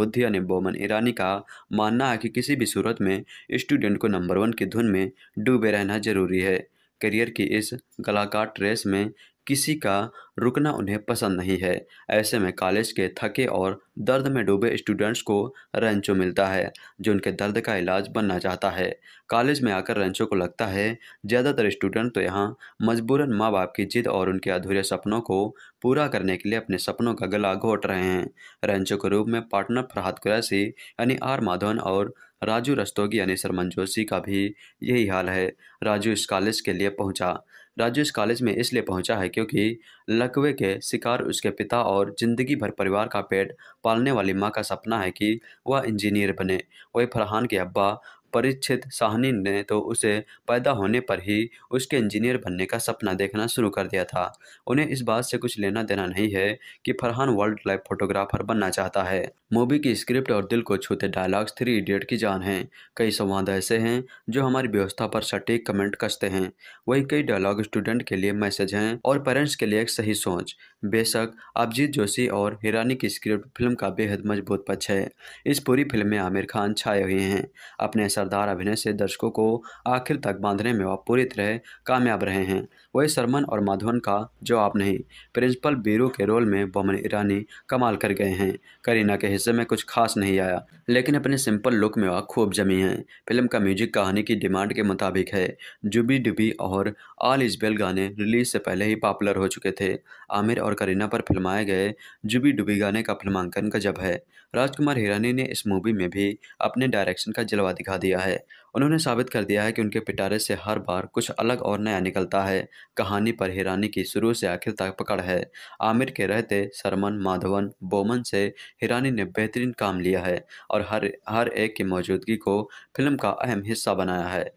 बुद्धि यानी बोमन ईरानी का मानना है कि किसी भी सूरत में स्टूडेंट को नंबर वन की धुन में डूबे रहना जरूरी है करियर की इस गलाकार रेस में किसी का रुकना उन्हें पसंद नहीं है ऐसे में कॉलेज के थके और दर्द में डूबे स्टूडेंट्स को रेंचो मिलता है जो उनके दर्द का इलाज बनना चाहता है कॉलेज में आकर रेंचो को लगता है ज़्यादातर स्टूडेंट तो यहाँ मजबूरन माँ बाप की जिद और उनके अधूरे सपनों को पूरा करने के लिए अपने सपनों का गला घोट रहे हैं रेंचो के रूप में पार्टनर फरहाद कुरैसी यानी आर माधवन और राजू रस्तोगी यानी सरमन जोशी का भी यही हाल है राजू इस कॉलेज के लिए पहुँचा राजू इस कॉलेज में इसलिए पहुंचा है क्योंकि लकवे के शिकार उसके पिता और ज़िंदगी भर परिवार का पेट पालने वाली माँ का सपना है कि वह इंजीनियर बने वही फरहान के अब्बा परिचित साहनी ने तो उसे पैदा होने पर ही उसके इंजीनियर बनने का सपना देखना शुरू कर दिया था उन्हें इस बात से कुछ लेना देना नहीं है कि फरहान वर्ल्ड लाइफ फोटोग्राफर बनना चाहता है मूवी की स्क्रिप्ट और दिल को छूते डायलॉग्स थ्री इडियट की जान हैं कई संवाद ऐसे हैं जो हमारी व्यवस्था पर सटीक कमेंट कसते हैं वही कई डायलॉग स्टूडेंट के लिए मैसेज हैं और पेरेंट्स के लिए एक सही सोच बेशक अभिजीत जोशी और हिरानी की स्क्रिप्ट फिल्म का बेहद मजबूत पक्ष है इस पूरी फिल्म में आमिर खान छाए हुए हैं अपने सरदार अभिनय से दर्शकों को आखिर तक बांधने में वह पूरी तरह कामयाब रहे हैं वही सरमन और माधवन का जवाब नहीं प्रिंसिपल बीरू के रोल में बोमन ईरानी कमाल कर गए हैं करीना के हिस्से में कुछ खास नहीं आया लेकिन अपने सिंपल लुक में वह खूब जमी हैं फिल्म का म्यूजिक कहानी की डिमांड के मुताबिक है जुबी डुबी और आल इजबेल गाने रिलीज से पहले ही पॉपुलर हो चुके थे आमिर और करीना पर फिल्माए गए जुबी डुबी गाने का फिल्मांकन गजब है राजकुमार हिरानी ने इस मूवी में भी अपने डायरेक्शन का जलवा दिखा दिया है उन्होंने साबित कर दिया है कि उनके पिटारे से हर बार कुछ अलग और नया निकलता है कहानी पर हिरानी की शुरू से आखिर तक पकड़ है आमिर के रहते सरमन माधवन बोमन से हिरानी ने बेहतरीन काम लिया है और हर हर एक की मौजूदगी को फिल्म का अहम हिस्सा बनाया है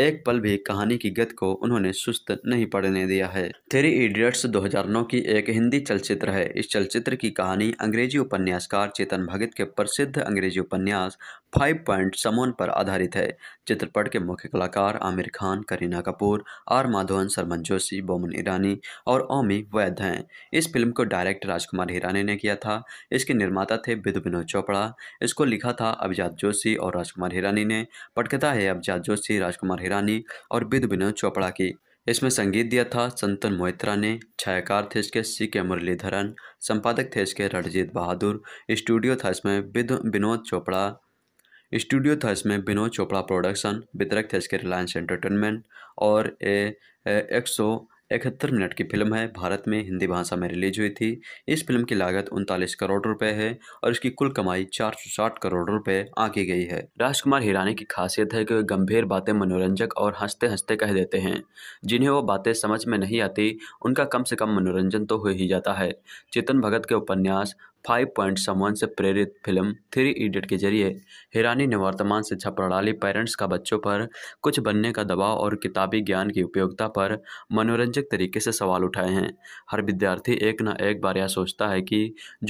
एक पल भी कहानी की गत को उन्होंने सुस्त नहीं पड़ने दिया है थ्री इडियट्स 2009 की एक हिंदी चलचित्र है इस चलचित्र की कहानी अंग्रेजी उपन्यासकार चेतन भगत के प्रसिद्ध अंग्रेजी उपन्यास फाइव पॉइंट समोन पर आधारित है चित्रपट के मुख्य कलाकार आमिर खान करीना कपूर आर माधवन सरमन जोशी बोमन ईरानी और ओमी वैद हैं इस फिल्म को डायरेक्ट राजकुमार हिरानी ने किया था इसके निर्माता थे विधु विनोद चोपड़ा इसको लिखा था अभिजात जोशी और राजकुमार हिरानी ने पटकथा है अभिजात जोशी राजकुमार हिरानी और विधु विनोद चोपड़ा की इसमें संगीत दिया था संतन मोहित्रा ने छायाकार थे इसके सी के मुरलीधरन संपादक थे इसके रणजीत बहादुर स्टूडियो था इसमें विनोद चोपड़ा स्टूडियो था इसमें विनोद चोपड़ा प्रोडक्शन वितरक थस इसके रिलायंस एंटरटेनमेंट और ए, ए, एक सौ इकहत्तर मिनट की फिल्म है भारत में हिंदी भाषा में रिलीज हुई थी इस फिल्म की लागत उनतालीस करोड़ रुपए है और इसकी कुल कमाई चार सौ साठ करोड़ रुपए आंकी गई है राजकुमार हिरानी की खासियत है कि वे गंभीर बातें मनोरंजक और हंसते हंसते कह देते हैं जिन्हें वो बातें समझ में नहीं आती उनका कम से कम मनोरंजन तो हो ही जाता है चेतन भगत के उपन्यास फाइव पॉइंट समवन से प्रेरित फिल्म थ्री इडियट के जरिए हिरानी ने वर्तमान शिक्षा प्रणाली पेरेंट्स का बच्चों पर कुछ बनने का दबाव और किताबी ज्ञान की उपयोगिता पर मनोरंजक तरीके से सवाल उठाए हैं हर विद्यार्थी एक ना एक बार यह सोचता है कि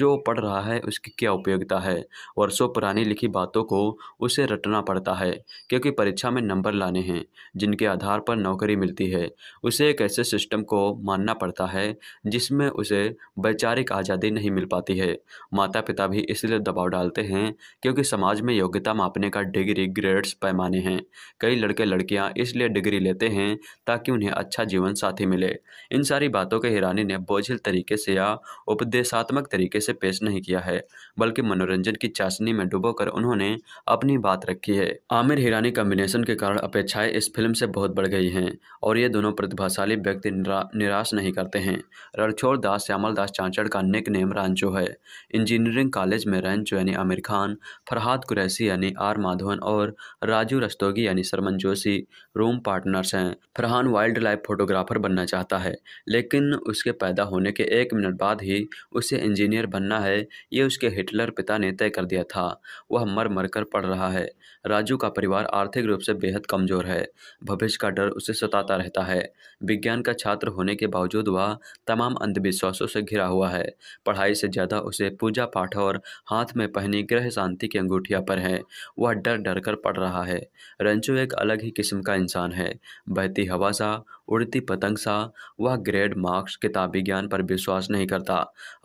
जो पढ़ रहा है उसकी क्या उपयोगिता है वर्षों पुरानी लिखी बातों को उसे रटना पड़ता है क्योंकि परीक्षा में नंबर लाने हैं जिनके आधार पर नौकरी मिलती है उसे एक ऐसे सिस्टम को मानना पड़ता है जिसमें उसे वैचारिक आज़ादी नहीं मिल पाती है माता पिता भी इसलिए दबाव डालते हैं क्योंकि समाज में योग्यता मापने का डिग्री ग्रेड्स पैमाने हैं कई लड़के लड़कियां इसलिए डिग्री लेते हैं ताकि उन्हें अच्छा जीवन साथी मिले इन सारी बातों के हिरानी ने बोझिल तरीके से या उपदेशात्मक तरीके से पेश नहीं किया है बल्कि मनोरंजन की चाशनी में डुबो उन्होंने अपनी बात रखी है आमिर हिरानी कम्बिनेशन के कारण अपेक्षाएं इस फिल्म से बहुत बढ़ गई हैं और ये दोनों प्रतिभाशाली व्यक्ति निराश नहीं करते हैं रणछोड़ दास श्यामल दास चांचड़ का निक नेम रांचो है इंजीनियरिंग कॉलेज में रंच यानी आमिर खान फरहाद कुरैसी यानी आर माधवन और राजू रस्तोगी यानी सरमन जोशी रूम पार्टनर्स हैं फरहान वाइल्ड लाइफ फोटोग्राफर बनना चाहता है लेकिन उसके पैदा होने के एक मिनट बाद ही उसे इंजीनियर बनना है ये उसके हिटलर पिता ने तय कर दिया था वह मर मर कर पढ़ रहा है राजू का परिवार आर्थिक रूप से बेहद कमजोर है भविष्य का डर उसे सताता रहता है विज्ञान का छात्र होने के बावजूद वह तमाम अंधविश्वासों से घिरा हुआ है पढ़ाई से ज़्यादा उसे पूजा पाठ और हाथ में पहनी ग्रह शांति की अंगूठिया पर है वह डर डर कर पढ़ रहा है रंजू एक अलग ही किस्म का इंसान है बहती हवा सा उड़ती पतंग सा वह ग्रेड मार्क्स किताबी ज्ञान पर विश्वास नहीं करता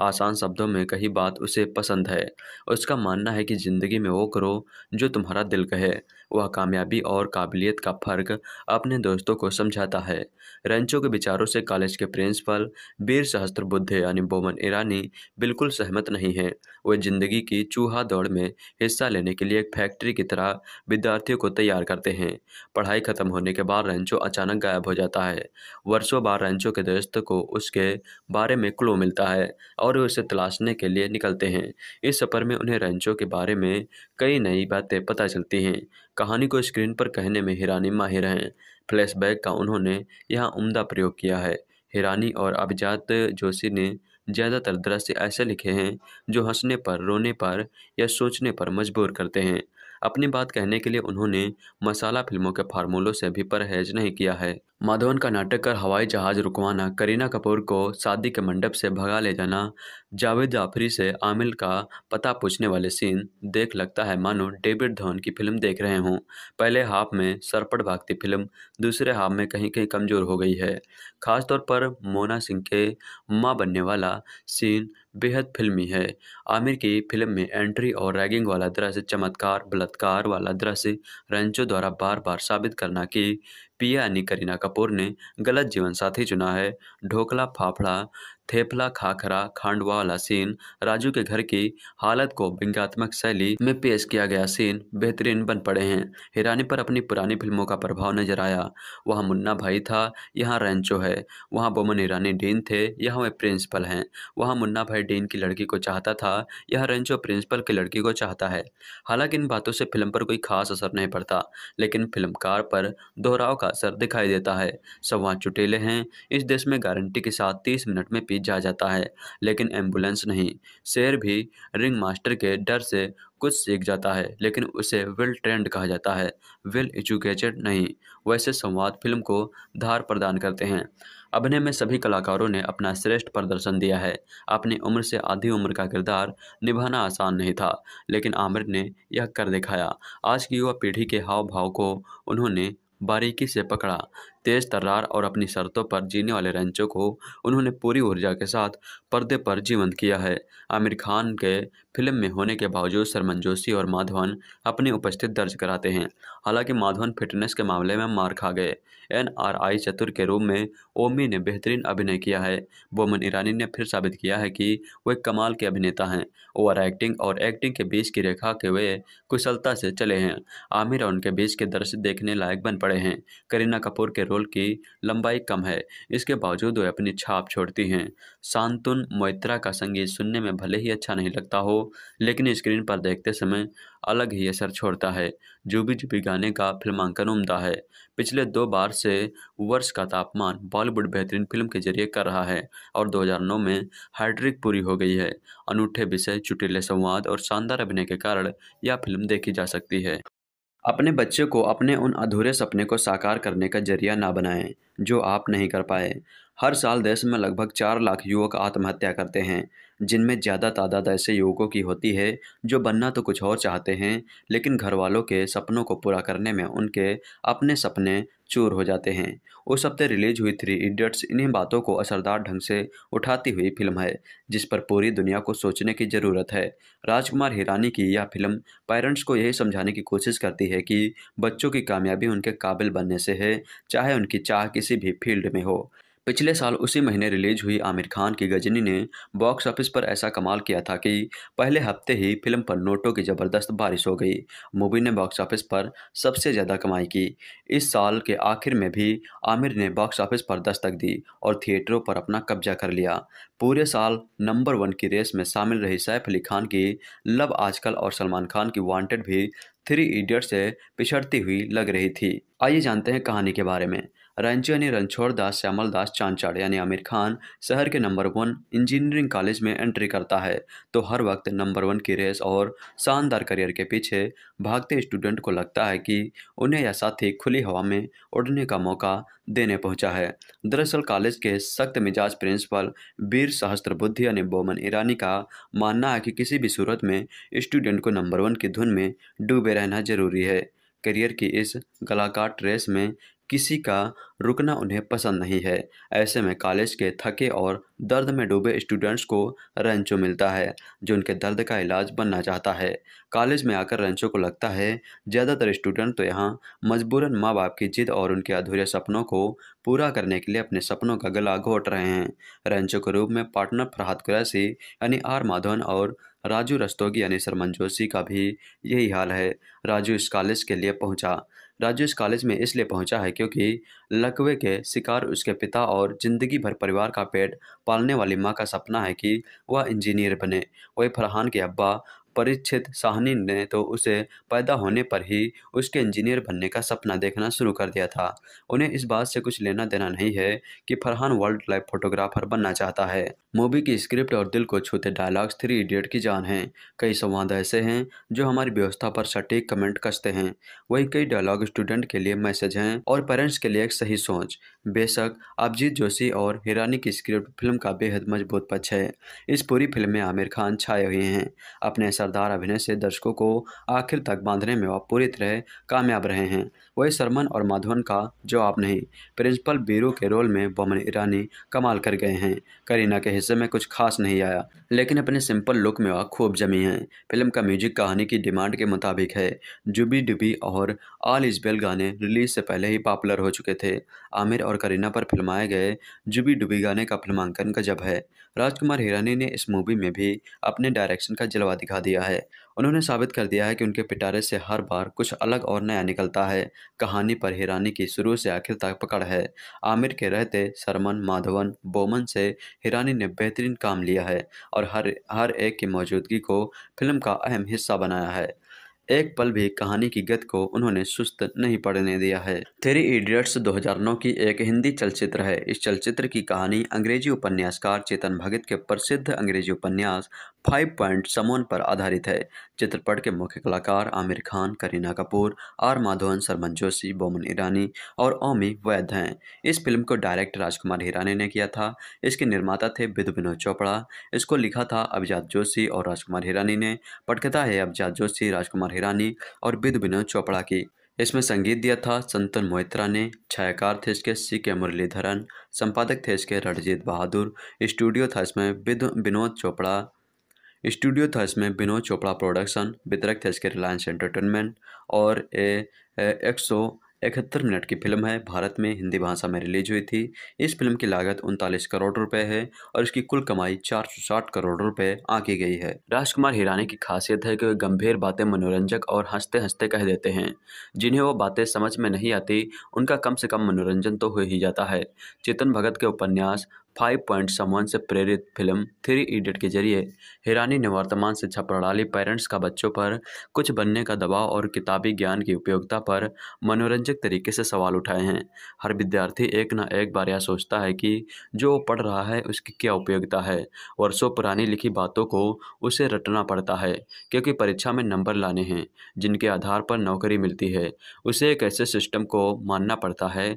आसान शब्दों में कही बात उसे पसंद है उसका मानना है कि ज़िंदगी में वो करो जो तुम्हारा दिल कहे वह कामयाबी और काबिलियत का फ़र्क अपने दोस्तों को समझाता है रंचो के विचारों से कॉलेज के प्रिंसिपल वीर सहस्त्र बुद्ध यानी बोमन ईरानी बिल्कुल सहमत नहीं है वे जिंदगी की चूहा दौड़ में हिस्सा लेने के लिए एक फैक्ट्री की तरह विद्यार्थियों को तैयार करते हैं पढ़ाई खत्म होने के बाद रेंचो अचानक गायब हो जाता है वर्षों बाद रंचो के दोस्त को उसके बारे में क्लो मिलता है और वे उसे तलाशने के लिए निकलते हैं इस सफ़र में उन्हें रेंचो के बारे में कई नई बातें पता चलती हैं कहानी को स्क्रीन पर कहने में हिरानी माहिर हैं फ्लैशबैक का उन्होंने यहाँ उम्दा प्रयोग किया है हिरानी और अभिजात जोशी ने ज़्यादातर दृश्य ऐसे लिखे हैं जो हंसने पर रोने पर या सोचने पर मजबूर करते हैं अपनी बात कहने के लिए उन्होंने मसाला फिल्मों के फार्मूलों से भी परहेज नहीं किया है माधवन का नाटक कर हवाई जहाज रुकवाना करीना कपूर को शादी के मंडप से भगा ले जाना जावेद जाफरी से आमिल का पता पूछने वाले सीन देख लगता है मानो डेविड धवन की फिल्म देख रहे हों पहले हाफ में सरपट भागती फिल्म दूसरे हाफ में कहीं कहीं कमज़ोर हो गई है खासतौर पर मोना सिंह के माँ बनने वाला सीन बेहद फिल्मी है आमिर की फिल्म में एंट्री और रैगिंग वाला दृश्य चमत्कार बलात्कार वाला दृश्य रंचो द्वारा बार बार साबित करना कि पिया यानी करीना कपूर ने गलत जीवन साथी चुना है ढोकला फाफड़ा थेपला खाखरा खांडवा वाला सीन राजू के घर की हालत को व्यंगात्मक शैली में पेश किया गया सीन बेहतरीन बन पड़े हैं हिरानी पर अपनी पुरानी फिल्मों का प्रभाव नजर आया वहाँ मुन्ना भाई था यहाँ रेंचो है वहाँ बोमन हिरानी डीन थे यहाँ वे प्रिंसिपल हैं वहाँ मुन्ना भाई डीन की लड़की को चाहता था यहाँ रेंचो प्रिंसिपल की लड़की को चाहता है हालांकि इन बातों से फिल्म पर कोई खास असर नहीं पड़ता लेकिन फिल्मकार पर दोहराव का असर दिखाई देता है सब वहाँ चुटेले हैं इस देश में गारंटी के साथ तीस मिनट में भी जा जाता है लेकिन एम्बुलेंस नहीं शेर भी रिंग मास्टर के डर से कुछ सीख जाता है लेकिन उसे विल ट्रेंड कहा जाता है विल एजुकेटेड नहीं वैसे संवाद फिल्म को धार प्रदान करते हैं अभिनय में सभी कलाकारों ने अपना श्रेष्ठ प्रदर्शन दिया है अपनी उम्र से आधी उम्र का किरदार निभाना आसान नहीं था लेकिन आमिर ने यह कर दिखाया आज की युवा पीढ़ी के हाव भाव को उन्होंने बारीकी से पकड़ा तेज तर्रार और अपनी शर्तों पर जीने वाले रंचों को उन्होंने पूरी ऊर्जा के साथ पर्दे पर जीवंत किया है आमिर खान के फिल्म में होने के बावजूद सरमन जोशी और माधवन अपनी उपस्थिति दर्ज कराते हैं हालांकि माधवन फिटनेस के मामले में मार खा गए एन आर आई चतुर के रूप में ओमी ने बेहतरीन अभिनय किया है बोमन ईरानी ने फिर साबित किया है कि वे कमाल के अभिनेता हैं ओवर एक्टिंग और एक्टिंग के बीच की रेखा के वे कुशलता से चले हैं आमिर और उनके बीच के दृश्य देखने लायक बन पड़े हैं करीना कपूर के रोल की लंबाई कम है इसके बावजूद वे अपनी छाप छोड़ती हैं सांतुन मोइत्रा का संगीत सुनने में भले ही अच्छा नहीं लगता हो लेकिन स्क्रीन पर देखते समय अलग ही असर छोड़ता है जुबी जुबी गाने का फिल्मांकन उमदा है पिछले दो बार से वर्ष का तापमान बॉलीवुड बेहतरीन फिल्म के जरिए कर रहा है और 2009 में हैट्रिक पूरी हो गई है अनूठे विषय चुटिले संवाद और शानदार अभिनय के कारण यह फिल्म देखी जा सकती है अपने बच्चे को अपने उन अधूरे सपने को साकार करने का जरिया ना बनाएं जो आप नहीं कर पाए हर साल देश में लगभग चार लाख युवक आत्महत्या करते हैं जिनमें ज़्यादा तादाद ऐसे युवकों की होती है जो बनना तो कुछ और चाहते हैं लेकिन घर वालों के सपनों को पूरा करने में उनके अपने सपने चूर हो जाते हैं उस हफ्ते रिलीज हुई थ्री इडियट्स इन्हीं बातों को असरदार ढंग से उठाती हुई फिल्म है जिस पर पूरी दुनिया को सोचने की ज़रूरत है राजकुमार हिरानी की यह फिल्म पेरेंट्स को यही समझाने की कोशिश करती है कि बच्चों की कामयाबी उनके काबिल बनने से है चाहे उनकी चाह किसी भी फील्ड में हो पिछले साल उसी महीने रिलीज हुई आमिर खान की गजनी ने बॉक्स ऑफिस पर ऐसा कमाल किया था कि पहले हफ्ते ही फिल्म पर नोटों की ज़बरदस्त बारिश हो गई मूवी ने बॉक्स ऑफिस पर सबसे ज़्यादा कमाई की इस साल के आखिर में भी आमिर ने बॉक्स ऑफिस पर दस्तक दी और थिएटरों पर अपना कब्जा कर लिया पूरे साल नंबर वन की रेस में शामिल रही सैफ अली खान की लव आजकल और सलमान खान की वांटेड भी थ्री इडियट से पिछड़ती हुई लग रही थी आइए जानते हैं कहानी के बारे में रंजू यानी रणछोड़ दास श्यामल दास चांचाड़ यानी आमिर खान शहर के नंबर वन इंजीनियरिंग कॉलेज में एंट्री करता है तो हर वक्त नंबर वन की रेस और शानदार करियर के पीछे भागते स्टूडेंट को लगता है कि उन्हें यह साथी खुली हवा में उड़ने का मौका देने पहुंचा है दरअसल कॉलेज के सख्त मिजाज प्रिंसिपल वीर सहस्त्र बुद्धि यानी बोमन ईरानी का मानना है कि किसी भी सूरत में स्टूडेंट को नंबर वन की धुन में डूबे रहना जरूरी है करियर की इस गलाकार रेस में किसी का रुकना उन्हें पसंद नहीं है ऐसे में कॉलेज के थके और दर्द में डूबे स्टूडेंट्स को रेंचो मिलता है जो उनके दर्द का इलाज बनना चाहता है कॉलेज में आकर रेंचो को लगता है ज़्यादातर स्टूडेंट तो यहाँ मजबूरन माँ बाप की जिद और उनके अधूरे सपनों को पूरा करने के लिए अपने सपनों का गला घोट रहे हैं रेंचो के रूप में पार्टनर फरहाद कुरैसी यानी आर माधवन और राजू रस्तोगी यानी सरमन जोशी का भी यही हाल है राजू इस कॉलेज के लिए पहुँचा राजू इस कॉलेज में इसलिए पहुंचा है क्योंकि लकवे के शिकार उसके पिता और ज़िंदगी भर परिवार का पेट पालने वाली माँ का सपना है कि वह इंजीनियर बने वही फरहान के अब्बा परिचित साहनी ने तो उसे पैदा होने पर ही उसके इंजीनियर बनने का सपना देखना शुरू कर दिया था उन्हें इस बात से कुछ लेना देना नहीं है कि फरहान वर्ल्ड लाइफ फोटोग्राफर बनना चाहता है मूवी की स्क्रिप्ट और दिल को छूते डायलॉग्स थ्री इडियट की जान हैं कई संवाद ऐसे हैं जो हमारी व्यवस्था पर सटीक कमेंट कसते हैं वही कई डायलॉग स्टूडेंट के लिए मैसेज हैं और पेरेंट्स के लिए एक सही सोच बेशक अभिजीत जोशी और हिरानी की स्क्रिप्ट फिल्म का बेहद मजबूत पक्ष है इस पूरी फिल्म में आमिर खान छाए हुए हैं अपने सरदार अभिनय से दर्शकों को आखिर तक बांधने में वह पूरी तरह कामयाब रहे हैं वही सरमन और माधवन का जो नहीं प्रिंसिपल बीरू के रोल में बोमन ईरानी कमाल कर गए हैं करीना के हिस्से में कुछ खास नहीं आया लेकिन अपने सिंपल लुक में वह खूब जमी हैं फिल्म का म्यूजिक कहानी की डिमांड के मुताबिक है जुबी डुबी और आल इजबेल गाने रिलीज से पहले ही पॉपुलर हो चुके थे आमिर और करीना पर फिल्माए गए जुबी डुबी गाने का फिल्मांकन गजब है राजकुमार हिरानी ने इस मूवी में भी अपने डायरेक्शन का जलवा दिखा दिया है उन्होंने साबित कर दिया है कि उनके पिटारे से हर बार कुछ अलग और नया निकलता है कहानी पर हिरानी की शुरू से आखिर तक पकड़ है आमिर के रहते सरमन माधवन बोमन से हिरानी ने बेहतरीन काम लिया है और हर हर एक की मौजूदगी को फिल्म का अहम हिस्सा बनाया है एक पल भी कहानी की गत को उन्होंने सुस्त नहीं पड़ने दिया है थ्री इडियट्स 2009 की एक हिंदी चलचित्र है इस चलचित्र की कहानी अंग्रेजी उपन्यासकार चेतन भगत के प्रसिद्ध अंग्रेजी उपन्यास फाइव पॉइंट समोन पर आधारित है चित्रपट के मुख्य कलाकार आमिर खान करीना कपूर आर माधवन सरमन जोशी बोमन ईरानी और ओमी वैद हैं इस फिल्म को डायरेक्ट राजकुमार हिरानी ने किया था इसके निर्माता थे विधु विनोद चोपड़ा इसको लिखा था अभिजात जोशी और राजकुमार हिरानी ने पटकथा है अभिजात जोशी राजकुमार हिरानी और विधु विनोद चोपड़ा की इसमें संगीत दिया था संतन मोहित्रा ने छायाकार थे इसके सी के मुरलीधरन संपादक थे इसके रणजीत बहादुर स्टूडियो था इसमें विनोद चोपड़ा स्टूडियो था इसमें विनोद चोपड़ा प्रोडक्शन वितरक थे इसके रिलायंस एंटरटेनमेंट और ए, ए, एक सौ इकहत्तर मिनट की फिल्म है भारत में हिंदी भाषा में रिलीज हुई थी इस फिल्म की लागत उनतालीस करोड़ रुपए है और इसकी कुल कमाई चार सौ साठ करोड़ रुपए आंकी गई है राजकुमार हिरानी की खासियत है कि वे गंभीर बातें मनोरंजक और हंसते हंसते कह देते हैं जिन्हें वो बातें समझ में नहीं आती उनका कम से कम मनोरंजन तो हो ही जाता है चेतन भगत के उपन्यास फाइव पॉइंट समवन से प्रेरित फिल्म थ्री इडियट के जरिए हिरानी ने वर्तमान शिक्षा प्रणाली पेरेंट्स का बच्चों पर कुछ बनने का दबाव और किताबी ज्ञान की उपयोगिता पर मनोरंजक तरीके से सवाल उठाए हैं हर विद्यार्थी एक ना एक बार यह सोचता है कि जो वो पढ़ रहा है उसकी क्या उपयोगिता है वर्षों पुरानी लिखी बातों को उसे रटना पड़ता है क्योंकि परीक्षा में नंबर लाने हैं जिनके आधार पर नौकरी मिलती है उसे एक ऐसे सिस्टम को मानना पड़ता है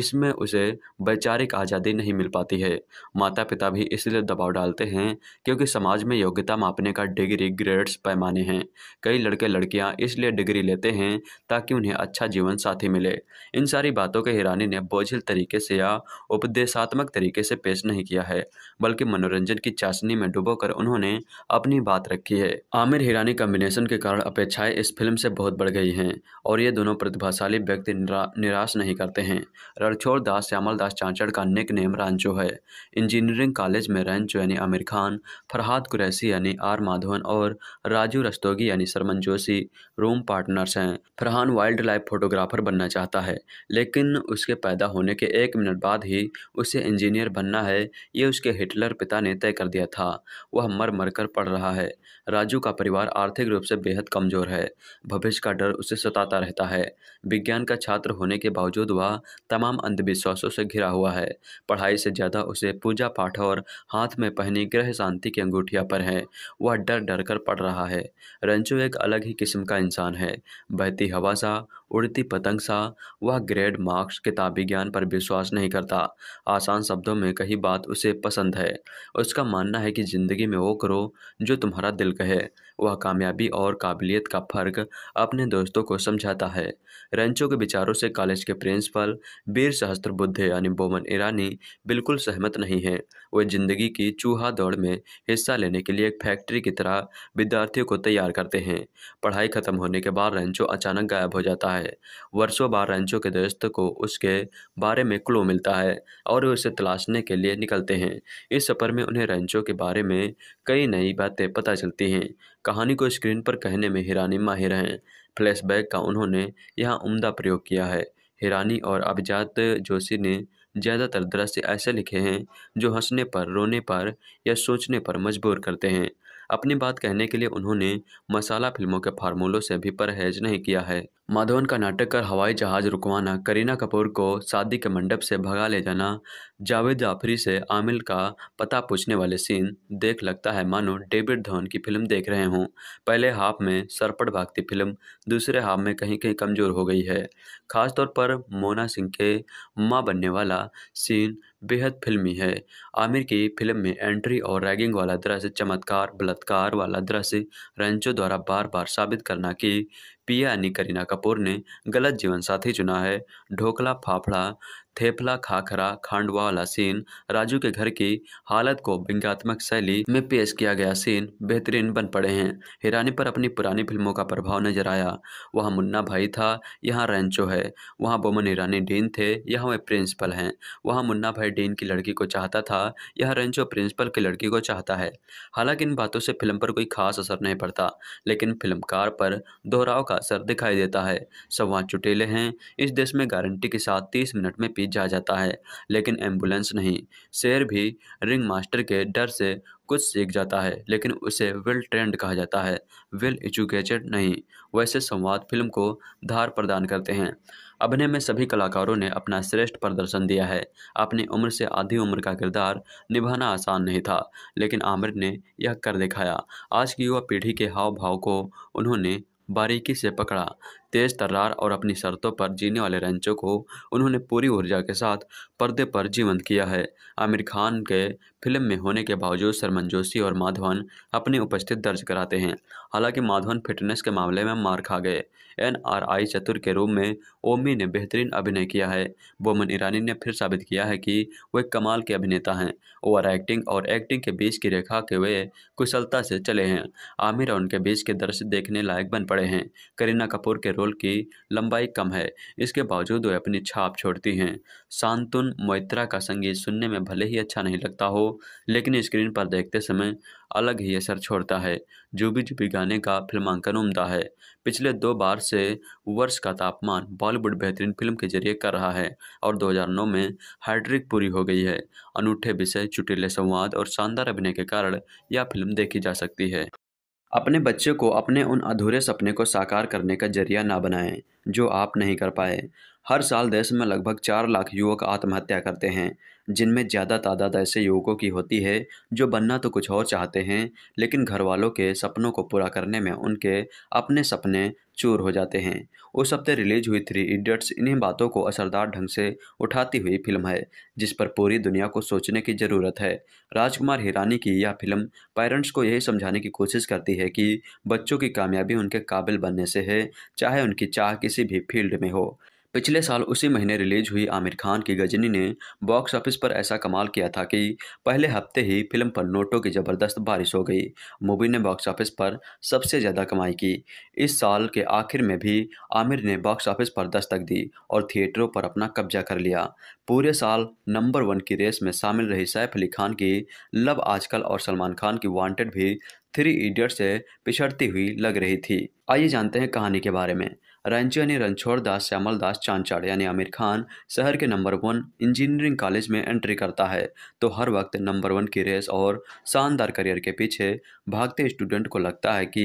जिसमें उसे वैचारिक आज़ादी नहीं मिल पाती है माता पिता भी इसलिए दबाव डालते हैं क्योंकि समाज में योग्यता मापने का डिग्री ग्रेड्स पैमाने हैं कई लड़के लड़कियां इसलिए डिग्री लेते हैं ताकि उन्हें अच्छा जीवन साथी मिले इन सारी बातों के हिरानी ने बोझिल तरीके से या उपदेशात्मक तरीके से पेश नहीं किया है बल्कि मनोरंजन की चाशनी में डुबो उन्होंने अपनी बात रखी है आमिर हिरानी कम्बिनेशन के कारण अपेक्षाएं इस फिल्म से बहुत बढ़ गई हैं और ये दोनों प्रतिभाशाली व्यक्ति निरा, निराश नहीं करते हैं रणछोड़ दास श्यामल दास चांचड़ का निक नेम रांचो है इंजीनियरिंग कॉलेज में रंच यानी आमिर खान फरहाद कुरैसी यानी आर माधवन और राजू रस्तोगी यानी सरमन जोशी रूम पार्टनर्स हैं फरहान वाइल्ड लाइफ फोटोग्राफर बनना चाहता है लेकिन उसके पैदा होने के एक मिनट बाद ही उसे इंजीनियर बनना है ये उसके हिटलर पिता ने तय कर दिया था वह मर मर कर पढ़ रहा है राजू का परिवार आर्थिक रूप से बेहद कमज़ोर है भविष्य का डर उसे सताता रहता है विज्ञान का छात्र होने के बावजूद वह तमाम अंधविश्वासों से घिरा हुआ है पढ़ाई से ज़्यादा उसे पूजा पाठ और हाथ में पहनी ग्रह शांति की अंगूठिया पर है वह डर डर कर पढ़ रहा है रंजू एक अलग ही किस्म का इंसान है बहती हवा सा उड़ती पतंग सा वह ग्रेड मार्क्स किताबी ज्ञान पर विश्वास नहीं करता आसान शब्दों में कही बात उसे पसंद है उसका मानना है कि ज़िंदगी में वो करो जो तुम्हारा दिल कहे वह कामयाबी और काबिलियत का फ़र्क अपने दोस्तों को समझाता है रेंचो के विचारों से कॉलेज के प्रिंसिपल वीर सहस्त्र बुद्ध यानी बोमन ईरानी बिल्कुल सहमत नहीं है वह जिंदगी की चूहा दौड़ में हिस्सा लेने के लिए एक फैक्ट्री की तरह विद्यार्थियों को तैयार करते हैं पढ़ाई खत्म होने के बाद रेंचो अचानक गायब हो जाता है वर्षों बाद रेंचो के दोस्त को उसके बारे में क्लो मिलता है और वे उसे तलाशने के लिए निकलते हैं इस सफ़र में उन्हें रेंचो के बारे में कई नई बातें पता चलती हैं कहानी को स्क्रीन पर कहने में हिरानी माहिर हैं फ्लैशबैक का उन्होंने यहाँ उम्दा प्रयोग किया है हिरानी और अभिजात जोशी ने ज़्यादातर दृश्य ऐसे लिखे हैं जो हंसने पर रोने पर या सोचने पर मजबूर करते हैं अपनी बात कहने के लिए उन्होंने मसाला फिल्मों के फार्मूलों से भी परहेज नहीं किया है माधवन का नाटक कर हवाई जहाज रुकवाना करीना कपूर को शादी के मंडप से भगा ले जाना जावेद जाफरी से आमिल का पता पूछने वाले सीन देख लगता है मानो डेविड धवन की फिल्म देख रहे हों पहले हाफ में सरपट भागती फिल्म दूसरे हाफ में कहीं कहीं कमज़ोर हो गई है खासतौर पर मोना सिंह के माँ बनने वाला सीन बेहद फिल्मी है आमिर की फिल्म में एंट्री और रैगिंग वाला दृश्य चमत्कार बलात्कार वाला दृश्य रंचो द्वारा बार बार साबित करना कि पिया यानी करीना कपूर ने गलत जीवन साथी चुना है ढोकला फाफड़ा थेपला खाखरा खांडवा वाला सीन राजू के घर की हालत को व्यंग्यात्मक शैली में पेश किया गया सीन बेहतरीन बन पड़े हैं हिरानी पर अपनी पुरानी फिल्मों का प्रभाव नजर आया वहाँ मुन्ना भाई था यहाँ रेंचो है वहाँ बोमन हिरानी डीन थे यहाँ वे प्रिंसिपल हैं वहाँ मुन्ना भाई डीन की लड़की को चाहता था यहाँ रेंचो प्रिंसिपल की लड़की को चाहता है हालांकि इन बातों से फिल्म पर कोई खास असर नहीं पड़ता लेकिन फिल्मकार पर दोहराव का असर दिखाई देता है सब वहाँ चुटेले हैं इस देश में गारंटी के साथ तीस मिनट में पी जा जाता है लेकिन एम्बुलेंस नहीं शेर भी रिंग मास्टर के डर से कुछ सीख जाता है लेकिन उसे वेल ट्रेंड कहा जाता है वेल एजुकेटेड नहीं वैसे संवाद फिल्म को धार प्रदान करते हैं अभिनय में सभी कलाकारों ने अपना श्रेष्ठ प्रदर्शन दिया है अपनी उम्र से आधी उम्र का किरदार निभाना आसान नहीं था लेकिन आमिर ने यह कर दिखाया आज की युवा पीढ़ी के हाव भाव को उन्होंने बारीकी से पकड़ा तेज तर्रार और अपनी शर्तों पर जीने वाले रंचों को उन्होंने पूरी ऊर्जा के साथ पर्दे पर जीवंत किया है आमिर खान के फिल्म में होने के बावजूद सरमन जोशी और माधवन अपनी उपस्थित दर्ज कराते हैं हालांकि माधवन फिटनेस के मामले में मार खा गए एनआरआई चतुर के रूप में ओमी ने बेहतरीन अभिनय किया है बोमन ईरानी ने फिर साबित किया है कि वे कमाल के अभिनेता हैं ओवर एक्टिंग और एक्टिंग के बीच की रेखा के वे कुशलता से चले हैं आमिर और उनके बीच के दृश्य देखने लायक बन पड़े हैं करीना कपूर के कोलेस्ट्रोल की लंबाई कम है इसके बावजूद वे अपनी छाप छोड़ती हैं शांतुन मोइत्रा का संगीत सुनने में भले ही अच्छा नहीं लगता हो लेकिन स्क्रीन पर देखते समय अलग ही असर छोड़ता है जुबी जुबी गाने का फिल्मांकन उमदा है पिछले दो बार से वर्ष का तापमान बॉलीवुड बेहतरीन फिल्म के जरिए कर रहा है और 2009 में हैट्रिक पूरी हो गई है अनूठे विषय चुटिले संवाद और शानदार अभिनय के कारण यह फिल्म देखी जा सकती है अपने बच्चे को अपने उन अधूरे सपने को साकार करने का जरिया ना बनाएं जो आप नहीं कर पाए हर साल देश में लगभग चार लाख युवक आत्महत्या करते हैं जिनमें ज़्यादा तादाद ऐसे युवकों की होती है जो बनना तो कुछ और चाहते हैं लेकिन घर वालों के सपनों को पूरा करने में उनके अपने सपने चूर हो जाते हैं उस हफ्ते रिलीज हुई थ्री इडियट्स इन्हीं बातों को असरदार ढंग से उठाती हुई फिल्म है जिस पर पूरी दुनिया को सोचने की ज़रूरत है राजकुमार हिरानी की यह फिल्म पेरेंट्स को यही समझाने की कोशिश करती है कि बच्चों की कामयाबी उनके काबिल बनने से है चाहे उनकी चाह किसी भी फील्ड में हो पिछले साल उसी महीने रिलीज हुई आमिर खान की गजनी ने बॉक्स ऑफिस पर ऐसा कमाल किया था कि पहले हफ्ते ही फिल्म पर नोटों की ज़बरदस्त बारिश हो गई मूवी ने बॉक्स ऑफिस पर सबसे ज़्यादा कमाई की इस साल के आखिर में भी आमिर ने बॉक्स ऑफिस पर दस्तक दी और थिएटरों पर अपना कब्जा कर लिया पूरे साल नंबर वन की रेस में शामिल रही सैफ अली खान की लव आजकल और सलमान खान की वांटेड भी थ्री इडियट से पिछड़ती हुई लग रही थी आइए जानते हैं कहानी के बारे में रांची यानी रणछोड़ दास श्यामल दास चांचाड़ यानी आमिर खान शहर के नंबर वन इंजीनियरिंग कॉलेज में एंट्री करता है तो हर वक्त नंबर वन की रेस और शानदार करियर के पीछे भागते स्टूडेंट को लगता है कि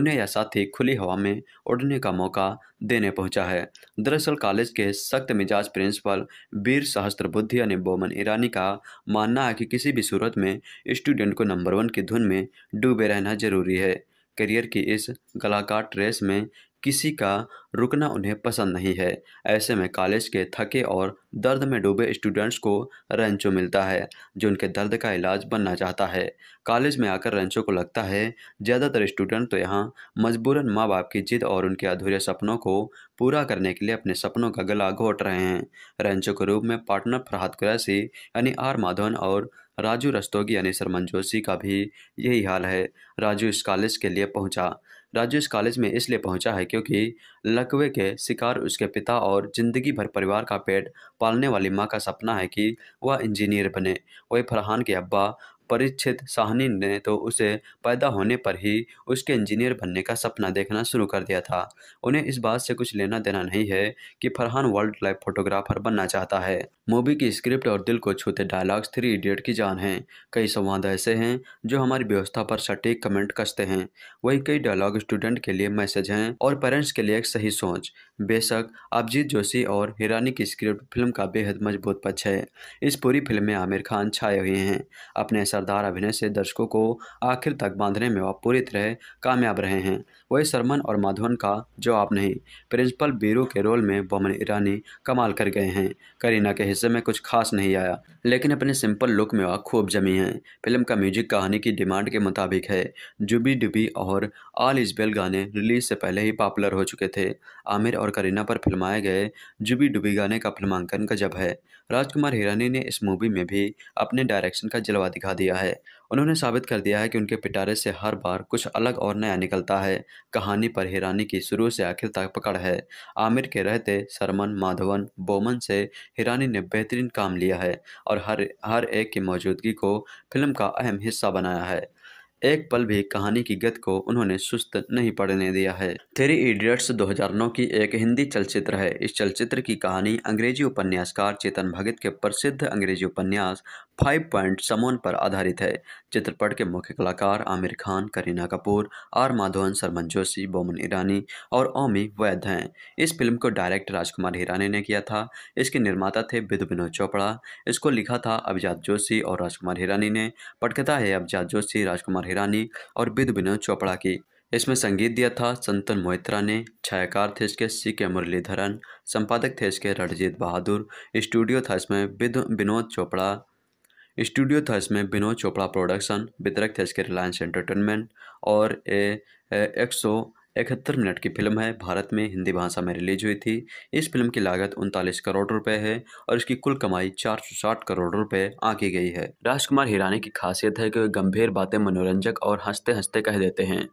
उन्हें यह साथी खुली हवा में उड़ने का मौका देने पहुंचा है दरअसल कॉलेज के सख्त मिजाज प्रिंसिपल वीर सहस्त्र बुद्धि यानी बोमन ईरानी का मानना है कि किसी भी सूरत में स्टूडेंट को नंबर वन की धुन में डूबे रहना जरूरी है करियर की इस गलाकार रेस में किसी का रुकना उन्हें पसंद नहीं है ऐसे में कॉलेज के थके और दर्द में डूबे स्टूडेंट्स को रेंचो मिलता है जो उनके दर्द का इलाज बनना चाहता है कॉलेज में आकर रेंचो को लगता है ज़्यादातर स्टूडेंट तो यहाँ मजबूरन माँ बाप की जिद और उनके अधूरे सपनों को पूरा करने के लिए अपने सपनों का गला घोट रहे हैं रेंचो के रूप में पार्टनर फरहाद कुरैसी यानी आर माधवन और राजू रस्तोगी यानी सरमन जोशी का भी यही हाल है राजू इस कॉलेज के लिए पहुँचा राजू इस कॉलेज में इसलिए पहुंचा है क्योंकि लकवे के शिकार उसके पिता और ज़िंदगी भर परिवार का पेट पालने वाली माँ का सपना है कि वह इंजीनियर बने वही फरहान के अब्बा परिचित साहनी ने तो उसे पैदा होने पर ही उसके इंजीनियर बनने का सपना देखना शुरू कर दिया था उन्हें इस बात से कुछ लेना देना नहीं है कि फरहान वाइल्ड लाइफ फोटोग्राफर बनना चाहता है मूवी की स्क्रिप्ट और दिल को छूते डायलॉग्स थ्री इडियट की जान हैं कई संवाद ऐसे हैं जो हमारी व्यवस्था पर सटीक कमेंट कसते हैं वही कई डायलॉग स्टूडेंट के लिए मैसेज हैं और पेरेंट्स के लिए एक सही सोच बेशक अभिजीत जोशी और हिरानी की स्क्रिप्ट फिल्म का बेहद मजबूत पक्ष है इस पूरी फिल्म में आमिर खान छाए हुए हैं अपने सरदार अभिनय से दर्शकों को आखिर तक बांधने में वह पूरी तरह कामयाब रहे हैं वही सरमन और माधवन का जवाब नहीं प्रिंसिपल बीरू के रोल में बोमन ईरानी कमाल कर गए हैं करीना के हिस्से में कुछ खास नहीं आया लेकिन अपने सिंपल लुक में वह खूब जमी हैं फिल्म का म्यूजिक कहानी की डिमांड के मुताबिक है जुबी डुबी और आल इजबेल गाने रिलीज से पहले ही पॉपुलर हो चुके थे आमिर और करीना पर फिल्माए गए जुबी डुबी गाने का फिल्मांकन का जब है राजकुमार हिरानी ने इस मूवी में भी अपने डायरेक्शन का जलवा दिखा दिया है उन्होंने साबित कर दिया है कि उनके पिटारे से हर बार कुछ अलग और नया निकलता है कहानी पर हिरानी की शुरू से आखिर तक पकड़ है आमिर के रहते सरमन माधवन बोमन से हिरानी ने बेहतरीन काम लिया है और हर हर एक की मौजूदगी को फिल्म का अहम हिस्सा बनाया है एक पल भी कहानी की गत को उन्होंने सुस्त नहीं पड़ने दिया है थ्री इडियट्स 2009 की एक हिंदी चलचित्र है इस चलचित्र की कहानी अंग्रेजी उपन्यासकार चेतन भगत के प्रसिद्ध अंग्रेजी उपन्यास फाइव पॉइंट समोन पर आधारित है चित्रपट के मुख्य कलाकार आमिर खान करीना कपूर आर माधवन सरमन जोशी बोमन ईरानी और ओमी वैद हैं इस फिल्म को डायरेक्ट राजकुमार हिरानी ने किया था इसके निर्माता थे विधु विनोद चोपड़ा इसको लिखा था अभिजात जोशी और राजकुमार हिरानी ने पटकथा है अभिजात जोशी राजकुमार हिरानी और विधु विनोद चोपड़ा की इसमें संगीत दिया था संतन मोहित्रा ने छायाकार थे इसके सी के मुरलीधरन संपादक थे इसके रणजीत बहादुर स्टूडियो था इसमें विनोद चोपड़ा स्टूडियो था इसमें विनोद चोपड़ा प्रोडक्शन वितरक थे इसके रिलायंस एंटरटेनमेंट और ए, ए एक सौ इकहत्तर मिनट की फिल्म है भारत में हिंदी भाषा में रिलीज हुई थी इस फिल्म की लागत उनतालीस करोड़ रुपए है और इसकी कुल कमाई चार सौ साठ करोड़ रुपए आंकी गई है राजकुमार हिरानी की खासियत है कि वे गंभीर बातें मनोरंजक और हंसते हंसते कह देते हैं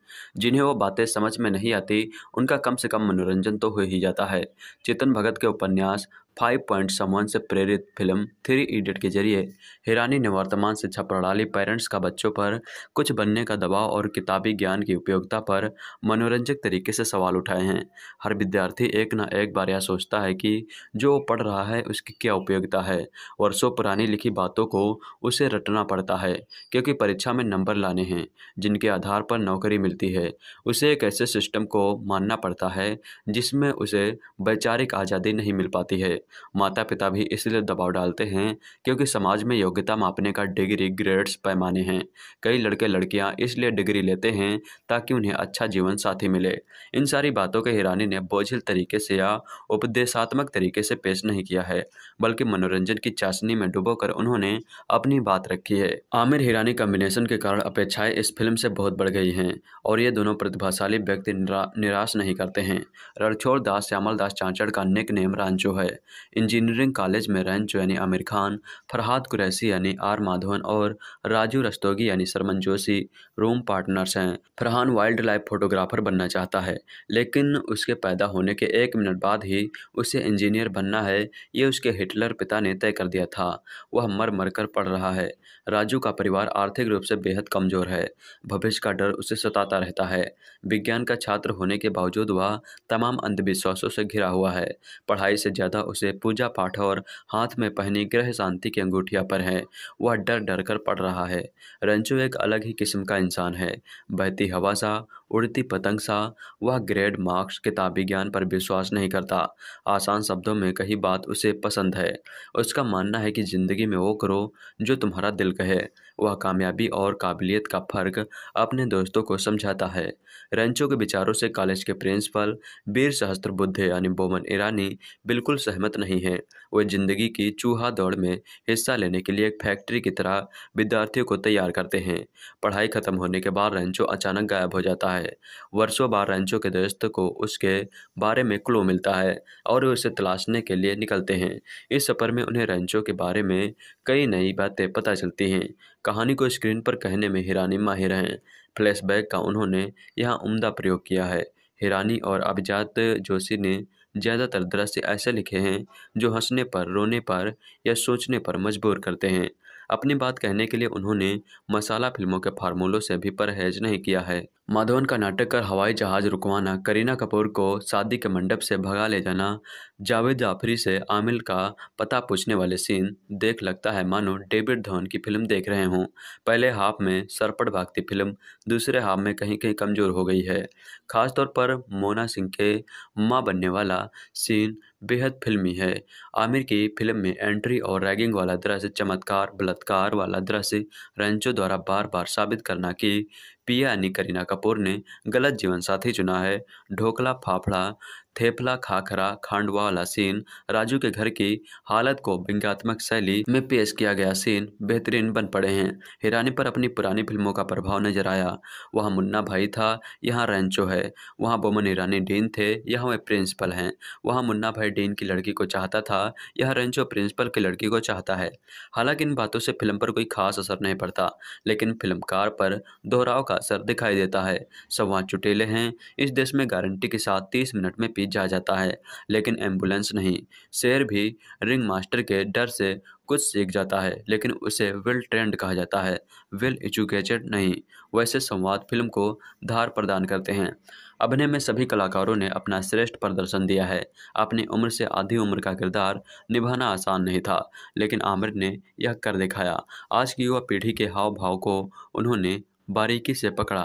जिन्हें वो बातें समझ में नहीं आती उनका कम से कम मनोरंजन तो हो ही जाता है चेतन भगत के उपन्यास फाइव पॉइंट समवन से प्रेरित फिल्म थ्री इडियट के जरिए हिरानी ने वर्तमान शिक्षा प्रणाली पेरेंट्स का बच्चों पर कुछ बनने का दबाव और किताबी ज्ञान की उपयोगिता पर मनोरंजक तरीके से सवाल उठाए हैं हर विद्यार्थी एक ना एक बार यह सोचता है कि जो पढ़ रहा है उसकी क्या उपयोगिता है वर्षों पुरानी लिखी बातों को उसे रटना पड़ता है क्योंकि परीक्षा में नंबर लाने हैं जिनके आधार पर नौकरी मिलती है उसे एक ऐसे सिस्टम को मानना पड़ता है जिसमें उसे वैचारिक आज़ादी नहीं मिल पाती है माता पिता भी इसलिए दबाव डालते हैं क्योंकि समाज में योग्यता मापने का डिग्री ग्रेड्स पैमाने हैं कई लड़के लड़कियां इसलिए डिग्री लेते हैं ताकि उन्हें अच्छा जीवन साथी मिले इन सारी बातों के हिरानी ने बोझिल तरीके से या उपदेशात्मक तरीके से पेश नहीं किया है बल्कि मनोरंजन की चाशनी में डुबो उन्होंने अपनी बात रखी है आमिर हिरानी कॉम्बिनेशन के कारण अपेक्षाएं इस फिल्म से बहुत बढ़ गई हैं और ये दोनों प्रतिभाशाली व्यक्ति निराश नहीं करते हैं रणछोड़ दास श्यामल दास चाचड़ का निक नेम रांचो है इंजीनियरिंग कॉलेज में रैंचो यानी आमिर खान फरहाद कुरैसी यानी आर माधवन और राजू रस्तोगी यानी सरमन जोशी रूम पार्टनर्स हैं फरहान वाइल्ड लाइफ फोटोग्राफर बनना चाहता है लेकिन उसके पैदा होने के एक मिनट बाद ही उसे इंजीनियर बनना है ये उसके हिटलर पिता ने तय कर दिया था वह मर मर कर पढ़ रहा है राजू का परिवार आर्थिक रूप से बेहद कमजोर है भविष्य का डर उसे सताता रहता है विज्ञान का छात्र होने के बावजूद वह तमाम अंधविश्वासों से घिरा हुआ है पढ़ाई से ज़्यादा उसे पूजा पाठ और हाथ में पहनी ग्रह शांति की अंगूठिया पर है वह डर डर कर पढ़ रहा है रंजू एक अलग ही किस्म का इंसान है बहती हवा सा उड़ती पतंग सा वह ग्रेड मार्क्स किताबी ज्ञान पर विश्वास नहीं करता आसान शब्दों में कही बात उसे पसंद है उसका मानना है कि ज़िंदगी में वो करो जो तुम्हारा दिल कहे वह कामयाबी और काबिलियत का फ़र्क अपने दोस्तों को समझाता है रंचो के विचारों से कॉलेज के प्रिंसिपल वीर सहस्त्र बुद्ध यानी बोमन ईरानी बिल्कुल सहमत नहीं है वह जिंदगी की चूहा दौड़ में हिस्सा लेने के लिए एक फैक्ट्री की तरह विद्यार्थियों को तैयार करते हैं पढ़ाई खत्म होने के बाद रंचो अचानक गायब हो जाता है वर्षों बाद रंचो के दोस्त को उसके बारे में क्लो मिलता है और वे उसे तलाशने के लिए निकलते हैं इस सफ़र में उन्हें रंचो के बारे में कई नई बातें पता चलती हैं कहानी को स्क्रीन पर कहने में हिरानी माहिर हैं फ्लैशबैक का उन्होंने यहाँ उम्दा प्रयोग किया है हिरानी और अभिजात जोशी ने ज़्यादातर दृश्य ऐसे लिखे हैं जो हंसने पर रोने पर या सोचने पर मजबूर करते हैं अपनी बात कहने के लिए उन्होंने मसाला फिल्मों के फार्मूलों से भी परहेज नहीं किया है माधवन का नाटक कर हवाई जहाज रुकवाना करीना कपूर को शादी के मंडप से भगा ले जाना जावेद जाफरी से आमिल का पता पूछने वाले सीन देख लगता है मानो डेविड धवन की फिल्म देख रहे हों पहले हाफ में सरपट भागती फिल्म दूसरे हाफ में कहीं कहीं कमज़ोर हो गई है खासतौर पर मोना सिंह के माँ बनने वाला सीन बेहद फिल्मी है आमिर की फिल्म में एंट्री और रैगिंग वाला दृश्य चमत्कार बलात्कार वाला दृश्य रंचो द्वारा बार बार साबित करना कि पिया यानी करीना कपूर ने गलत जीवन साथी चुना है ढोकला फाफड़ा थेपला खाखरा खांडवा वाला सीन राजू के घर की हालत को व्यंग्यात्मक शैली में पेश किया गया सीन बेहतरीन बन पड़े हैं हिरानी पर अपनी पुरानी फिल्मों का प्रभाव नजर आया वहाँ मुन्ना भाई था यहाँ रेंचो है वहाँ बोमन ईरानी डीन थे यहाँ वे प्रिंसिपल हैं वहाँ मुन्ना भाई डीन की लड़की को चाहता था यह रेंचो प्रिंसिपल की लड़की को चाहता है हालांकि इन बातों से फिल्म पर कोई खास असर नहीं पड़ता लेकिन फिल्मकार पर दोहराव का असर दिखाई देता है सब वहाँ चुटेले हैं इस देश में गारंटी के साथ तीस मिनट में भी जा जाता है लेकिन एम्बुलेंस नहीं शेर भी रिंग मास्टर के डर से कुछ सीख जाता है लेकिन उसे विल ट्रेंड कहा जाता है विल एजुकेटेड नहीं वैसे संवाद फिल्म को धार प्रदान करते हैं अभिनय में सभी कलाकारों ने अपना श्रेष्ठ प्रदर्शन दिया है अपनी उम्र से आधी उम्र का किरदार निभाना आसान नहीं था लेकिन आमिर ने यह कर दिखाया आज की युवा पीढ़ी के हाव भाव को उन्होंने बारीकी से पकड़ा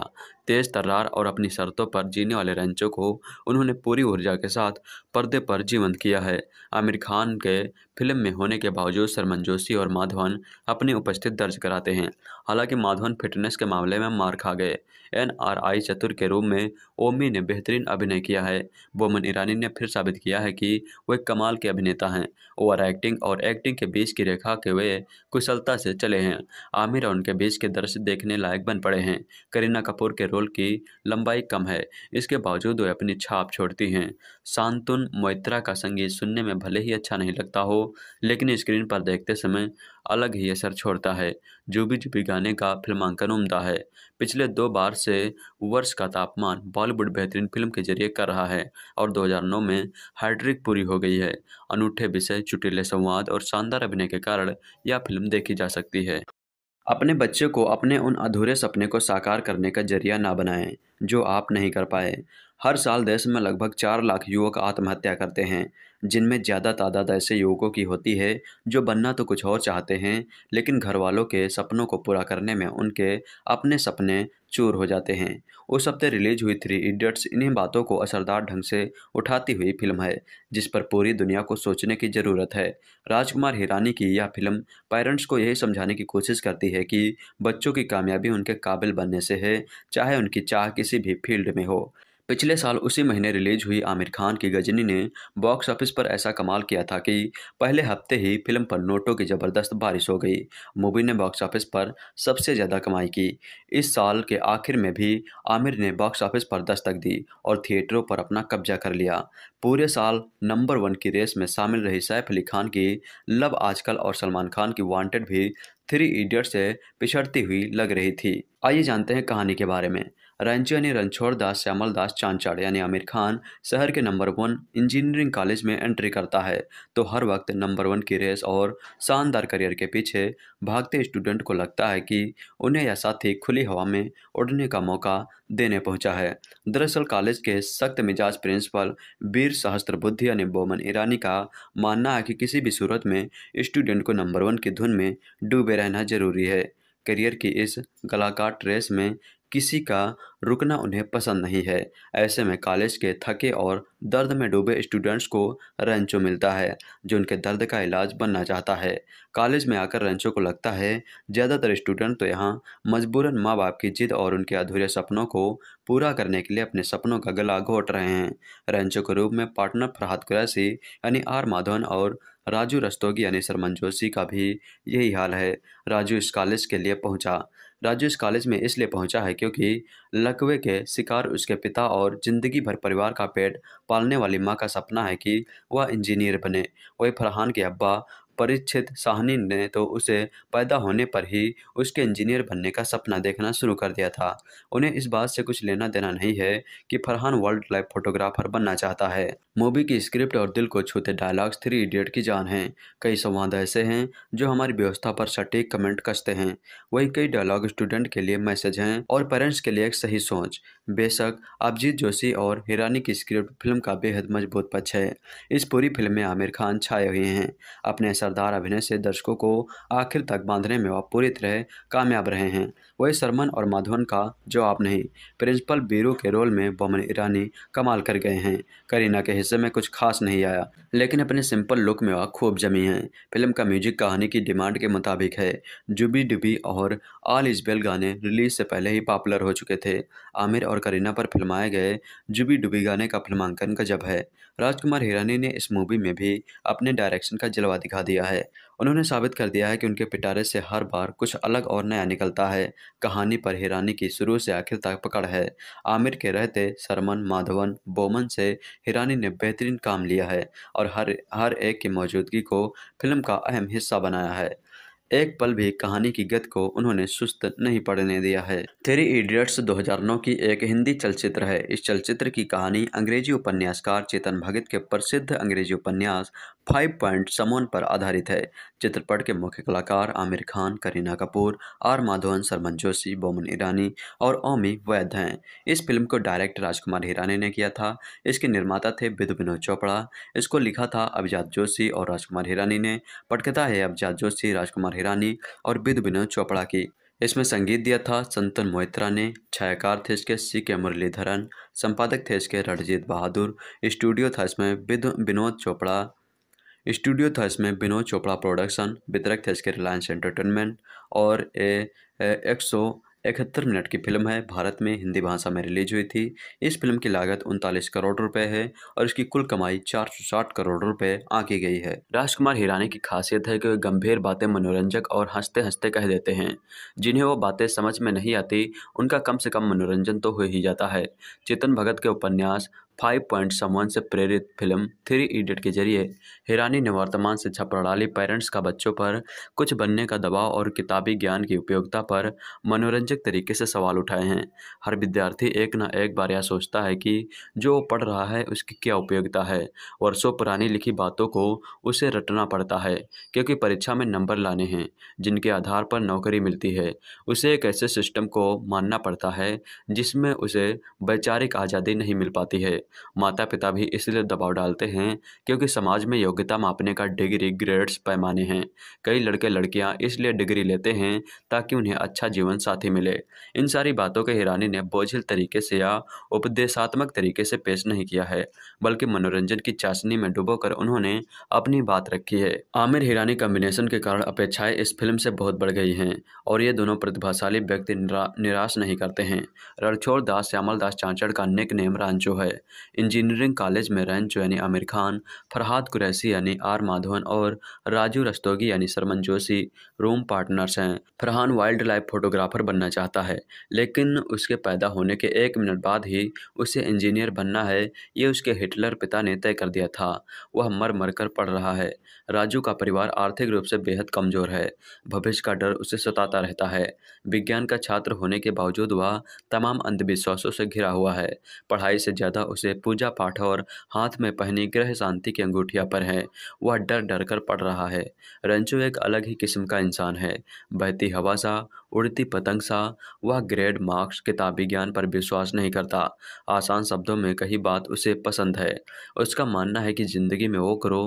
तेज तर्रार और अपनी शर्तों पर जीने वाले रंचों को उन्होंने पूरी ऊर्जा के साथ पर्दे पर जीवंत किया है आमिर खान के फिल्म में होने के बावजूद सरमन जोशी और माधवन अपनी उपस्थित दर्ज कराते हैं हालांकि माधवन फिटनेस के मामले में मार खा गए एन आर आई चतुर के रूप में ओमी ने बेहतरीन अभिनय किया है बोमन ईरानी ने फिर साबित किया है कि वे कमाल के अभिनेता हैं ओवर एक्टिंग और एक्टिंग के बीच की रेखा के वे कुशलता से चले हैं आमिर और उनके बीच के दृश्य देखने लायक बन पड़े हैं करीना कपूर के रोल की लंबाई कम है इसके बावजूद वे अपनी छाप छोड़ती हैं शांतुन मोइत्रा का संगीत सुनने में भले ही अच्छा नहीं लगता हो लेकिन स्क्रीन पर देखते समय अलग ही असर छोड़ता है जुबी जुबी गाने का फिल्मांकन उमदा है पिछले दो बार से वर्ष का तापमान बॉलीवुड बेहतरीन फिल्म के जरिए कर रहा है और 2009 में हैट्रिक पूरी हो गई है अनूठे विषय चुटिले संवाद और शानदार अभिनय के कारण यह फिल्म देखी जा सकती है अपने बच्चे को अपने उन अधूरे सपने को साकार करने का जरिया ना बनाएं जो आप नहीं कर पाए हर साल देश में लगभग चार लाख युवक आत्महत्या करते हैं जिनमें ज़्यादा तादाद ऐसे युवकों की होती है जो बनना तो कुछ और चाहते हैं लेकिन घर वालों के सपनों को पूरा करने में उनके अपने सपने चूर हो जाते हैं उस हफ्ते रिलीज हुई थ्री इडियट्स इन्हीं बातों को असरदार ढंग से उठाती हुई फिल्म है जिस पर पूरी दुनिया को सोचने की ज़रूरत है राजकुमार हिरानी की यह फिल्म पेरेंट्स को यही समझाने की कोशिश करती है कि बच्चों की कामयाबी उनके काबिल बनने से है चाहे उनकी चाह किसी भी फील्ड में हो पिछले साल उसी महीने रिलीज हुई आमिर खान की गजनी ने बॉक्स ऑफिस पर ऐसा कमाल किया था कि पहले हफ्ते ही फिल्म पर नोटों की ज़बरदस्त बारिश हो गई मूवी ने बॉक्स ऑफिस पर सबसे ज़्यादा कमाई की इस साल के आखिर में भी आमिर ने बॉक्स ऑफिस पर दस्तक दी और थिएटरों पर अपना कब्जा कर लिया पूरे साल नंबर वन की रेस में शामिल रही सैफ अली खान की लव आजकल और सलमान खान की वांटेड भी थ्री इडियट्स से पिछड़ती हुई लग रही थी आइए जानते हैं कहानी के बारे में रांची यानी रणछोड़ दास श्यामल दास चांचाड़ यानी आमिर खान शहर के नंबर वन इंजीनियरिंग कॉलेज में एंट्री करता है तो हर वक्त नंबर वन की रेस और शानदार करियर के पीछे भागते स्टूडेंट को लगता है कि उन्हें यह साथी खुली हवा में उड़ने का मौका देने पहुंचा है दरअसल कॉलेज के सख्त मिजाज प्रिंसिपल वीर बुद्धि यानी बोमन ईरानी का मानना है कि किसी भी सूरत में स्टूडेंट को नंबर वन की धुन में डूबे रहना जरूरी है करियर की इस गलाकार रेस में किसी का रुकना उन्हें पसंद नहीं है ऐसे में कॉलेज के थके और दर्द में डूबे स्टूडेंट्स को रेंचो मिलता है जो उनके दर्द का इलाज बनना चाहता है कॉलेज में आकर रेंचो को लगता है ज़्यादातर स्टूडेंट तो यहाँ मजबूरन माँ बाप की जिद और उनके अधूरे सपनों को पूरा करने के लिए अपने सपनों का गला घोट रहे हैं रेंचो के रूप में पार्टनर फरहाद कुरैसी यानी आर माधवन और राजू रस्तोगी यानी सरमन जोशी का भी यही हाल है राजू इस कॉलेज के लिए पहुँचा राजू इस कॉलेज में इसलिए पहुंचा है क्योंकि लकवे के शिकार उसके पिता और ज़िंदगी भर परिवार का पेट पालने वाली माँ का सपना है कि वह इंजीनियर बने वही फरहान के अब्बा परिचित साहनी ने तो उसे पैदा होने पर ही उसके इंजीनियर बनने का सपना देखना शुरू कर दिया था उन्हें इस बात से कुछ लेना देना नहीं है कि फरहान वर्ल्ड लाइफ फोटोग्राफर बनना चाहता है मूवी की स्क्रिप्ट और दिल को छूते डायलॉग्स थ्री इडियट की जान हैं कई संवाद ऐसे हैं जो हमारी व्यवस्था पर सटीक कमेंट कसते हैं वही कई डायलॉग स्टूडेंट के लिए मैसेज हैं और पेरेंट्स के लिए एक सही सोच बेशक अभिजीत जोशी और हिरानी की स्क्रिप्ट फिल्म का बेहद मजबूत पक्ष है इस पूरी फिल्म में आमिर खान छाए हुए हैं अपने सरदार अभिनय से दर्शकों को आखिर तक बांधने में वह पूरी तरह कामयाब रहे हैं वही सरमन और माधवन का जवाब नहीं प्रिंसिपल बीरू के रोल में बोमन ईरानी कमाल कर गए हैं करीना के हिस्से में कुछ खास नहीं आया लेकिन अपने सिंपल लुक में वह खूब जमी हैं फिल्म का म्यूजिक कहानी की डिमांड के मुताबिक है जुबी डुबी और आल इजबेल गाने रिलीज से पहले ही पॉपुलर हो चुके थे आमिर और करीना पर फिल्माए गए जुबी डुबी गाने का फिल्मांकन गजब है राजकुमार हिरानी ने इस मूवी में भी अपने डायरेक्शन का जलवा दिखा दिया है उन्होंने साबित कर दिया है कि उनके पिटारे से हर बार कुछ अलग और नया निकलता है कहानी पर हिरानी की शुरू से आखिर तक पकड़ है आमिर के रहते सरमन माधवन बोमन से हिरानी ने बेहतरीन काम लिया है और हर हर एक की मौजूदगी को फिल्म का अहम हिस्सा बनाया है एक पल भी कहानी की गत को उन्होंने सुस्त नहीं पड़ने दिया है थ्री इडियट्स 2009 की एक हिंदी चलचित्र है इस चलचित्र की कहानी अंग्रेजी उपन्यासकार चेतन भगत के प्रसिद्ध अंग्रेजी उपन्यास फाइव पॉइंट समोन पर आधारित है चित्रपट के मुख्य कलाकार आमिर खान करीना कपूर आर माधवन सरमन जोशी बोमन ईरानी और ओमी वैद हैं इस फिल्म को डायरेक्ट राजकुमार हिरानी ने किया था इसके निर्माता थे विधु विनोद चोपड़ा इसको लिखा था अभिजात जोशी और राजकुमार हिरानी ने पटकथा है अभिजात जोशी राजकुमार हिरानी और विधु विनोद चोपड़ा की इसमें संगीत दिया था संतन मोहित्रा ने छायाकार थे इसके सी के मुरलीधरन संपादक थे इसके रणजीत बहादुर स्टूडियो था इसमें विनोद चोपड़ा स्टूडियो था इसमें विनोद चोपड़ा प्रोडक्शन वितरक थस इसके रिलायंस एंटरटेनमेंट और ए, ए, एक इकहत्तर मिनट की फिल्म है भारत में हिंदी भाषा में रिलीज हुई थी इस फिल्म की लागत उनतालीस करोड़ रुपए है और इसकी कुल कमाई चार सौ साठ करोड़ रुपए आंकी गई है राजकुमार हिरानी की खासियत है कि वे गंभीर बातें मनोरंजक और हंसते हंसते कह देते हैं जिन्हें वो बातें समझ में नहीं आती उनका कम से कम मनोरंजन तो हो ही जाता है चेतन भगत के उपन्यास फाइव पॉइंट समवन से प्रेरित फिल्म थ्री इडियट के जरिए हिरानी ने वर्तमान शिक्षा प्रणाली पेरेंट्स का बच्चों पर कुछ बनने का दबाव और किताबी ज्ञान की उपयोगिता पर मनोरंजक तरीके से सवाल उठाए हैं हर विद्यार्थी एक ना एक बार यह सोचता है कि जो पढ़ रहा है उसकी क्या उपयोगिता है वर्षों पुरानी लिखी बातों को उसे रटना पड़ता है क्योंकि परीक्षा में नंबर लाने हैं जिनके आधार पर नौकरी मिलती है उसे एक ऐसे सिस्टम को मानना पड़ता है जिसमें उसे वैचारिक आज़ादी नहीं मिल पाती है माता पिता भी इसलिए दबाव डालते हैं क्योंकि समाज में योग्यता मापने का डिग्री ग्रेड्स पैमाने हैं कई लड़के लड़कियां इसलिए डिग्री लेते हैं ताकि उन्हें अच्छा जीवन साथी मिले इन सारी बातों के हिरानी ने बोझिल तरीके से या उपदेशात्मक तरीके से पेश नहीं किया है बल्कि मनोरंजन की चाशनी में डुबो उन्होंने अपनी बात रखी है आमिर हिरानी कम्बिनेशन के कारण अपेक्षाएं इस फिल्म से बहुत बढ़ गई हैं और ये दोनों प्रतिभाशाली व्यक्ति निराश नहीं करते हैं रणछोड़ दास श्यामल दास चांचड़ का निक नेम रांचो है इंजीनियरिंग कॉलेज में रंच यानी आमिर खान फरहाद कुरैसी यानी आर माधवन और राजू रस्तोगी यानी सरमन जोशी रूम पार्टनर्स हैं फरहान वाइल्ड लाइफ फोटोग्राफर बनना चाहता है लेकिन उसके पैदा होने के एक मिनट बाद ही उसे इंजीनियर बनना है ये उसके हिटलर पिता ने तय कर दिया था वह मर मर कर पढ़ रहा है राजू का परिवार आर्थिक रूप से बेहद कमजोर है भविष्य का डर उसे सताता रहता है विज्ञान का छात्र होने के बावजूद वह तमाम अंधविश्वासों से घिरा हुआ है पढ़ाई से ज़्यादा उसे पूजा पाठ और हाथ में पहनी ग्रह शांति की अंगूठिया पर है वह डर डर कर पढ़ रहा है रंजू एक अलग ही किस्म का इंसान है बहती हवा सा उड़ती पतंग सा वह ग्रेड मार्क्स किताबी ज्ञान पर विश्वास नहीं करता आसान शब्दों में कही बात उसे पसंद है उसका मानना है कि ज़िंदगी में वो करो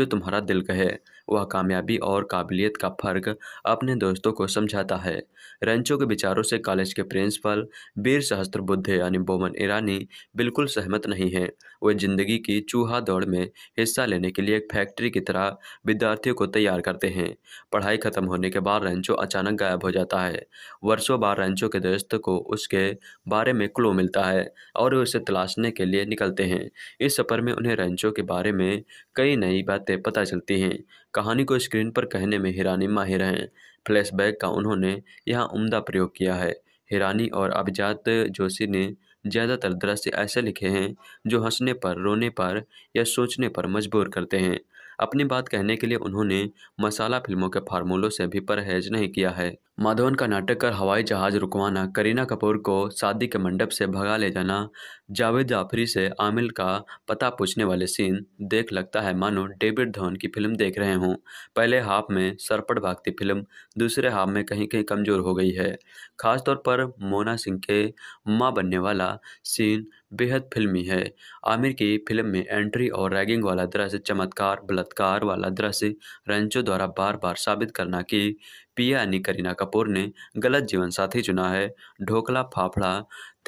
जो तुम्हारा दिल कहे वह कामयाबी और काबिलियत का फ़र्क अपने दोस्तों को समझाता है रंचो के विचारों से कॉलेज के प्रिंसिपल वीर सहस्त्र बुद्ध यानी बोमन ईरानी बिल्कुल सहमत नहीं है वह जिंदगी की चूहा दौड़ में हिस्सा लेने के लिए एक फैक्ट्री की तरह विद्यार्थियों को तैयार करते हैं पढ़ाई खत्म होने के बाद रेंचो अचानक गायब हो जाता है वर्षों बाद रंचो के दोस्त को उसके बारे में क्लो मिलता है और वे उसे तलाशने के लिए निकलते हैं इस सफ़र में उन्हें रंचो के बारे में कई नई बातें पता चलती हैं कहानी को स्क्रीन पर कहने में हिरानी माहिर हैं फ्लैशबैक का उन्होंने यहाँ उम्दा प्रयोग किया है हिरानी और अभिजात जोशी ने ज़्यादातर दृश्य ऐसे लिखे हैं जो हंसने पर रोने पर या सोचने पर मजबूर करते हैं अपनी बात कहने के लिए उन्होंने मसाला फिल्मों के फार्मूलों से भी परहेज नहीं किया है माधवन का नाटक कर हवाई जहाज रुकवाना करीना कपूर को शादी के मंडप से भगा ले जाना जावेद जाफरी से आमिल का पता पूछने वाले सीन देख लगता है मानो डेविड धवन की फिल्म देख रहे हों पहले हाफ में सरपट भागती फिल्म दूसरे हाफ में कहीं कहीं कमज़ोर हो गई है खासतौर पर मोना सिंह के माँ बनने वाला सीन बेहद फिल्मी है आमिर की फिल्म में एंट्री और रैगिंग वाला दृश्य चमत्कार बलात्कार वाला दृश्य रंचो द्वारा बार बार साबित करना कि पिया यानी करीना कपूर ने गलत जीवन साथी चुना है ढोकला फाफड़ा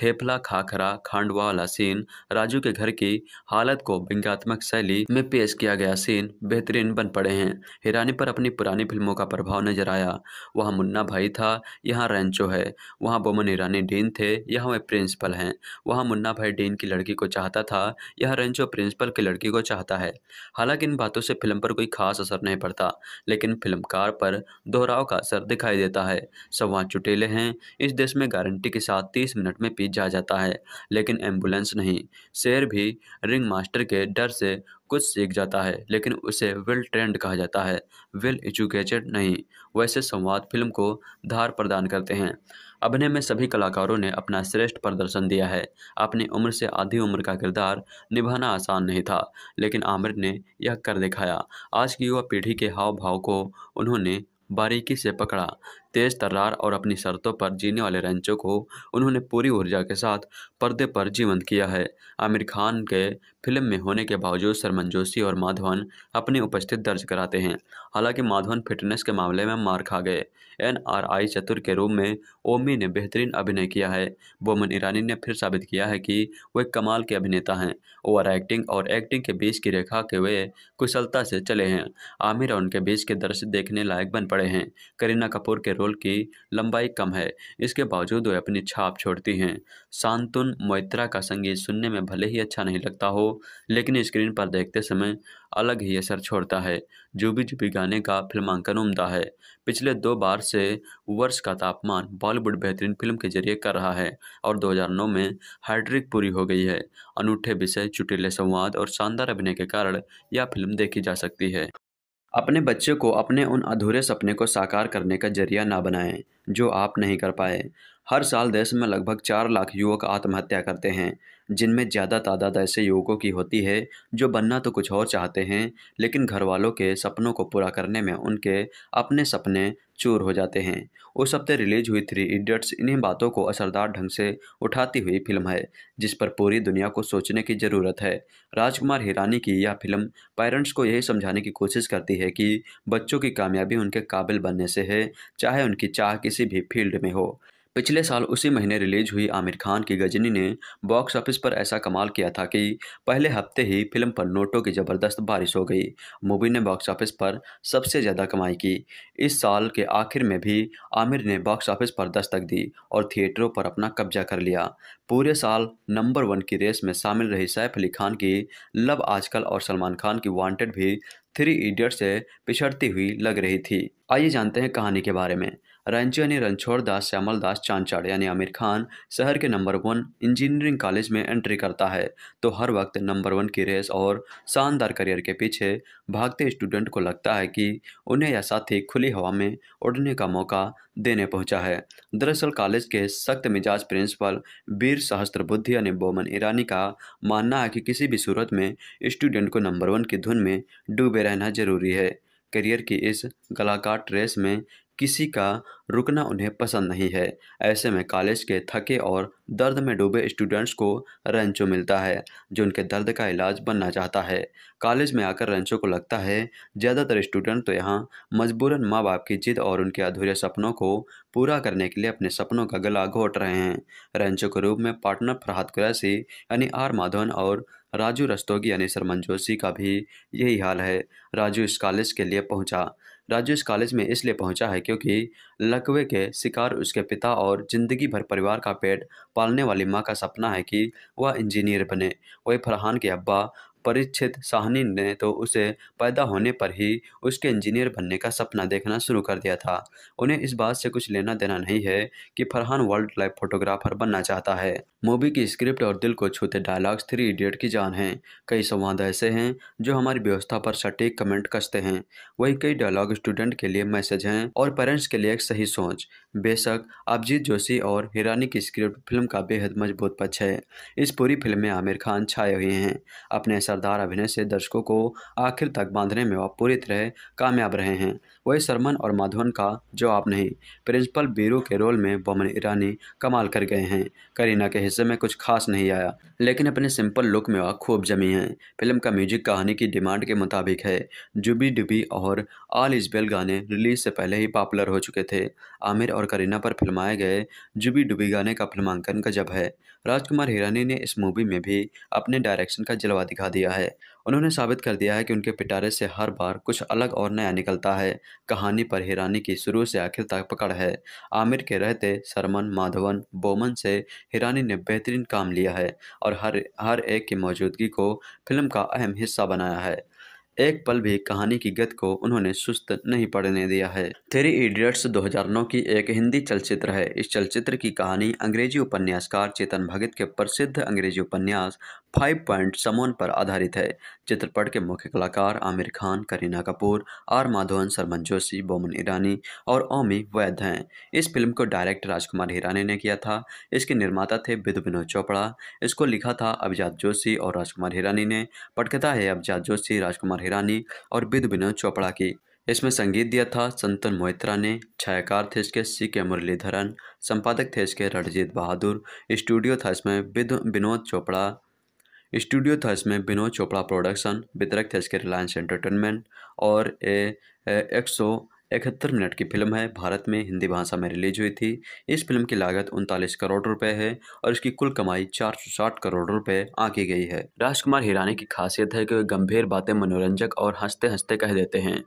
थेपला खाखरा खांडवा वाला सीन राजू के घर की हालत को व्यंग्यात्मक शैली में पेश किया गया सीन बेहतरीन बन पड़े हैं हिरानी पर अपनी पुरानी फिल्मों का प्रभाव नजर आया वहाँ मुन्ना भाई था यहाँ रेंचो है वहाँ बोमन हिरानी डीन थे यहाँ वे प्रिंसिपल हैं वहाँ मुन्ना भाई डीन की लड़की को चाहता था यहाँ रेंचो प्रिंसिपल की लड़की को चाहता है हालांकि इन बातों से फिल्म पर कोई खास असर नहीं पड़ता लेकिन फिल्मकार पर दोहराव का असर दिखाई देता है सब वहाँ चुटेले हैं इस देश में गारंटी के साथ तीस मिनट में भी जा जाता है लेकिन एम्बुलेंस नहीं शेर भी रिंग मास्टर के डर से कुछ सीख जाता है लेकिन उसे विल ट्रेंड कहा जाता है विल एजुकेटेड नहीं वैसे संवाद फिल्म को धार प्रदान करते हैं अभिनय में सभी कलाकारों ने अपना श्रेष्ठ प्रदर्शन दिया है अपनी उम्र से आधी उम्र का किरदार निभाना आसान नहीं था लेकिन आमिर ने यह कर दिखाया आज की युवा पीढ़ी के हाव भाव को उन्होंने बारीकी से पकड़ा तेज तर्रार और अपनी शर्तों पर जीने वाले रैंचो को उन्होंने पूरी ऊर्जा के साथ पर्दे पर जीवंत किया है आमिर खान के फिल्म में होने के बावजूद सरमन जोशी और माधवन अपनी उपस्थिति दर्ज कराते हैं हालांकि माधवन फिटनेस के मामले में मार खा गए एन आर आई चतुर के रूप में ओमी ने बेहतरीन अभिनय किया है बोमन ईरानी ने फिर साबित किया है कि वे कमाल के अभिनेता हैं ओवर एक्टिंग और एक्टिंग के बीच की रेखा के वे कुशलता से चले हैं आमिर और उनके बीच के दृश्य देखने लायक बन पड़े हैं करीना कपूर के रोल बॉल की लंबाई कम है इसके बावजूद वे अपनी छाप छोड़ती हैं शांतुन मोइत्रा का संगीत सुनने में भले ही अच्छा नहीं लगता हो लेकिन स्क्रीन पर देखते समय अलग ही असर छोड़ता है जुबी जुबी गाने का फिल्मांकन उमदा है पिछले दो बार से वर्ष का तापमान बॉलीवुड बेहतरीन फिल्म के जरिए कर रहा है और 2009 में हैट्रिक पूरी हो गई है अनूठे विषय चुटिले संवाद और शानदार अभिनय के कारण यह फिल्म देखी जा सकती है अपने बच्चे को अपने उन अधूरे सपने को साकार करने का जरिया ना बनाएं जो आप नहीं कर पाए हर साल देश में लगभग चार लाख युवक आत्महत्या करते हैं जिनमें ज़्यादा तादाद ऐसे युवकों की होती है जो बनना तो कुछ और चाहते हैं लेकिन घर वालों के सपनों को पूरा करने में उनके अपने सपने चूर हो जाते हैं उस हफ्ते रिलीज हुई थ्री इडियट्स इन्हीं बातों को असरदार ढंग से उठाती हुई फिल्म है जिस पर पूरी दुनिया को सोचने की ज़रूरत है राजकुमार हिरानी की यह फिल्म पेरेंट्स को यही समझाने की कोशिश करती है कि बच्चों की कामयाबी उनके काबिल बनने से है चाहे उनकी चाह किसी भी फील्ड में हो पिछले साल उसी महीने रिलीज हुई आमिर खान की गजनी ने बॉक्स ऑफिस पर ऐसा कमाल किया था कि पहले हफ्ते ही फिल्म पर नोटों की ज़बरदस्त बारिश हो गई मूवी ने बॉक्स ऑफिस पर सबसे ज़्यादा कमाई की इस साल के आखिर में भी आमिर ने बॉक्स ऑफिस पर दस्तक दी और थिएटरों पर अपना कब्जा कर लिया पूरे साल नंबर वन की रेस में शामिल रही सैफ अली खान की लव आजकल और सलमान खान की वांटेड भी थ्री इडियट से पिछड़ती हुई लग रही थी आइए जानते हैं कहानी के बारे में रंजू यानी रणछोड़ दास श्यामल दास चांचाड़ यानी आमिर खान शहर के नंबर वन इंजीनियरिंग कॉलेज में एंट्री करता है तो हर वक्त नंबर वन की रेस और शानदार करियर के पीछे भागते स्टूडेंट को लगता है कि उन्हें यह साथी खुली हवा में उड़ने का मौका देने पहुंचा है दरअसल कॉलेज के सख्त मिजाज प्रिंसिपल वीर सहस्त्र बुद्धि यानी बोमन ईरानी का मानना है कि किसी भी सूरत में स्टूडेंट को नंबर वन की धुन में डूबे रहना जरूरी है करियर की इस गलाकार रेस में किसी का रुकना उन्हें पसंद नहीं है ऐसे में कॉलेज के थके और दर्द में डूबे स्टूडेंट्स को रेंचो मिलता है जो उनके दर्द का इलाज बनना चाहता है कॉलेज में आकर रेंचो को लगता है ज़्यादातर स्टूडेंट तो यहाँ मजबूरन माँ बाप की जिद और उनके अधूरे सपनों को पूरा करने के लिए अपने सपनों का गला घोट रहे हैं रेंचो के रूप में पार्टनर फरहाद कुरैसी यानी आर माधवन और राजू रस्तोगी यानी सरमन जोशी का भी यही हाल है राजू इस कॉलेज के लिए पहुँचा राजू इस कॉलेज में इसलिए पहुंचा है क्योंकि लकवे के शिकार उसके पिता और ज़िंदगी भर परिवार का पेट पालने वाली माँ का सपना है कि वह इंजीनियर बने वही फरहान के अब्बा परिचित साहनी ने तो उसे पैदा होने पर ही उसके इंजीनियर बनने का सपना देखना शुरू कर दिया था उन्हें इस बात से कुछ लेना देना नहीं है कि फरहान वर्ल्ड लाइफ फोटोग्राफर बनना चाहता है मूवी की स्क्रिप्ट और दिल को छूते डायलॉग्स थ्री इडियट की जान हैं कई संवाद ऐसे हैं जो हमारी व्यवस्था पर सटीक कमेंट कसते हैं वही कई डायलॉग स्टूडेंट के लिए मैसेज हैं और पेरेंट्स के लिए एक सही सोच बेशक अभिजीत जोशी और हिरानी की स्क्रिप्ट फिल्म का बेहद मजबूत पक्ष है इस पूरी फिल्म में आमिर खान छाए हुए हैं अपने असरदार अभिनय से दर्शकों को आखिर तक बांधने में वह पूरी तरह कामयाब रहे हैं वही सरमन और माधवन का जवाब नहीं प्रिंसिपल बीरू के रोल में बोमन ईरानी कमाल कर गए हैं करीना के हिस्से में कुछ खास नहीं आया लेकिन अपने सिंपल लुक में वह खूब जमी हैं फिल्म का म्यूजिक कहानी की डिमांड के मुताबिक है जुबी डुबी और आल इजबेल गाने रिलीज से पहले ही पॉपुलर हो चुके थे आमिर और करीना पर फिल्माए गए जुबी डुबी गाने का फिल्मांकन गजब है राजकुमार हिरानी ने इस मूवी में भी अपने डायरेक्शन का जलवा दिखा दिया है उन्होंने साबित कर दिया है कि उनके पिटारे से हर बार कुछ अलग और नया निकलता है कहानी पर हिरानी की शुरू से आखिर तक पकड़ है आमिर के रहते सरमन माधवन बोमन से हिरानी ने बेहतरीन काम लिया है और हर हर एक की मौजूदगी को फिल्म का अहम हिस्सा बनाया है एक पल भी कहानी की गत को उन्होंने सुस्त नहीं पड़ने दिया है थ्री इडियट्स 2009 की एक हिंदी चलचित्र है इस चलचित्र की कहानी अंग्रेजी उपन्यासकार चेतन भगत के प्रसिद्ध अंग्रेजी उपन्यास फाइव पॉइंट समोन पर आधारित है चित्रपट के मुख्य कलाकार आमिर खान करीना कपूर आर माधवन सरमन जोशी बोमन ईरानी और ओमी वैद हैं इस फिल्म को डायरेक्ट राजकुमार हिरानी ने किया था इसके निर्माता थे विधु विनोद चोपड़ा इसको लिखा था अभिजात जोशी और राजकुमार हिरानी ने पटकथा है अभिजात जोशी राजकुमार हिरानी और विद विनोद चोपड़ा की इसमें संगीत दिया था संतन मोहित्रा ने छायाकार थे इसके सी के मुरलीधरन संपादक थे इसके रणजीत बहादुर स्टूडियो था इसमें विनोद चोपड़ा स्टूडियो था इसमें विनोद चोपड़ा प्रोडक्शन वितरक थे इसके रिलायंस एंटरटेनमेंट और ए, ए, एक सौ इकहत्तर मिनट की फिल्म है भारत में हिंदी भाषा में रिलीज हुई थी इस फिल्म की लागत उनतालीस करोड़ रुपए है और इसकी कुल कमाई चार करोड़ रुपए आंकी गई है राजकुमार हिरानी की खासियत है कि वे गंभीर बातें मनोरंजक और हंसते हंसते कह देते हैं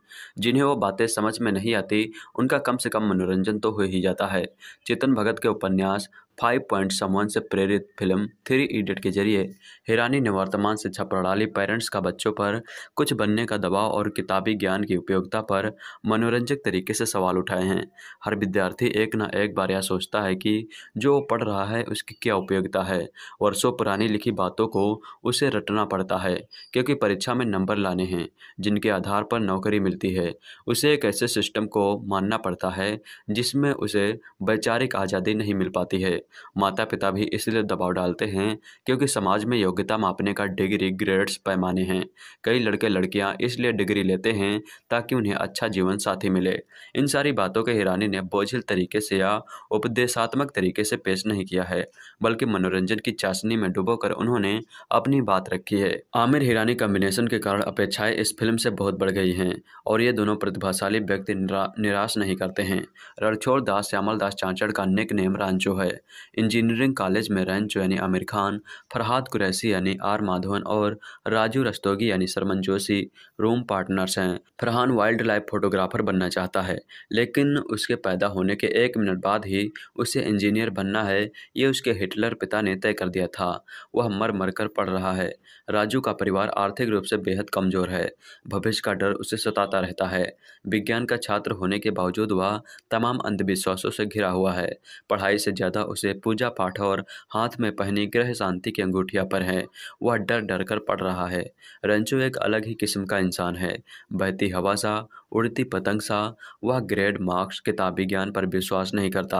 जिन्हें वो बातें समझ में नहीं आती उनका कम से कम मनोरंजन तो हो ही जाता है चेतन भगत के उपन्यास फाइव पॉइंट समवन से प्रेरित फिल्म थ्री इडियट के जरिए हिरानी ने वर्तमान शिक्षा प्रणाली पेरेंट्स का बच्चों पर कुछ बनने का दबाव और किताबी ज्ञान की उपयोगिता पर मनोरंजक तरीके से सवाल उठाए हैं हर विद्यार्थी एक ना एक बार यह सोचता है कि जो वो पढ़ रहा है उसकी क्या उपयोगिता है वर्षों पुरानी लिखी बातों को उसे रटना पड़ता है क्योंकि परीक्षा में नंबर लाने हैं जिनके आधार पर नौकरी मिलती है उसे एक ऐसे सिस्टम को मानना पड़ता है जिसमें उसे वैचारिक आज़ादी नहीं मिल पाती है माता पिता भी इसलिए दबाव डालते हैं क्योंकि समाज में योग्यता मापने का डिग्री ग्रेड्स पैमाने हैं कई लड़के लड़कियां इसलिए डिग्री लेते हैं ताकि उन्हें अच्छा जीवन साथी मिले इन सारी बातों के हिरानी ने बोझिल तरीके से या उपदेशात्मक तरीके से पेश नहीं किया है बल्कि मनोरंजन की चाशनी में डुबो उन्होंने अपनी बात रखी है आमिर हिरानी कम्बिनेशन के कारण अपेक्षाएं इस फिल्म से बहुत बढ़ गई हैं और ये दोनों प्रतिभाशाली व्यक्ति निराश नहीं करते हैं रणछोड़ दास श्यामल दास चांचड़ का निक नेम रांचो है इंजीनियरिंग कॉलेज में रंच यानी आमिर खान फरहाद कुरैसी यानी आर माधवन और राजू रस्तोगी यानी सरमन जोशी रूम पार्टनर्स हैं फरहान वाइल्ड लाइफ फोटोग्राफर बनना चाहता है लेकिन उसके पैदा होने के एक मिनट बाद ही उसे इंजीनियर बनना है ये उसके हिटलर पिता ने तय कर दिया था वह मर मर कर पढ़ रहा है राजू का परिवार आर्थिक रूप से बेहद कमज़ोर है भविष्य का डर उसे सताता रहता है विज्ञान का छात्र होने के बावजूद वह तमाम अंधविश्वासों से घिरा हुआ है पढ़ाई से ज़्यादा उसे पूजा पाठ और हाथ में पहनी ग्रह शांति की अंगूठिया पर है वह डर डर कर पड़ रहा है रंचू एक अलग ही किस्म का इंसान है बहती हवासा उड़ती पतंग सा वह ग्रेड मार्क्स किताबी ज्ञान पर विश्वास नहीं करता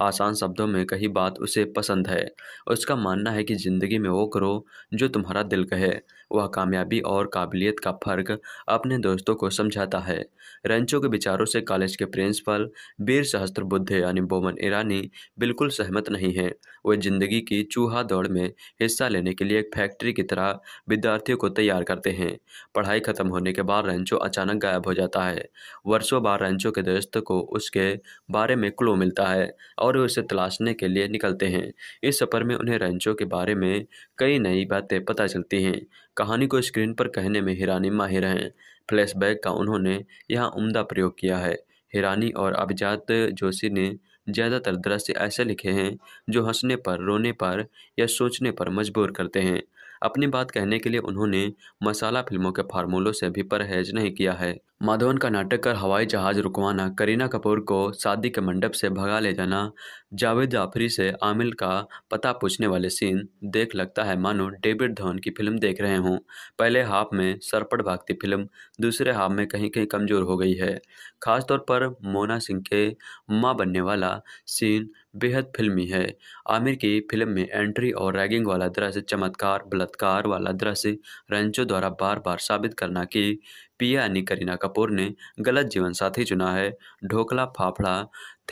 आसान शब्दों में कही बात उसे पसंद है उसका मानना है कि ज़िंदगी में वो करो जो तुम्हारा दिल कहे वह कामयाबी और काबिलियत का फ़र्क अपने दोस्तों को समझाता है रेंचो के विचारों से कॉलेज के प्रिंसिपल वीर सहस्त्र बुद्ध यानी बोमन ईरानी बिल्कुल सहमत नहीं है वह ज़िंदगी की चूहा दौड़ में हिस्सा लेने के लिए एक फैक्ट्री की तरह विद्यार्थियों को तैयार करते हैं पढ़ाई खत्म होने के बाद रेंचो अचानक गायब हो जाता है है वर्षों बार रंचो के दोस्त को उसके बारे में क्लो मिलता है और वे उसे तलाशने के लिए निकलते हैं इस सफ़र में उन्हें रंचो के बारे में कई नई बातें पता चलती हैं कहानी को स्क्रीन पर कहने में हिरानी माहिर हैं फ्लैशबैक का उन्होंने यहाँ उमदा प्रयोग किया है हिरानी और अभिजात जोशी ने ज़्यादातर दृश्य ऐसे लिखे हैं जो हंसने पर रोने पर या सोचने पर मजबूर करते हैं अपनी बात कहने के लिए उन्होंने मसाला फिल्मों के फार्मूलों से भी परहेज नहीं किया है माधवन का नाटक कर हवाई जहाज रुकवाना करीना कपूर को शादी के मंडप से भगा ले जाना जावेद जाफरी से आमिर का पता पूछने वाले सीन देख लगता है मानो डेविड धवन की फिल्म देख रहे हों पहले हाफ में सरपट भागती फिल्म दूसरे हाफ में कहीं कहीं कमज़ोर हो गई है खासतौर पर मोना सिंह के माँ बनने वाला सीन बेहद फिल्मी है आमिर की फिल्म में एंट्री और रैगिंग वाला दृश्य चमत्कार बलात्कार वाला दृश्य रंचो द्वारा बार बार साबित करना कि पिया यानी करीना कपूर ने गलत जीवन साथी चुना है ढोकला फाफड़ा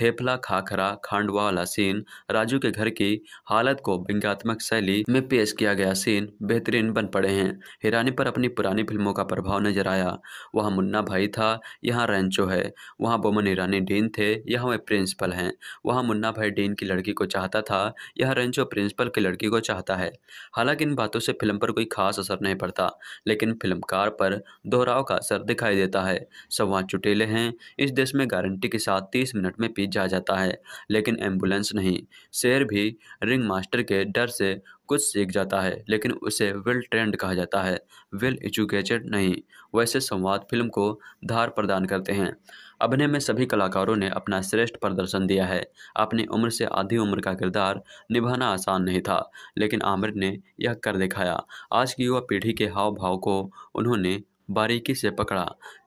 थेपला खाखरा खांडवा वाला सीन राजू के घर की हालत को व्यंग्यात्मक शैली में पेश किया गया सीन बेहतरीन बन पड़े हैं हिरानी पर अपनी पुरानी फिल्मों का प्रभाव नजर आया वहाँ मुन्ना भाई था यहाँ रेंचो है वहाँ बोमन हिरानी डीन थे यहाँ वे प्रिंसिपल हैं वहाँ मुन्ना भाई डीन की लड़की को चाहता था यहाँ रेंचो प्रिंसिपल की लड़की को चाहता है हालांकि इन बातों से फिल्म पर कोई खास असर नहीं पड़ता लेकिन फिल्मकार पर दोहराव का असर दिखाई देता है सब वहाँ चुटेले हैं इस देश में गारंटी के साथ तीस मिनट में पी जा जाता है लेकिन एम्बुलेंस नहीं शेर भी रिंग मास्टर के डर से कुछ सीख जाता है लेकिन उसे वेल ट्रेंड कहा जाता है वेल एजुकेटेड नहीं वैसे संवाद फिल्म को धार प्रदान करते हैं अभिनय में सभी कलाकारों ने अपना श्रेष्ठ प्रदर्शन दिया है अपनी उम्र से आधी उम्र का किरदार निभाना आसान नहीं था लेकिन आमिर ने यह कर दिखाया आज की युवा पीढ़ी के हाव भाव को उन्होंने बारीकी से पकड़ा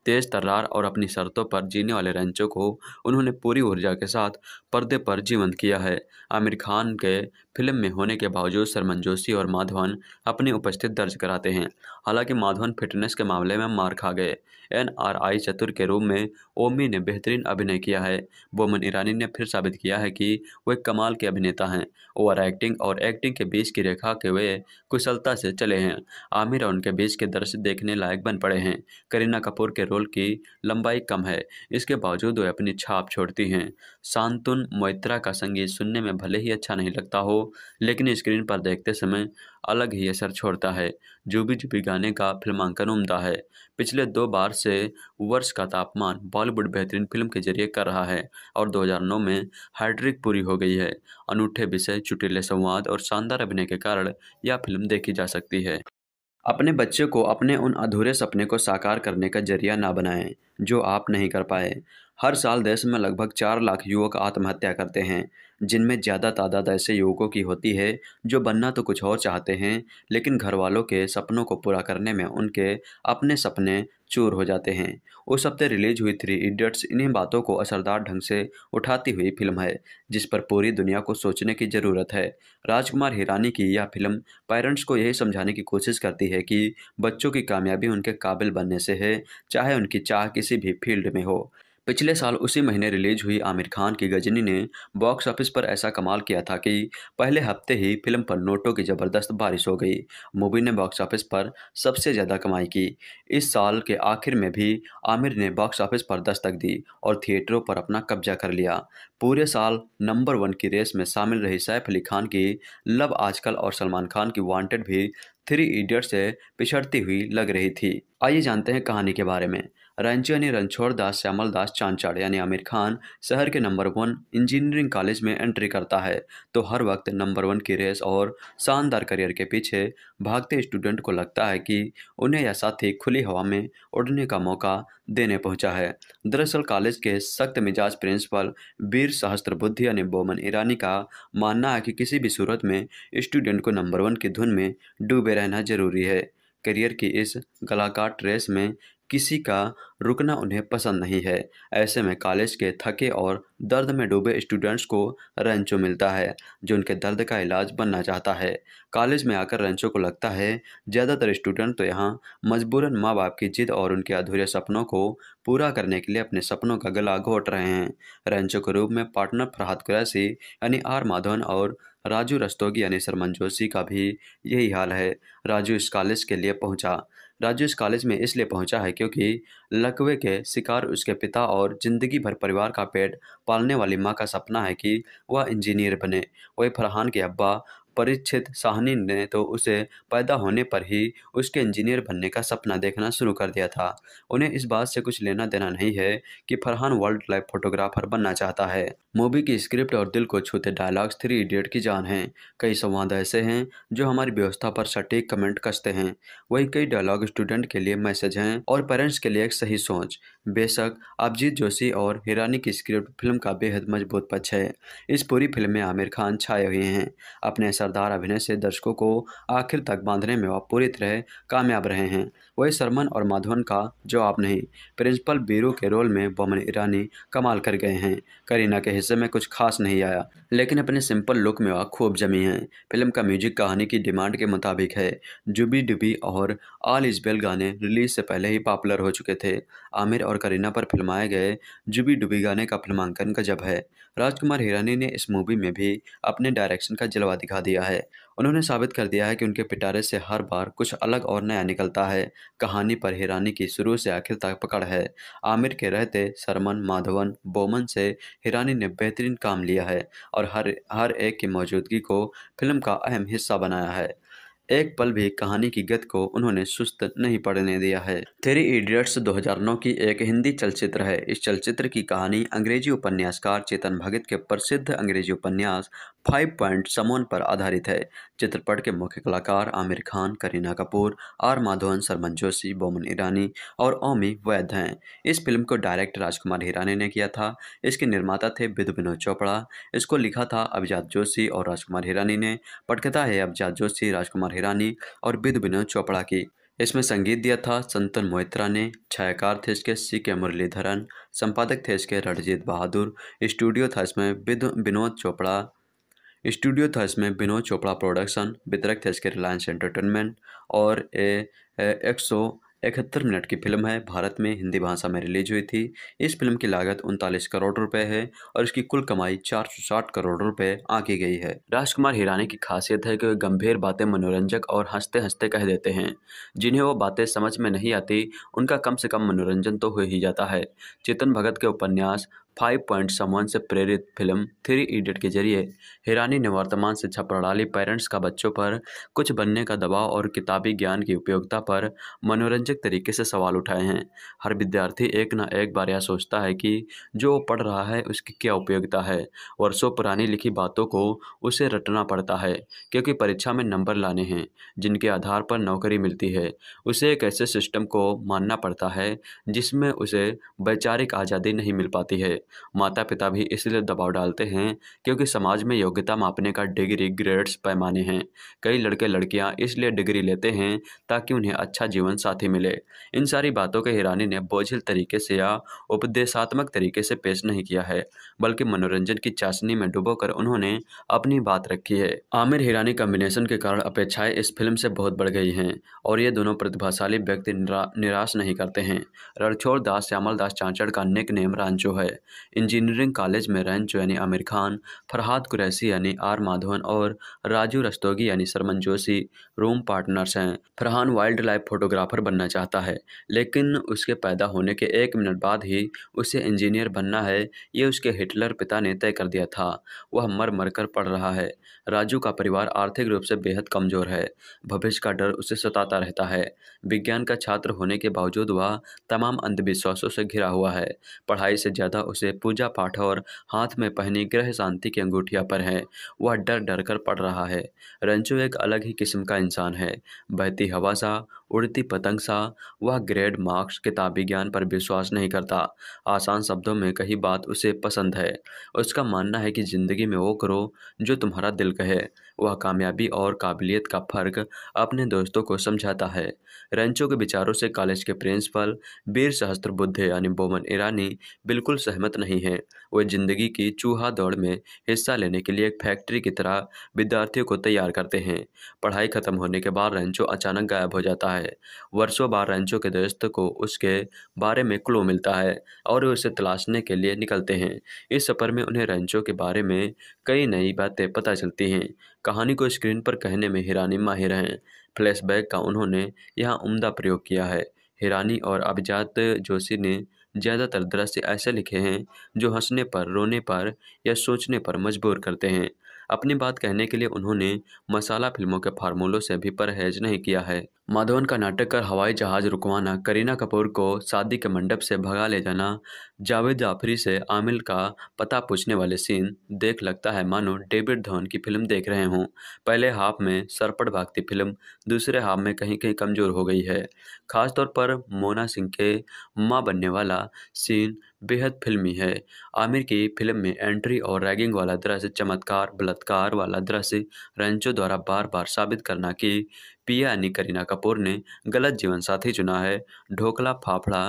तेज तर्रार और अपनी शर्तों पर जीने वाले रंचों को उन्होंने पूरी ऊर्जा के साथ पर्दे पर जीवंत किया है आमिर खान के फिल्म में होने के बावजूद सरमन जोशी और माधवन अपनी उपस्थित दर्ज कराते हैं हालांकि माधवन फिटनेस के मामले में मार खा गए एन आर आई चतुर के रूप में ओमी ने बेहतरीन अभिनय किया है बोमन ईरानी ने फिर साबित किया है कि वे कमाल के अभिनेता हैं ओवर एक्टिंग और एक्टिंग के बीच की रेखा के वे कुशलता से चले हैं आमिर और उनके बीच के दृश्य देखने लायक बन पड़े हैं करीना कपूर के रोल की लंबाई कम है इसके बावजूद वे अपनी छाप छोड़ती हैं शांतुन मोइत्रा का संगीत सुनने में भले ही अच्छा नहीं लगता हो लेकिन स्क्रीन पर देखते समय अलग ही असर छोड़ता है जुबी जूबी गाने का फिल्मांकन उमदा है पिछले दो बार से वर्ष का तापमान बॉलीवुड बेहतरीन फिल्म के जरिए कर रहा है और 2009 में हैट्रिक पूरी हो गई है अनूठे विषय चुटिले संवाद और शानदार अभिनय के कारण यह फिल्म देखी जा सकती है अपने बच्चे को अपने उन अधूरे सपने को साकार करने का जरिया ना बनाएं जो आप नहीं कर पाए हर साल देश में लगभग चार लाख युवक आत्महत्या करते हैं जिनमें ज़्यादा तादाद ऐसे युवकों की होती है जो बनना तो कुछ और चाहते हैं लेकिन घर वालों के सपनों को पूरा करने में उनके अपने सपने चूर हो जाते हैं उस हफ्ते रिलीज हुई थ्री इडियट्स इन्हीं बातों को असरदार ढंग से उठाती हुई फिल्म है जिस पर पूरी दुनिया को सोचने की ज़रूरत है राजकुमार हिरानी की यह फिल्म पेरेंट्स को यही समझाने की कोशिश करती है कि बच्चों की कामयाबी उनके काबिल बनने से है चाहे उनकी चाह किसी किसी भी फील्ड में हो पिछले साल उसी महीने रिलीज हुई आमिर खान की गजनी ने बॉक्स ऑफिस पर ऐसा कमाल किया था कि पहले हफ्ते ही फिल्म पर नोटों की ज़बरदस्त बारिश हो गई मूवी ने बॉक्स ऑफिस पर सबसे ज़्यादा कमाई की इस साल के आखिर में भी आमिर ने बॉक्स ऑफिस पर दस्तक दी और थिएटरों पर अपना कब्जा कर लिया पूरे साल नंबर वन की रेस में शामिल रही सैफ अली खान की लव आजकल और सलमान खान की वांटेड भी थ्री इडियट से पिछड़ती हुई लग रही थी आइए जानते हैं कहानी के बारे में रांची यानी रणछोड़ दास श्यामल दास चांचाड़ यानी आमिर खान शहर के नंबर वन इंजीनियरिंग कॉलेज में एंट्री करता है तो हर वक्त नंबर वन की रेस और शानदार करियर के पीछे भागते स्टूडेंट को लगता है कि उन्हें यह साथी खुली हवा में उड़ने का मौका देने पहुंचा है दरअसल कॉलेज के सख्त मिजाज प्रिंसिपल वीर सहस्त्र बुद्धि यानी बोमन ईरानी का मानना है कि किसी भी सूरत में स्टूडेंट को नंबर वन की धुन में डूबे रहना जरूरी है करियर की इस गलाकार रेस में किसी का रुकना उन्हें पसंद नहीं है ऐसे में कॉलेज के थके और दर्द में डूबे स्टूडेंट्स को रेंचो मिलता है जो उनके दर्द का इलाज बनना चाहता है कॉलेज में आकर रेंचो को लगता है ज़्यादातर स्टूडेंट तो यहाँ मजबूरन माँ बाप की जिद और उनके अधूरे सपनों को पूरा करने के लिए अपने सपनों का गला घोट रहे हैं रेंचो के रूप में पार्टनर फरहाद कुरैसी यानी आर माधवन और राजू रस्तोगी यानी सरमन जोशी का भी यही हाल है राजू इस कॉलेज के लिए पहुंचा राजू इस कॉलेज में इसलिए पहुंचा है क्योंकि लकवे के शिकार उसके पिता और ज़िंदगी भर परिवार का पेट पालने वाली माँ का सपना है कि वह इंजीनियर बने वही फरहान के अब्बा परिचित साहनी ने तो उसे पैदा होने पर ही उसके इंजीनियर बनने का सपना देखना शुरू कर दिया था उन्हें इस बात से कुछ लेना देना नहीं है कि फरहान वर्ल्ड लाइफ फोटोग्राफर बनना चाहता है मूवी की स्क्रिप्ट और दिल को छूते डायलॉग्स थ्री इडियट की जान हैं कई संवाद ऐसे हैं जो हमारी व्यवस्था पर सटीक कमेंट कसते हैं वही कई डायलॉग स्टूडेंट के लिए मैसेज हैं और पेरेंट्स के लिए एक सही सोच बेशक अभिजीत जोशी और हिरानी की स्क्रिप्ट फिल्म का बेहद मजबूत पक्ष है इस पूरी फिल्म में आमिर खान छाए हुए हैं अपने सरदार अभिनय से दर्शकों को आखिर तक बांधने में वह पूरी तरह कामयाब रहे हैं वही सरमन और माधवन का जवाब नहीं प्रिंसिपल बीरू के रोल में बोमन ईरानी कमाल कर गए हैं करीना के हिस्से में कुछ खास नहीं आया लेकिन अपने सिंपल लुक में वह खूब जमी हैं फिल्म का म्यूजिक कहानी की डिमांड के मुताबिक है जुबी डुबी और आल इजबेल गाने रिलीज से पहले ही पॉपुलर हो चुके थे आमिर और करीना पर फिल्माए गए जुबी डुबी गाने का फिल्मांकन का जब है राजकुमार हिरानी ने इस मूवी में भी अपने डायरेक्शन का जलवा दिखा दिया है उन्होंने साबित कर दिया है कि उनके पिटारे से हर बार कुछ अलग और नया निकलता है कहानी पर हिरानी की शुरू से आखिर तक पकड़ है आमिर के रहते सरमन माधवन बोमन से हिरानी ने बेहतरीन काम लिया है और हर हर एक की मौजूदगी को फिल्म का अहम हिस्सा बनाया है एक पल भी कहानी की गत को उन्होंने सुस्त नहीं पड़ने दिया है थ्री इडियट्स 2009 की एक हिंदी चलचित्र है इस चलचित्र की कहानी अंग्रेजी उपन्यासकार चेतन भगत के प्रसिद्ध अंग्रेजी उपन्यास फाइव पॉइंट समोन पर आधारित है चित्रपट के मुख्य कलाकार आमिर खान करीना कपूर आर माधवन सरमन जोशी बोमन ईरानी और ओमी वैद हैं इस फिल्म को डायरेक्ट राजकुमार हिरानी ने किया था इसके निर्माता थे विधु विनोद चोपड़ा इसको लिखा था अभिजात जोशी और राजकुमार हिरानी ने पटकथा है अभिजात जोशी राजकुमार हिरानी और विधु विनोद चोपड़ा की इसमें संगीत दिया था संतन मोहित्रा ने छायाकार थे इसके सी के मुरलीधरन संपादक थे इसके रणजीत बहादुर स्टूडियो था इसमें विनोद चोपड़ा स्टूडियो था इसमें विनोद चोपड़ा प्रोडक्शन वितरक थे इसके रिलायंस एंटरटेनमेंट और ए, ए एक सौ इकहत्तर मिनट की फिल्म है भारत में हिंदी भाषा में रिलीज हुई थी इस फिल्म की लागत उनतालीस करोड़ रुपए है और इसकी कुल कमाई चार सौ साठ करोड़ रुपए आंकी गई है राजकुमार हिरानी की खासियत है कि वे गंभीर बातें मनोरंजक और हंसते हंसते कह देते हैं जिन्हें वो बातें समझ में नहीं आती उनका कम से कम मनोरंजन तो हो ही जाता है चेतन भगत के उपन्यास फाइव पॉइंट समवन से प्रेरित फिल्म थ्री इडियट के जरिए हिरानी ने वर्तमान शिक्षा प्रणाली पेरेंट्स का बच्चों पर कुछ बनने का दबाव और किताबी ज्ञान की उपयोगिता पर मनोरंजक तरीके से सवाल उठाए हैं हर विद्यार्थी एक ना एक बार यह सोचता है कि जो पढ़ रहा है उसकी क्या उपयोगिता है वर्षों पुरानी लिखी बातों को उसे रटना पड़ता है क्योंकि परीक्षा में नंबर लाने हैं जिनके आधार पर नौकरी मिलती है उसे एक ऐसे सिस्टम को मानना पड़ता है जिसमें उसे वैचारिक आज़ादी नहीं मिल पाती है माता पिता भी इसलिए दबाव डालते हैं क्योंकि समाज में योग्यता मापने का डिग्री ग्रेड्स पैमाने हैं कई लड़के लड़कियां इसलिए डिग्री लेते हैं ताकि उन्हें अच्छा जीवन साथी मिले इन सारी बातों के हिरानी ने बोझिल तरीके से या उपदेशात्मक तरीके से पेश नहीं किया है बल्कि मनोरंजन की चाशनी में डुबो उन्होंने अपनी बात रखी है आमिर हिरानी कॉम्बिनेशन के कारण अपेक्षाएं इस फिल्म से बहुत बढ़ गई हैं और ये दोनों प्रतिभाशाली व्यक्ति निराश नहीं करते हैं रणछोड़ दास श्यामल दास चाचड़ का निक नेम रांचो है इंजीनियरिंग कॉलेज में रंजू यानी आमिर खान फरहाद कुरैसी यानी आर माधवन और राजू रस्तोगी यानी सरमन जोशी रूम पार्टनर्स हैं फरहान वाइल्ड लाइफ फोटोग्राफर बनना चाहता है लेकिन उसके पैदा होने के एक मिनट बाद ही उसे इंजीनियर बनना है ये उसके हिटलर पिता ने तय कर दिया था वह मर मर कर पढ़ रहा है राजू का परिवार आर्थिक रूप से बेहद कमज़ोर है भविष्य का डर उसे सताता रहता है विज्ञान का छात्र होने के बावजूद वह तमाम अंधविश्वासों से घिरा हुआ है पढ़ाई से ज़्यादा उस से पूजा पाठ और हाथ में पहनी ग्रह शांति की अंगूठिया पर है वह डर डर कर पड़ रहा है रंचू एक अलग ही किस्म का इंसान है बहती हवा सा उड़ती पतंग सा वह ग्रेड मार्क्स किताबी ज्ञान पर विश्वास नहीं करता आसान शब्दों में कही बात उसे पसंद है उसका मानना है कि ज़िंदगी में वो करो जो तुम्हारा दिल कहे वह कामयाबी और काबिलियत का फ़र्क अपने दोस्तों को समझाता है रंचो के विचारों से कॉलेज के प्रिंसिपल वीर सहस्त्र बुद्ध यानी बोमन ईरानी बिल्कुल सहमत नहीं है वह जिंदगी की चूहा दौड़ में हिस्सा लेने के लिए एक फैक्ट्री की तरह विद्यार्थियों को तैयार करते हैं पढ़ाई खत्म होने के बाद रंचो अचानक गायब हो जाता है वर्षों बाद रंचो के दोस्त को उसके बारे में क्लो मिलता है और वे उसे तलाशने के लिए निकलते हैं इस सफ़र में उन्हें रंचो के बारे में कई नई बातें पता चलती हैं कहानी को स्क्रीन पर कहने में हिरानी माहिर हैं फ्लैशबैक का उन्होंने यहाँ उम्दा प्रयोग किया है हिरानी और अभिजात जोशी ने ज़्यादातर दृश्य ऐसे लिखे हैं जो हंसने पर रोने पर या सोचने पर मजबूर करते हैं अपनी बात कहने के लिए उन्होंने मसाला फिल्मों के फार्मूलों से भी परहेज नहीं किया है माधवन का नाटक कर हवाई जहाज रुकवाना करीना कपूर को शादी के मंडप से भगा ले जाना जावेद जाफरी से आमिल का पता पूछने वाले सीन देख लगता है मानो डेविड धवन की फिल्म देख रहे हों पहले हाफ में सरपट भागती फिल्म दूसरे हाफ में कहीं कहीं कमज़ोर हो गई है खासतौर पर मोना सिंह के माँ बनने वाला सीन बेहद फिल्मी है आमिर की फिल्म में एंट्री और रैगिंग वाला दृश्य चमत्कार बलात्कार वाला दृश्य रंचो द्वारा बार बार साबित करना कि पिया यानी करीना कपूर ने गलत जीवन साथी चुना है ढोकला फाफड़ा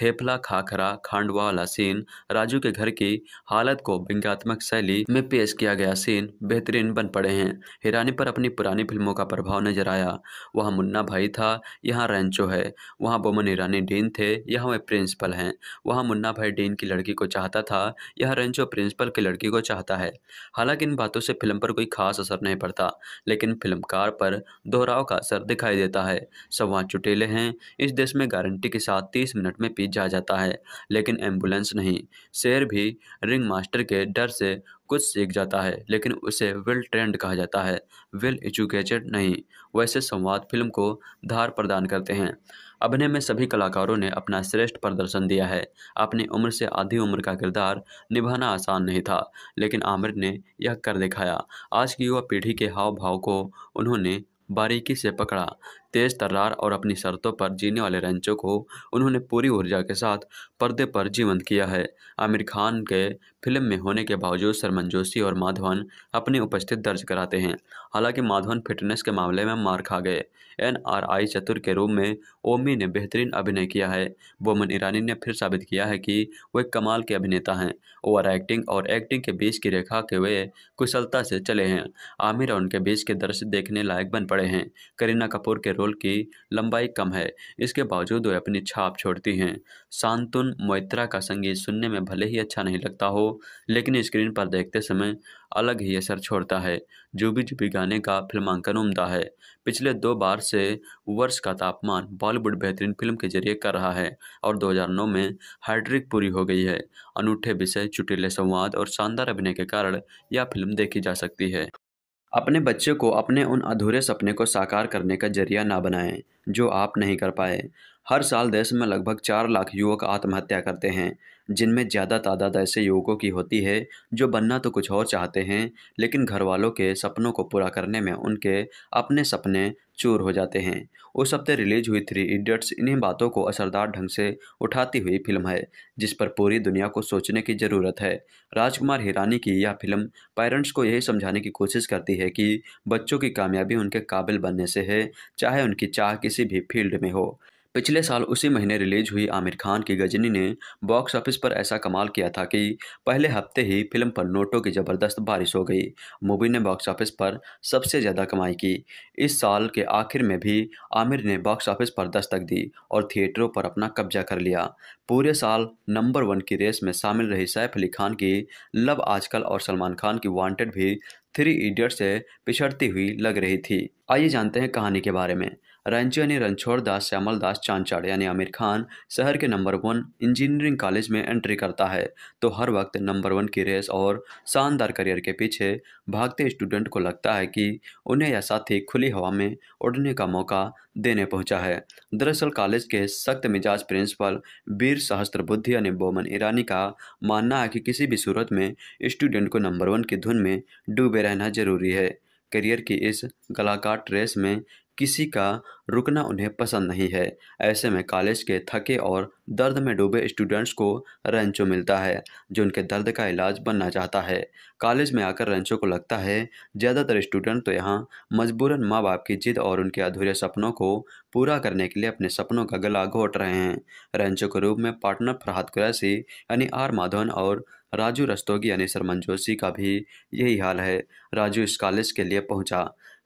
थेपला खाखरा खांडवा वाला सीन राजू के घर की हालत को व्यंग्यात्मक शैली में पेश किया गया सीन बेहतरीन बन पड़े हैं हिरानी पर अपनी पुरानी फिल्मों का प्रभाव नजर आया वहाँ मुन्ना भाई था यहाँ रेंचो है वहाँ बोमन ईरानी डीन थे यहाँ वे प्रिंसिपल हैं वहाँ मुन्ना भाई डीन की लड़की को चाहता था यह रेंचो प्रिंसिपल की लड़की को चाहता है हालांकि इन बातों से फिल्म पर कोई खास असर नहीं पड़ता लेकिन फिल्मकार पर दोहराव का असर दिखाई देता है सब वहाँ चुटेले हैं इस देश में गारंटी के साथ तीस मिनट में भी जा जाता है लेकिन एम्बुलेंस नहीं शेर भी रिंग मास्टर के डर से कुछ सीख जाता है लेकिन उसे विल ट्रेंड कहा जाता है विल एजुकेटेड नहीं वैसे संवाद फिल्म को धार प्रदान करते हैं अभिनय में सभी कलाकारों ने अपना श्रेष्ठ प्रदर्शन दिया है अपनी उम्र से आधी उम्र का किरदार निभाना आसान नहीं था लेकिन आमिर ने यह कर दिखाया आज की युवा पीढ़ी के हाव भाव को उन्होंने बारीकी से पकड़ा तेज तर्रार और अपनी शर्तों पर जीने वाले रैंचो को उन्होंने पूरी ऊर्जा के साथ पर्दे पर जीवंत किया है आमिर खान के फिल्म में होने के बावजूद सरमन जोशी और माधवन अपनी उपस्थित दर्ज कराते हैं हालांकि माधवन फिटनेस के मामले में मार खा गए एन आर आई चतुर के रूप में ओमी ने बेहतरीन अभिनय किया है बोमन ईरानी ने फिर साबित किया है कि वे कमाल के अभिनेता हैं ओवर एक्टिंग और एक्टिंग के बीच की रेखा के वे कुशलता से चले हैं आमिर और उनके बीच के दृश्य देखने लायक बन पड़े हैं करीना कपूर के रोल की लंबाई कम है इसके बावजूद वे अपनी छाप छोड़ती हैं सांतुन मोइत्रा का संगीत सुनने में भले ही अच्छा नहीं लगता हो लेकिन स्क्रीन पर देखते समय अलग ही असर छोड़ता है जुबी जूबी गाने का फिल्मांकन उमदा है पिछले दो बार से वर्ष का तापमान बॉलीवुड बेहतरीन फिल्म के जरिए कर रहा है और 2009 में हैट्रिक पूरी हो गई है अनूठे विषय चुटिले संवाद और शानदार अभिनय के कारण यह फिल्म देखी जा सकती है अपने बच्चे को अपने उन अधूरे सपने को साकार करने का जरिया ना बनाएं जो आप नहीं कर पाए हर साल देश में लगभग चार लाख युवक आत्महत्या करते हैं जिनमें ज़्यादा तादाद ऐसे युवकों की होती है जो बनना तो कुछ और चाहते हैं लेकिन घर वालों के सपनों को पूरा करने में उनके अपने सपने चूर हो जाते हैं उस हफ्ते रिलीज हुई थ्री इडियट्स इन्हीं बातों को असरदार ढंग से उठाती हुई फिल्म है जिस पर पूरी दुनिया को सोचने की ज़रूरत है राजकुमार हिरानी की यह फिल्म पेरेंट्स को यही समझाने की कोशिश करती है कि बच्चों की कामयाबी उनके काबिल बनने से है चाहे उनकी चाह किसी भी फील्ड में हो पिछले साल उसी महीने रिलीज हुई आमिर खान की गजनी ने बॉक्स ऑफिस पर ऐसा कमाल किया था कि पहले हफ्ते ही फिल्म पर नोटों की ज़बरदस्त बारिश हो गई मूवी ने बॉक्स ऑफिस पर सबसे ज़्यादा कमाई की इस साल के आखिर में भी आमिर ने बॉक्स ऑफिस पर दस्तक दी और थिएटरों पर अपना कब्जा कर लिया पूरे साल नंबर वन की रेस में शामिल रही सैफ अली खान की लव आजकल और सलमान खान की वांटेड भी थ्री इडियट्स से पिछड़ती हुई लग रही थी आइए जानते हैं कहानी के बारे में रंजू यानी रणछोड़ दास श्यामल दास चांचाड़ यानी आमिर खान शहर के नंबर वन इंजीनियरिंग कॉलेज में एंट्री करता है तो हर वक्त नंबर वन की रेस और शानदार करियर के पीछे भागते स्टूडेंट को लगता है कि उन्हें यह साथी खुली हवा में उड़ने का मौका देने पहुंचा है दरअसल कॉलेज के सख्त मिजाज प्रिंसिपल वीर बुद्धि यानी बोमन ईरानी का मानना है कि किसी भी सूरत में स्टूडेंट को नंबर वन की धुन में डूबे रहना जरूरी है करियर की इस गलाकार रेस में किसी का रुकना उन्हें पसंद नहीं है ऐसे में कॉलेज के थके और दर्द में डूबे स्टूडेंट्स को रेंचो मिलता है जो उनके दर्द का इलाज बनना चाहता है कॉलेज में आकर रेंचो को लगता है ज़्यादातर स्टूडेंट तो यहाँ मजबूरन माँ बाप की जिद और उनके अधूरे सपनों को पूरा करने के लिए अपने सपनों का गला घोट रहे हैं रेंचो के रूप में पार्टनर फरहाद कुरैसी यानी आर माधवन और राजू रस्तोगी यानी सरमन जोशी का भी यही हाल है राजू इस कॉलेज के लिए पहुँचा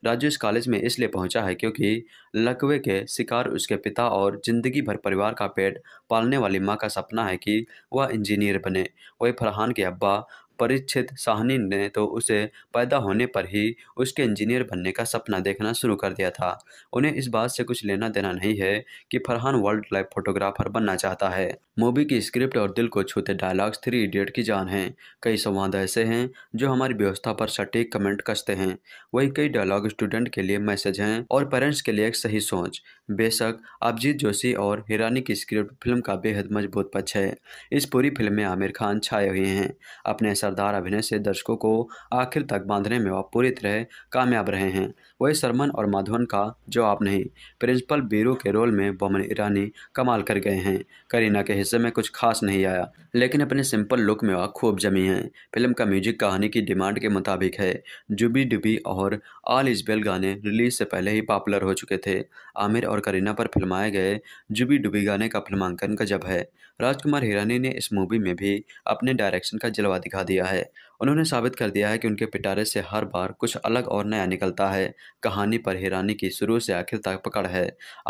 राजू इस कॉलेज में इसलिए पहुंचा है क्योंकि लकवे के शिकार उसके पिता और ज़िंदगी भर परिवार का पेट पालने वाली माँ का सपना है कि वह इंजीनियर बने वही फरहान के अब्बा परिचित साहनी ने तो उसे पैदा होने पर ही उसके इंजीनियर बनने का सपना देखना शुरू कर दिया था उन्हें इस बात से कुछ लेना देना नहीं है कि फरहान वर्ल्ड लाइफ फोटोग्राफर बनना चाहता है मूवी की स्क्रिप्ट और दिल को छूते डायलॉग्स थ्री इडियट की जान हैं कई संवाद ऐसे हैं जो हमारी व्यवस्था पर सटीक कमेंट कसते हैं वही कई डायलॉग स्टूडेंट के लिए मैसेज हैं और पेरेंट्स के लिए एक सही सोच बेशक अभिजीत जोशी और हिरानी की स्क्रिप्ट फिल्म का बेहद मजबूत पक्ष है इस पूरी फिल्म में आमिर खान छाए हुए हैं अपने सरदार अभिनय से दर्शकों को आखिर तक बांधने में वह पूरी तरह कामयाब रहे हैं वही सरमन और माधवन का जवाब नहीं प्रिंसिपल बीरू के रोल में बोमन ईरानी कमाल कर गए हैं करीना के हिस्से में कुछ खास नहीं आया लेकिन अपने सिंपल लुक में वह खूब जमी हैं फिल्म का म्यूजिक कहानी की डिमांड के मुताबिक है जुबी डुबी और आल इजबेल गाने रिलीज से पहले ही पॉपुलर हो चुके थे आमिर और करीना पर फिल्माए गए जुबी डुबी गाने का फिल्मांकन गजब है राजकुमार हिरानी ने इस मूवी में भी अपने डायरेक्शन का जलवा दिखा दिया है उन्होंने साबित कर दिया है कि उनके पिटारे से हर बार कुछ अलग और नया निकलता है कहानी पर हिरानी की शुरू से आखिर तक पकड़ है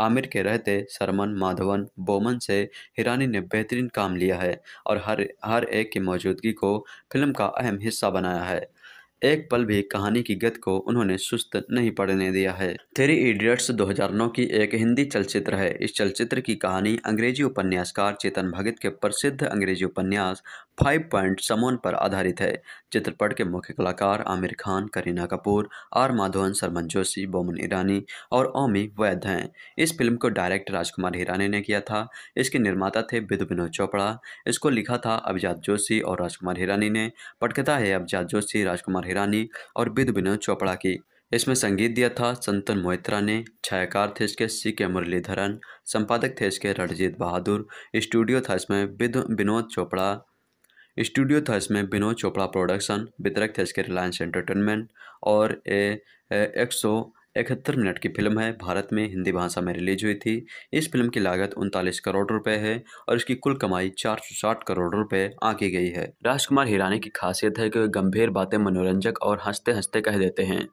आमिर के रहते सरमन माधवन बोमन से हिरानी ने बेहतरीन काम लिया है और हर हर एक की मौजूदगी को फिल्म का अहम हिस्सा बनाया है एक पल भी कहानी की गत को उन्होंने सुस्त नहीं पड़ने दिया है थ्री इडियट्स 2009 की एक हिंदी चलचित्र है इस चलचित्र की कहानी अंग्रेजी उपन्यासकार चेतन भगत के प्रसिद्ध अंग्रेजी उपन्यास फाइव पॉइंट समोन पर आधारित है चित्रपट के मुख्य कलाकार आमिर खान करीना कपूर आर माधवन सरमन जोशी बोमन ईरानी और ओमी वैद हैं इस फिल्म को डायरेक्ट राजकुमार हिरानी ने किया था इसके निर्माता थे विधु विनोद चोपड़ा इसको लिखा था अभिजात जोशी और राजकुमार हिरानी ने पटकथा है अभिजात जोशी राजकुमार हिरानी और विधु विनोद चोपड़ा की इसमें संगीत दिया था संतन मोहित्रा ने छायाकार थे इसके सी के मुरलीधरन संपादक थे इसके रणजीत बहादुर स्टूडियो था इसमें विनोद चोपड़ा स्टूडियो था इसमें विनोद चोपड़ा प्रोडक्शन वितरक थे इसके रिलायंस एंटरटेनमेंट और ए, ए, एक सौ इकहत्तर मिनट की फिल्म है भारत में हिंदी भाषा में रिलीज हुई थी इस फिल्म की लागत उनतालीस करोड़ रुपए है और इसकी कुल कमाई चार सौ साठ करोड़ रुपए आंकी गई है राजकुमार हिरानी की खासियत है कि वे गंभीर बातें मनोरंजक और हंसते हंसते कह देते हैं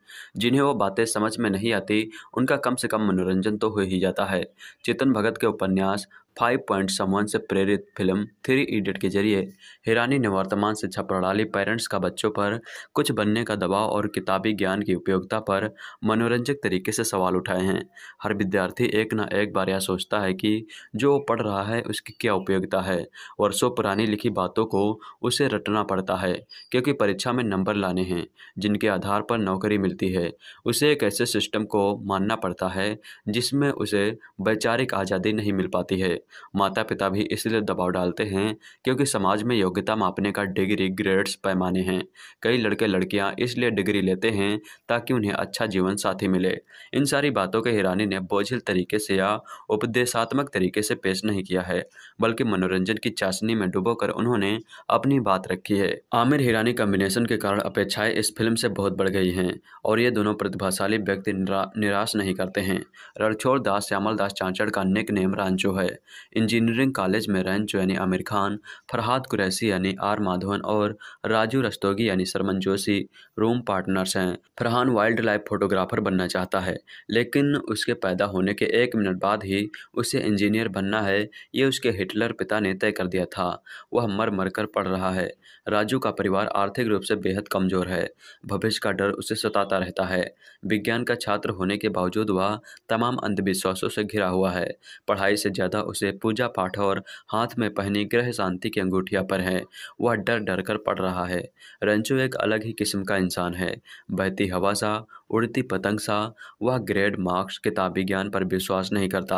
जिन्हें वो बातें समझ में नहीं आती उनका कम से कम मनोरंजन तो हो ही जाता है चेतन भगत के उपन्यास फाइव पॉइंट समवन से प्रेरित फिल्म थ्री इडियट के जरिए हिरानी ने वर्तमान शिक्षा प्रणाली पेरेंट्स का बच्चों पर कुछ बनने का दबाव और किताबी ज्ञान की उपयोगिता पर मनोरंजक तरीके से सवाल उठाए हैं हर विद्यार्थी एक ना एक बार यह सोचता है कि जो पढ़ रहा है उसकी क्या उपयोगिता है वर्षों पुरानी लिखी बातों को उसे रटना पड़ता है क्योंकि परीक्षा में नंबर लाने हैं जिनके आधार पर नौकरी मिलती है उसे एक ऐसे सिस्टम को मानना पड़ता है जिसमें उसे वैचारिक आज़ादी नहीं मिल पाती है माता पिता भी इसलिए दबाव डालते हैं क्योंकि समाज में योग्यता मापने का डिग्री ग्रेड्स पैमाने हैं कई लड़के लड़कियां इसलिए डिग्री लेते हैं ताकि उन्हें अच्छा जीवन साथी मिले इन सारी बातों के हिरानी ने बोझिल तरीके से या उपदेशात्मक तरीके से पेश नहीं किया है बल्कि मनोरंजन की चाशनी में डुबो उन्होंने अपनी बात रखी है आमिर हिरानी कम्बिनेशन के कारण अपेक्षाएं इस फिल्म से बहुत बढ़ गई हैं और ये दोनों प्रतिभाशाली व्यक्ति निराश नहीं करते हैं रणछोड़ दास श्यामल दास चांचड़ का निक नेम रांचो है इंजीनियरिंग कॉलेज में रंच यानी आमिर खान फरहाद कुरैसी यानी आर माधवन और राजू रस्तोगी यानी सरमन जोशी रूम पार्टनर्स हैं फरहान वाइल्ड लाइफ फोटोग्राफर बनना चाहता है लेकिन उसके पैदा होने के एक मिनट बाद ही उसे इंजीनियर बनना है ये उसके हिटलर पिता ने तय कर दिया था वह मर मर कर पढ़ रहा है राजू का परिवार आर्थिक रूप से बेहद कमजोर है भविष्य का डर उसे सताता रहता है विज्ञान का छात्र होने के बावजूद वह तमाम अंधविश्वासों से घिरा हुआ है पढ़ाई से ज़्यादा उसे पूजा पाठ और हाथ में पहनी ग्रह शांति की अंगूठिया पर है वह डर डर कर पढ़ रहा है रंजू एक अलग ही किस्म का इंसान है बहती हवा सा उड़ती पतंग सा वह ग्रेड मार्क्स किताबी ज्ञान पर विश्वास नहीं करता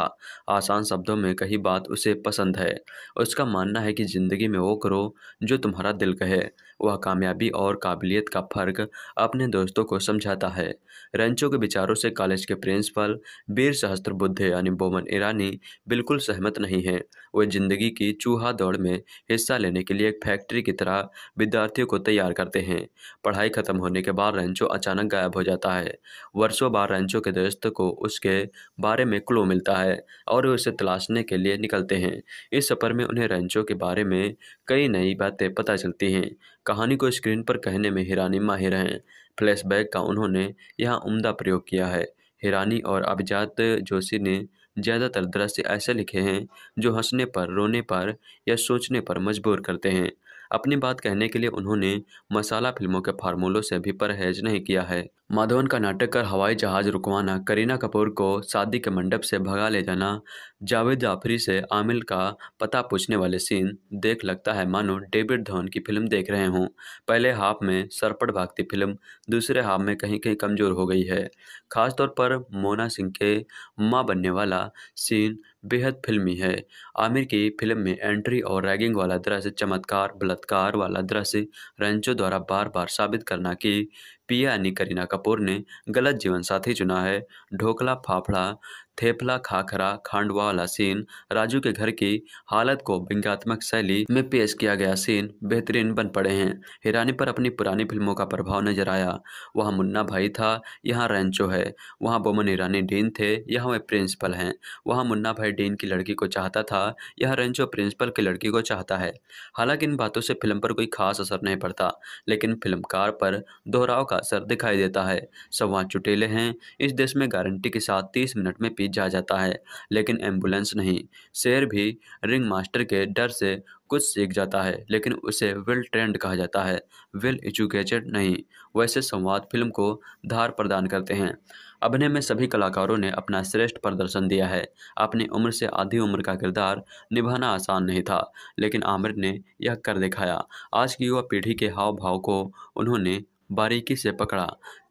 आसान शब्दों में कही बात उसे पसंद है उसका मानना है कि ज़िंदगी में वो करो जो तुम्हारा दिल कहे वह कामयाबी और काबिलियत का फ़र्क अपने दोस्तों को समझाता है रंचो के विचारों से कॉलेज के प्रिंसिपल वीर सहस्त्र बुद्धे यानी बोमन ईरानी बिल्कुल सहमत नहीं है वे ज़िंदगी की चूहा दौड़ में हिस्सा लेने के लिए एक फैक्ट्री की तरह विद्यार्थियों को तैयार करते हैं पढ़ाई खत्म होने के बाद रेंचो अचानक गायब हो जाता है वर्षों बाद रेंचो के दोस्त को उसके बारे में क्लो मिलता है और वे उसे तलाशने के लिए निकलते हैं इस सफ़र में उन्हें रेंचो के बारे में कई नई बातें पता चलती हैं कहानी को स्क्रीन पर कहने में हिरानी माहिर हैं फ्लैशबैक का उन्होंने यहाँ उम्दा प्रयोग किया है हिरानी और अभिजात जोशी ने ज़्यादातर दृश्य ऐसे लिखे हैं जो हंसने पर रोने पर या सोचने पर मजबूर करते हैं अपनी बात कहने के लिए उन्होंने मसाला फिल्मों के फार्मूलों से भी परहेज नहीं किया है माधवन का नाटक कर हवाई जहाज रुकवाना करीना कपूर को शादी के मंडप से भगा ले जाना जावेद जाफरी से आमिल का पता पूछने वाले सीन देख लगता है मानो डेविड धवन की फिल्म देख रहे हों पहले हाफ में सरपट भागती फिल्म दूसरे हाफ में कहीं कहीं कमज़ोर हो गई है खासतौर पर मोना सिंह के माँ बनने वाला सीन बेहद फिल्मी है आमिर की फिल्म में एंट्री और रैगिंग वाला दृश्य चमत्कार बलात्कार वाला दृश्य रंचो द्वारा बार बार साबित करना कि पिया यानी करीना कपूर ने गलत जीवन साथी चुना है ढोकला फाफड़ा थेपला खाखरा खांडवा वाला सीन राजू के घर की हालत को व्यंग्यात्मक शैली में पेश किया गया सीन बेहतरीन बन पड़े हैं हिरानी पर अपनी पुरानी फिल्मों का प्रभाव नजर आया वहाँ मुन्ना भाई था यहाँ रेंचो है वहाँ बोमन हिरानी डीन थे यहाँ वे प्रिंसिपल हैं वहाँ मुन्ना भाई डीन की लड़की को चाहता था यहाँ रेंचो प्रिंसिपल की लड़की को चाहता है हालांकि इन बातों से फिल्म पर कोई खास असर नहीं पड़ता लेकिन फिल्मकार पर दोहराव का असर दिखाई देता है सब वहाँ चुटेले हैं इस देश में गारंटी के साथ तीस मिनट में भी जा जाता है लेकिन एम्बुलेंस नहीं शेर भी रिंग मास्टर के डर से कुछ सीख जाता है लेकिन उसे विल ट्रेंड कहा जाता है विल एजुकेटेड नहीं वैसे संवाद फिल्म को धार प्रदान करते हैं अभिनय में सभी कलाकारों ने अपना श्रेष्ठ प्रदर्शन दिया है अपनी उम्र से आधी उम्र का किरदार निभाना आसान नहीं था लेकिन आमिर ने यह कर दिखाया आज की युवा पीढ़ी के हाव भाव को उन्होंने बारीकी से पकड़ा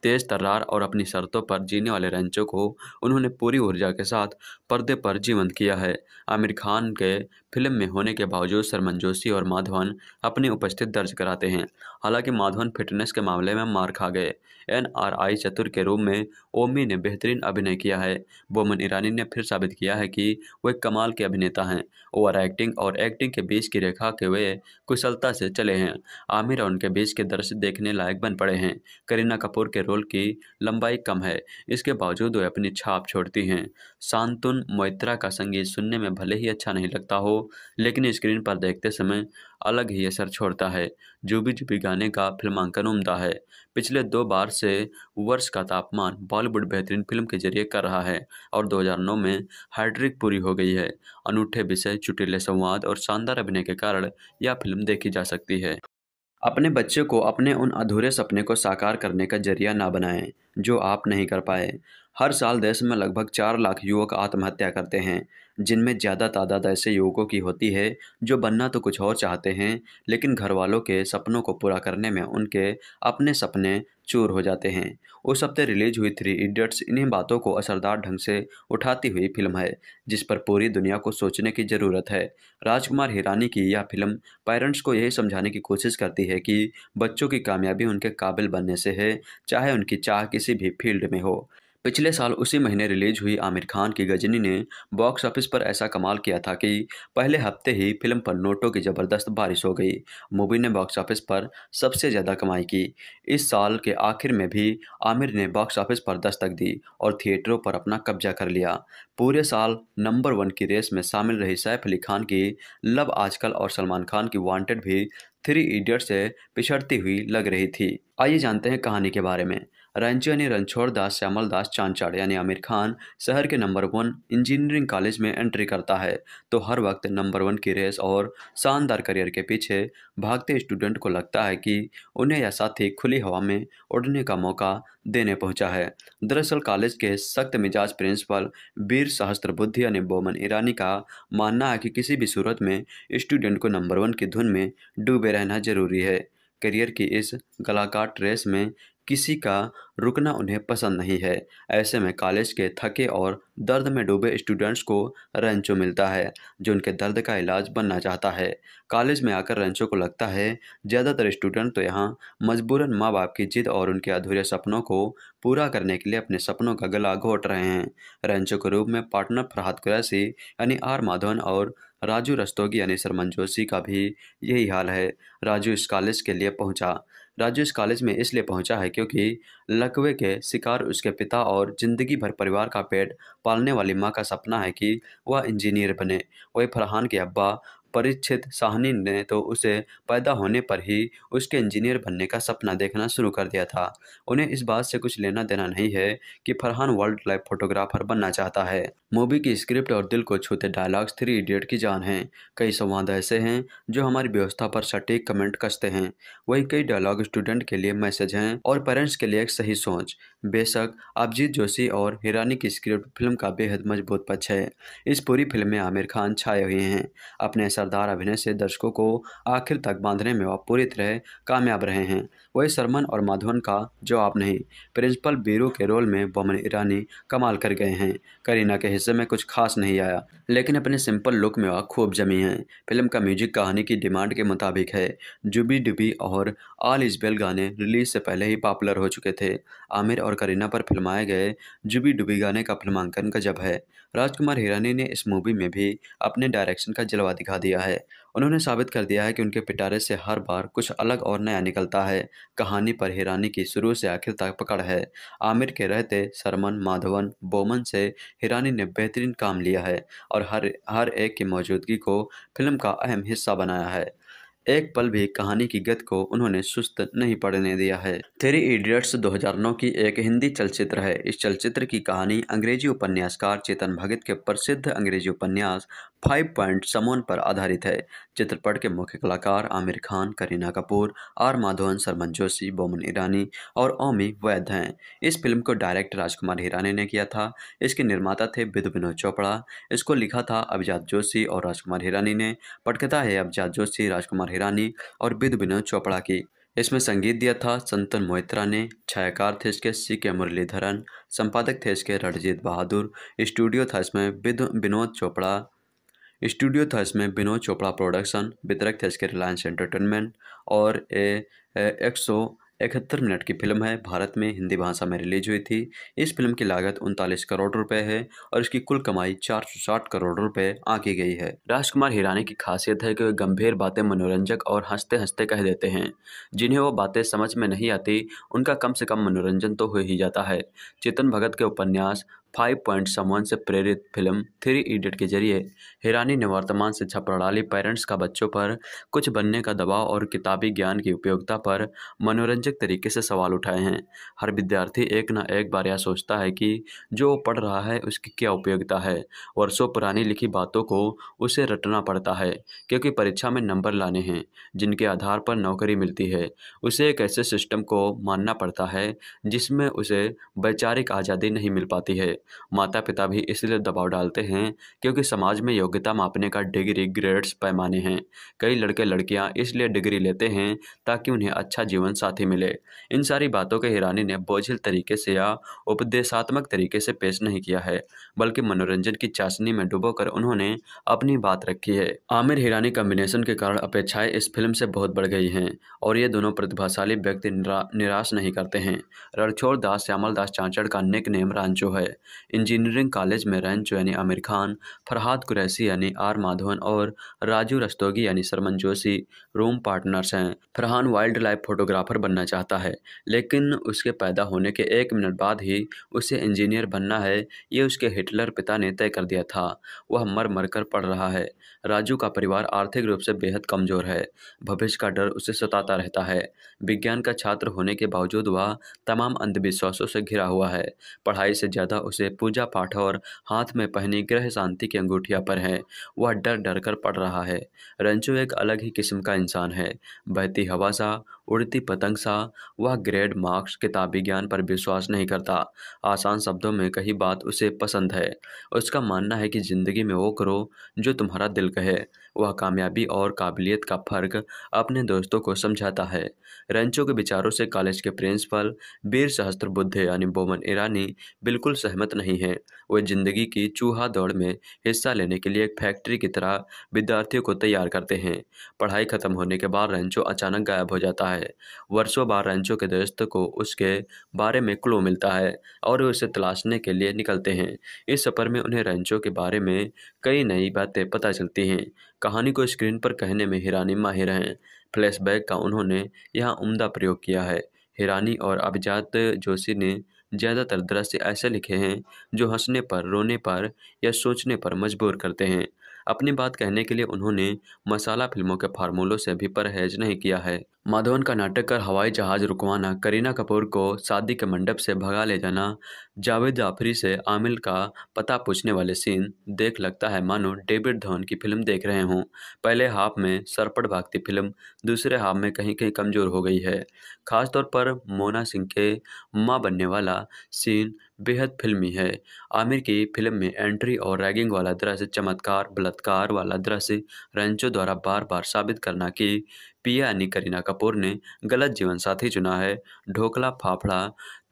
तेज तर्रार और अपनी शर्तों पर जीने वाले रंचो को उन्होंने पूरी ऊर्जा के साथ पर्दे पर जीवंत किया है आमिर खान के फिल्म में होने के बावजूद सरमन जोशी और माधवन अपनी उपस्थित दर्ज कराते हैं हालांकि माधवन फिटनेस के मामले में मार खा गए एन आर आई चतुर के रूप में ओमी ने बेहतरीन अभिनय किया है बोमन ईरानी ने फिर साबित किया है कि वे कमाल के अभिनेता हैं ओवर एक्टिंग और एक्टिंग के बीच की रेखा के वे कुशलता से चले हैं आमिर और उनके बीच के दृश्य देखने लायक बन पड़े हैं करीना कपूर के रोल बॉल की लंबाई कम है इसके बावजूद वे अपनी छाप छोड़ती हैं शांतुन मोइत्रा का संगीत सुनने में भले ही अच्छा नहीं लगता हो लेकिन स्क्रीन पर देखते समय अलग ही असर छोड़ता है जुबी जुबी गाने का फिल्मांकन उमदा है पिछले दो बार से वर्ष का तापमान बॉलीवुड बेहतरीन फिल्म के जरिए कर रहा है और 2009 में हैट्रिक पूरी हो गई है अनूठे विषय चुटिले संवाद और शानदार अभिनय के कारण यह फिल्म देखी जा सकती है अपने बच्चे को अपने उन अधूरे सपने को साकार करने का जरिया ना बनाएं जो आप नहीं कर पाए हर साल देश में लगभग चार लाख युवक आत्महत्या करते हैं जिनमें ज़्यादा तादाद ऐसे युवकों की होती है जो बनना तो कुछ और चाहते हैं लेकिन घर वालों के सपनों को पूरा करने में उनके अपने सपने चूर हो जाते हैं उस हफ्ते रिलीज हुई थ्री इडियट्स इन्हीं बातों को असरदार ढंग से उठाती हुई फिल्म है जिस पर पूरी दुनिया को सोचने की ज़रूरत है राजकुमार हिरानी की यह फिल्म पेरेंट्स को यही समझाने की कोशिश करती है कि बच्चों की कामयाबी उनके काबिल बनने से है चाहे उनकी चाह किसी भी फील्ड में हो पिछले साल उसी महीने रिलीज हुई आमिर खान की गजनी ने बॉक्स ऑफिस पर ऐसा कमाल किया था कि पहले हफ्ते ही फिल्म पर नोटों की ज़बरदस्त बारिश हो गई मूवी ने बॉक्स ऑफिस पर सबसे ज़्यादा कमाई की इस साल के आखिर में भी आमिर ने बॉक्स ऑफिस पर दस्तक दी और थिएटरों पर अपना कब्जा कर लिया पूरे साल नंबर वन की रेस में शामिल रही सैफ अली खान की लव आजकल और सलमान खान की वांटेड भी थ्री इडियट से पिछड़ती हुई लग रही थी आइए जानते हैं कहानी के बारे में रंजू यानी रणछोड़ दास श्यामल दास चांचाड़ यानी आमिर खान शहर के नंबर वन इंजीनियरिंग कॉलेज में एंट्री करता है तो हर वक्त नंबर वन की रेस और शानदार करियर के पीछे भागते स्टूडेंट को लगता है कि उन्हें यह साथी खुली हवा में उड़ने का मौका देने पहुंचा है दरअसल कॉलेज के सख्त मिजाज प्रिंसिपल वीर सहस्त्र बुद्धि यानी बोमन ईरानी का मानना है कि किसी भी सूरत में स्टूडेंट को नंबर वन की धुन में डूबे रहना जरूरी है करियर की इस गलाकार रेस में किसी का रुकना उन्हें पसंद नहीं है ऐसे में कॉलेज के थके और दर्द में डूबे स्टूडेंट्स को रेंचो मिलता है जो उनके दर्द का इलाज बनना चाहता है कॉलेज में आकर रेंचो को लगता है ज़्यादातर स्टूडेंट तो यहाँ मजबूरन माँ बाप की जिद और उनके अधूरे सपनों को पूरा करने के लिए अपने सपनों का गला घोट रहे हैं रेंचो के रूप में पार्टनर फरहाद कुरैसी यानी आर माधवन और राजू रस्तोगी यानी सरमन जोशी का भी यही हाल है राजू इस कॉलेज के लिए पहुँचा राजू इस कॉलेज में इसलिए पहुंचा है क्योंकि लकवे के शिकार उसके पिता और ज़िंदगी भर परिवार का पेट पालने वाली माँ का सपना है कि वह इंजीनियर बने वही फरहान के अब्बा परिचित साहनी ने तो उसे पैदा होने पर ही उसके इंजीनियर बनने का सपना देखना शुरू कर दिया था उन्हें इस बात से कुछ लेना देना नहीं है कि फरहान वर्ल्ड लाइफ फोटोग्राफर बनना चाहता है मूवी की स्क्रिप्ट और दिल को छूते डायलॉग्स थ्री इडियट की जान हैं कई संवाद ऐसे हैं जो हमारी व्यवस्था पर सटीक कमेंट कसते हैं वही कई डायलॉग स्टूडेंट के लिए मैसेज हैं और पेरेंट्स के लिए एक सही सोच बेशक अभिजीत जोशी और हिरानी की स्क्रिप्ट फिल्म का बेहद मजबूत पक्ष है इस पूरी फिल्म में आमिर खान छाए हुए हैं अपने असरदार अभिनय से दर्शकों को आखिर तक बांधने में वह पूरी तरह कामयाब रहे हैं वही सरमन और माधवन का जवाब नहीं प्रिंसिपल बीरू के रोल में बोमन ईरानी कमाल कर गए हैं करीना के हिस्से में कुछ खास नहीं आया लेकिन अपने सिंपल लुक में वह खूब जमी हैं फिल्म का म्यूजिक कहानी की डिमांड के मुताबिक है जुबी डुबी और आल बेल गाने रिलीज से पहले ही पॉपुलर हो चुके थे आमिर और करीना पर फिल्माए गए जुबी डुबी गाने का फिल्मांकन गजब है राजकुमार हिरानी ने इस मूवी में भी अपने डायरेक्शन का जलवा दिखा दिया दिया है उन्होंने साबित कर दिया है कि उनके पिटारे से हर बार कुछ अलग और नया निकलता है कहानी पर हिरानी की शुरू से आखिर तक पकड़ है आमिर के रहते सरमन माधवन बोमन से हिरानी ने बेहतरीन काम लिया है और हर हर एक की मौजूदगी को फिल्म का अहम हिस्सा बनाया है एक पल भी कहानी की गत को उन्होंने सुस्त नहीं पड़ने दिया है थ्री इडियट्स 2009 की एक हिंदी चलचित्र है इस चलचित्र की कहानी अंग्रेजी उपन्यासकार चेतन भगत के प्रसिद्ध अंग्रेजी उपन्यास फाइव पॉइंट समोन पर आधारित है चित्रपट के मुख्य कलाकार आमिर खान करीना कपूर आर माधवन सरमन जोशी बोमन ईरानी और ओमी वैद हैं इस फिल्म को डायरेक्ट राजकुमार हिरानी ने किया था इसके निर्माता थे विधु विनोद चोपड़ा इसको लिखा था अभिजात जोशी और राजकुमार हिरानी ने पटकथा है अभिजात जोशी राजकुमार हिरानी और विधु विनोद चोपड़ा की इसमें संगीत दिया था संतन मोहित्रा ने छायाकार थे इसके सी के मुरलीधरन संपादक थे इसके रणजीत बहादुर स्टूडियो था इसमें विनोद चोपड़ा स्टूडियो था इसमें विनोद चोपड़ा प्रोडक्शन वितरक थस इसके रिलायंस एंटरटेनमेंट और ए, ए एक सौ इकहत्तर मिनट की फिल्म है भारत में हिंदी भाषा में रिलीज हुई थी इस फिल्म की लागत उनतालीस करोड़ रुपए है और इसकी कुल कमाई चार सौ साठ करोड़ रुपए आंकी गई है राजकुमार हिरानी की खासियत है कि वे गंभीर बातें मनोरंजक और हंसते हंसते कह देते हैं जिन्हें वो बातें समझ में नहीं आती उनका कम से कम मनोरंजन तो हो ही जाता है चेतन भगत के उपन्यास फाइव पॉइंट समवन से प्रेरित फिल्म थ्री इडियट के जरिए हिरानी ने वर्तमान शिक्षा प्रणाली पेरेंट्स का बच्चों पर कुछ बनने का दबाव और किताबी ज्ञान की उपयोगिता पर मनोरंजक तरीके से सवाल उठाए हैं हर विद्यार्थी एक ना एक बार यह सोचता है कि जो वो पढ़ रहा है उसकी क्या उपयोगिता है वर्षों पुरानी लिखी बातों को उसे रटना पड़ता है क्योंकि परीक्षा में नंबर लाने हैं जिनके आधार पर नौकरी मिलती है उसे एक ऐसे सिस्टम को मानना पड़ता है जिसमें उसे वैचारिक आज़ादी नहीं मिल पाती है माता पिता भी इसलिए दबाव डालते हैं क्योंकि समाज में योग्यता मापने का डिग्री ग्रेड्स पैमाने हैं कई लड़के लड़कियां इसलिए डिग्री लेते हैं ताकि उन्हें अच्छा जीवन साथी मिले इन सारी बातों के हिरानी ने बोझिल तरीके से या उपदेशात्मक तरीके से पेश नहीं किया है बल्कि मनोरंजन की चाशनी में डुबो उन्होंने अपनी बात रखी है आमिर हिरानी कम्बिनेशन के कारण अपेक्षाएं इस फिल्म से बहुत बढ़ गई हैं और ये दोनों प्रतिभाशाली व्यक्ति निराश नहीं करते हैं रणछोड़ दास श्यामल दास चांचड़ का निक नेम रांचो है इंजीनियरिंग कॉलेज में रंच यानी आमिर खान फरहाद कुरैसी यानी आर माधवन और राजू रस्तोगी यानी सरमन जोशी रूम पार्टनर्स हैं फरहान वाइल्ड लाइफ फोटोग्राफर बनना चाहता है लेकिन उसके पैदा होने के एक मिनट बाद ही उसे इंजीनियर बनना है ये उसके हिटलर पिता ने तय कर दिया था वह मर मर कर पढ़ रहा है राजू का परिवार आर्थिक रूप से बेहद कमज़ोर है भविष्य का डर उसे सताता रहता है विज्ञान का छात्र होने के बावजूद वह तमाम अंधविश्वासों से घिरा हुआ है पढ़ाई से ज़्यादा से पूजा पाठ और हाथ में पहनी ग्रह शांति की अंगूठिया पर है वह डर डर कर पड़ रहा है रंजू एक अलग ही किस्म का इंसान है बहती हवा सा उड़ती पतंग सा वह ग्रेड मार्क्स किताबी ज्ञान पर विश्वास नहीं करता आसान शब्दों में कही बात उसे पसंद है उसका मानना है कि ज़िंदगी में वो करो जो तुम्हारा दिल कहे वह कामयाबी और काबिलियत का फ़र्क अपने दोस्तों को समझाता है रेंचो के विचारों से कॉलेज के प्रिंसिपल वीर सहस्त्र बुद्ध यानी बोमन ईरानी बिल्कुल सहमत नहीं है वह जिंदगी की चूहा दौड़ में हिस्सा लेने के लिए एक फैक्ट्री की तरह विद्यार्थियों को तैयार करते हैं पढ़ाई खत्म होने के बाद रेंचो अचानक गायब हो जाता है वर्षों बाद रेंचो के दोस्त को उसके बारे में क्लो मिलता है और वे उसे तलाशने के लिए निकलते हैं इस सफ़र में उन्हें रेंचो के बारे में कई नई बातें पता चलती हैं कहानी को स्क्रीन पर कहने में हिरानी माहिर हैं फ्लैशबैक का उन्होंने यहाँ उम्दा प्रयोग किया है हिरानी और अभिजात जोशी ने ज़्यादातर दृश्य ऐसे लिखे हैं जो हंसने पर रोने पर या सोचने पर मजबूर करते हैं अपनी बात कहने के लिए उन्होंने मसाला फिल्मों के फार्मूलों से भी परहेज नहीं किया है माधवन का नाटक कर हवाई जहाज रुकवाना करीना कपूर को शादी के मंडप से भगा ले जाना जावेद जाफरी से आमिल का पता पूछने वाले सीन देख लगता है मानो डेविड धवन की फिल्म देख रहे हों पहले हाफ में सरपट भागती फिल्म दूसरे हाफ में कहीं कहीं कमज़ोर हो गई है खासतौर पर मोना सिंह के माँ बनने वाला सीन बेहद फिल्मी है आमिर की फिल्म में एंट्री और रैगिंग वाला दृश्य चमत्कार बलात्कार वाला दृश्य रंचो द्वारा बार बार साबित करना कि पिया यानी करीना कपूर ने गलत जीवन साथी चुना है ढोकला फाफड़ा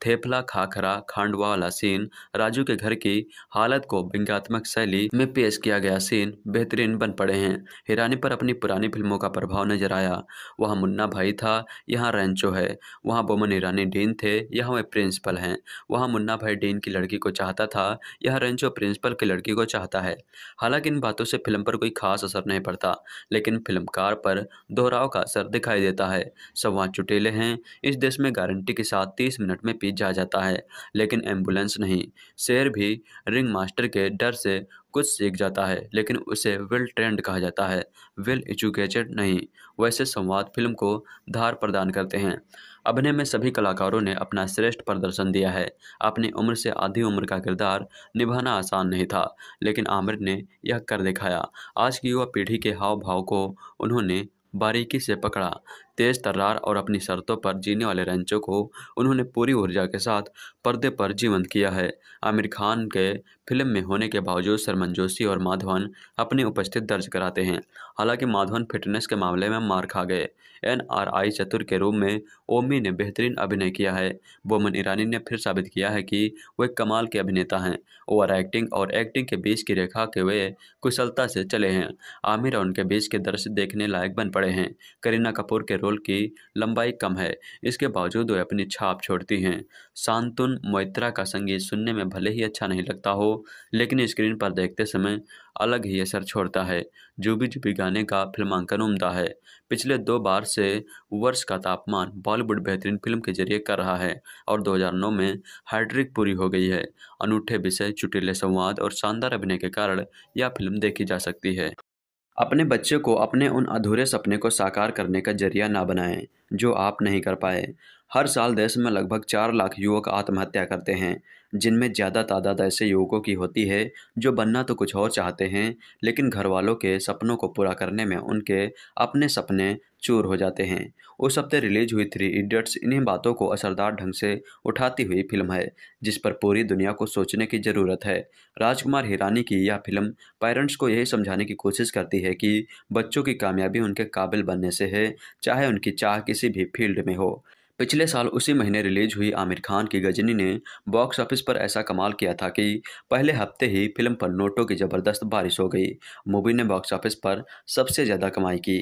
थेपला खाखरा खांडवा वाला सीन राजू के घर की हालत को व्यंग्यात्मक शैली में पेश किया गया सीन बेहतरीन बन पड़े हैं हिरानी पर अपनी पुरानी फिल्मों का प्रभाव नजर आया वहाँ मुन्ना भाई था यहाँ रेंचो है वहाँ बोमन हिरानी डीन थे यहाँ वे प्रिंसिपल हैं वहाँ मुन्ना भाई डीन की लड़की को चाहता था यहाँ रेंचो प्रिंसिपल की लड़की को चाहता है हालांकि इन बातों से फिल्म पर कोई खास असर नहीं पड़ता लेकिन फिल्मकार पर दोहराव का असर दिखाई देता है सब वहाँ चुटेले हैं इस देश में गारंटी के साथ तीस मिनट में पी जा जाता है लेकिन एम्बुलेंस नहीं शेर भी रिंग मास्टर के डर से कुछ सीख जाता है लेकिन उसे वेल ट्रेंड कहा जाता है वेल एजुकेटेड नहीं वैसे संवाद फिल्म को धार प्रदान करते हैं अभिनय में सभी कलाकारों ने अपना श्रेष्ठ प्रदर्शन दिया है अपनी उम्र से आधी उम्र का किरदार निभाना आसान नहीं था लेकिन आमिर ने यह कर दिखाया आज की युवा पीढ़ी के हाव भाव को उन्होंने बारीकी से पकड़ा तेज तर्रार और अपनी शर्तों पर जीने वाले रैंचो को उन्होंने पूरी ऊर्जा के साथ पर्दे पर जीवंत किया है आमिर खान के फिल्म में होने के बावजूद सरमन जोशी और माधवन अपनी उपस्थिति दर्ज कराते हैं हालांकि माधवन फिटनेस के मामले में मार खा गए एन आर आई चतुर के रूप में ओमी ने बेहतरीन अभिनय किया है बोमन ईरानी ने फिर साबित किया है कि वे कमाल के अभिनेता हैं ओवर एक्टिंग और एक्टिंग के बीच की रेखा के वे कुशलता से चले हैं आमिर और उनके बीच के दृश्य देखने लायक बन पड़े हैं करीना कपूर के रोल की लंबाई कम है इसके बावजूद वे अपनी छाप छोड़ती हैं शांतुन मोइत्रा का संगीत सुनने में भले ही अच्छा नहीं लगता हो लेकिन स्क्रीन पर देखते समय अलग ही असर छोड़ता है जूबी जूबी गाने का फिल्मांकन उमदा है पिछले दो बार से वर्ष का तापमान बॉलीवुड बेहतरीन फिल्म के जरिए कर रहा है और 2009 में हैट्रिक पूरी हो गई है अनूठे विषय चुटिले संवाद और शानदार अभिनय के कारण यह फिल्म देखी जा सकती है अपने बच्चे को अपने उन अधूरे सपने को साकार करने का जरिया ना बनाएं जो आप नहीं कर पाए हर साल देश में लगभग चार लाख युवक आत्महत्या करते हैं जिनमें ज़्यादा तादाद ऐसे युवकों की होती है जो बनना तो कुछ और चाहते हैं लेकिन घर वालों के सपनों को पूरा करने में उनके अपने सपने चूर हो जाते हैं उस हफ्ते रिलीज हुई थ्री इडियट्स इन्हीं बातों को असरदार ढंग से उठाती हुई फिल्म है जिस पर पूरी दुनिया को सोचने की ज़रूरत है राजकुमार हिरानी की यह फिल्म पेरेंट्स को यही समझाने की कोशिश करती है कि बच्चों की कामयाबी उनके काबिल बनने से है चाहे उनकी चाह किसी भी फील्ड में हो पिछले साल उसी महीने रिलीज हुई आमिर खान की गजनी ने बॉक्स ऑफिस पर ऐसा कमाल किया था कि पहले हफ्ते ही फिल्म पर नोटों की ज़बरदस्त बारिश हो गई मूवी ने बॉक्स ऑफिस पर सबसे ज़्यादा कमाई की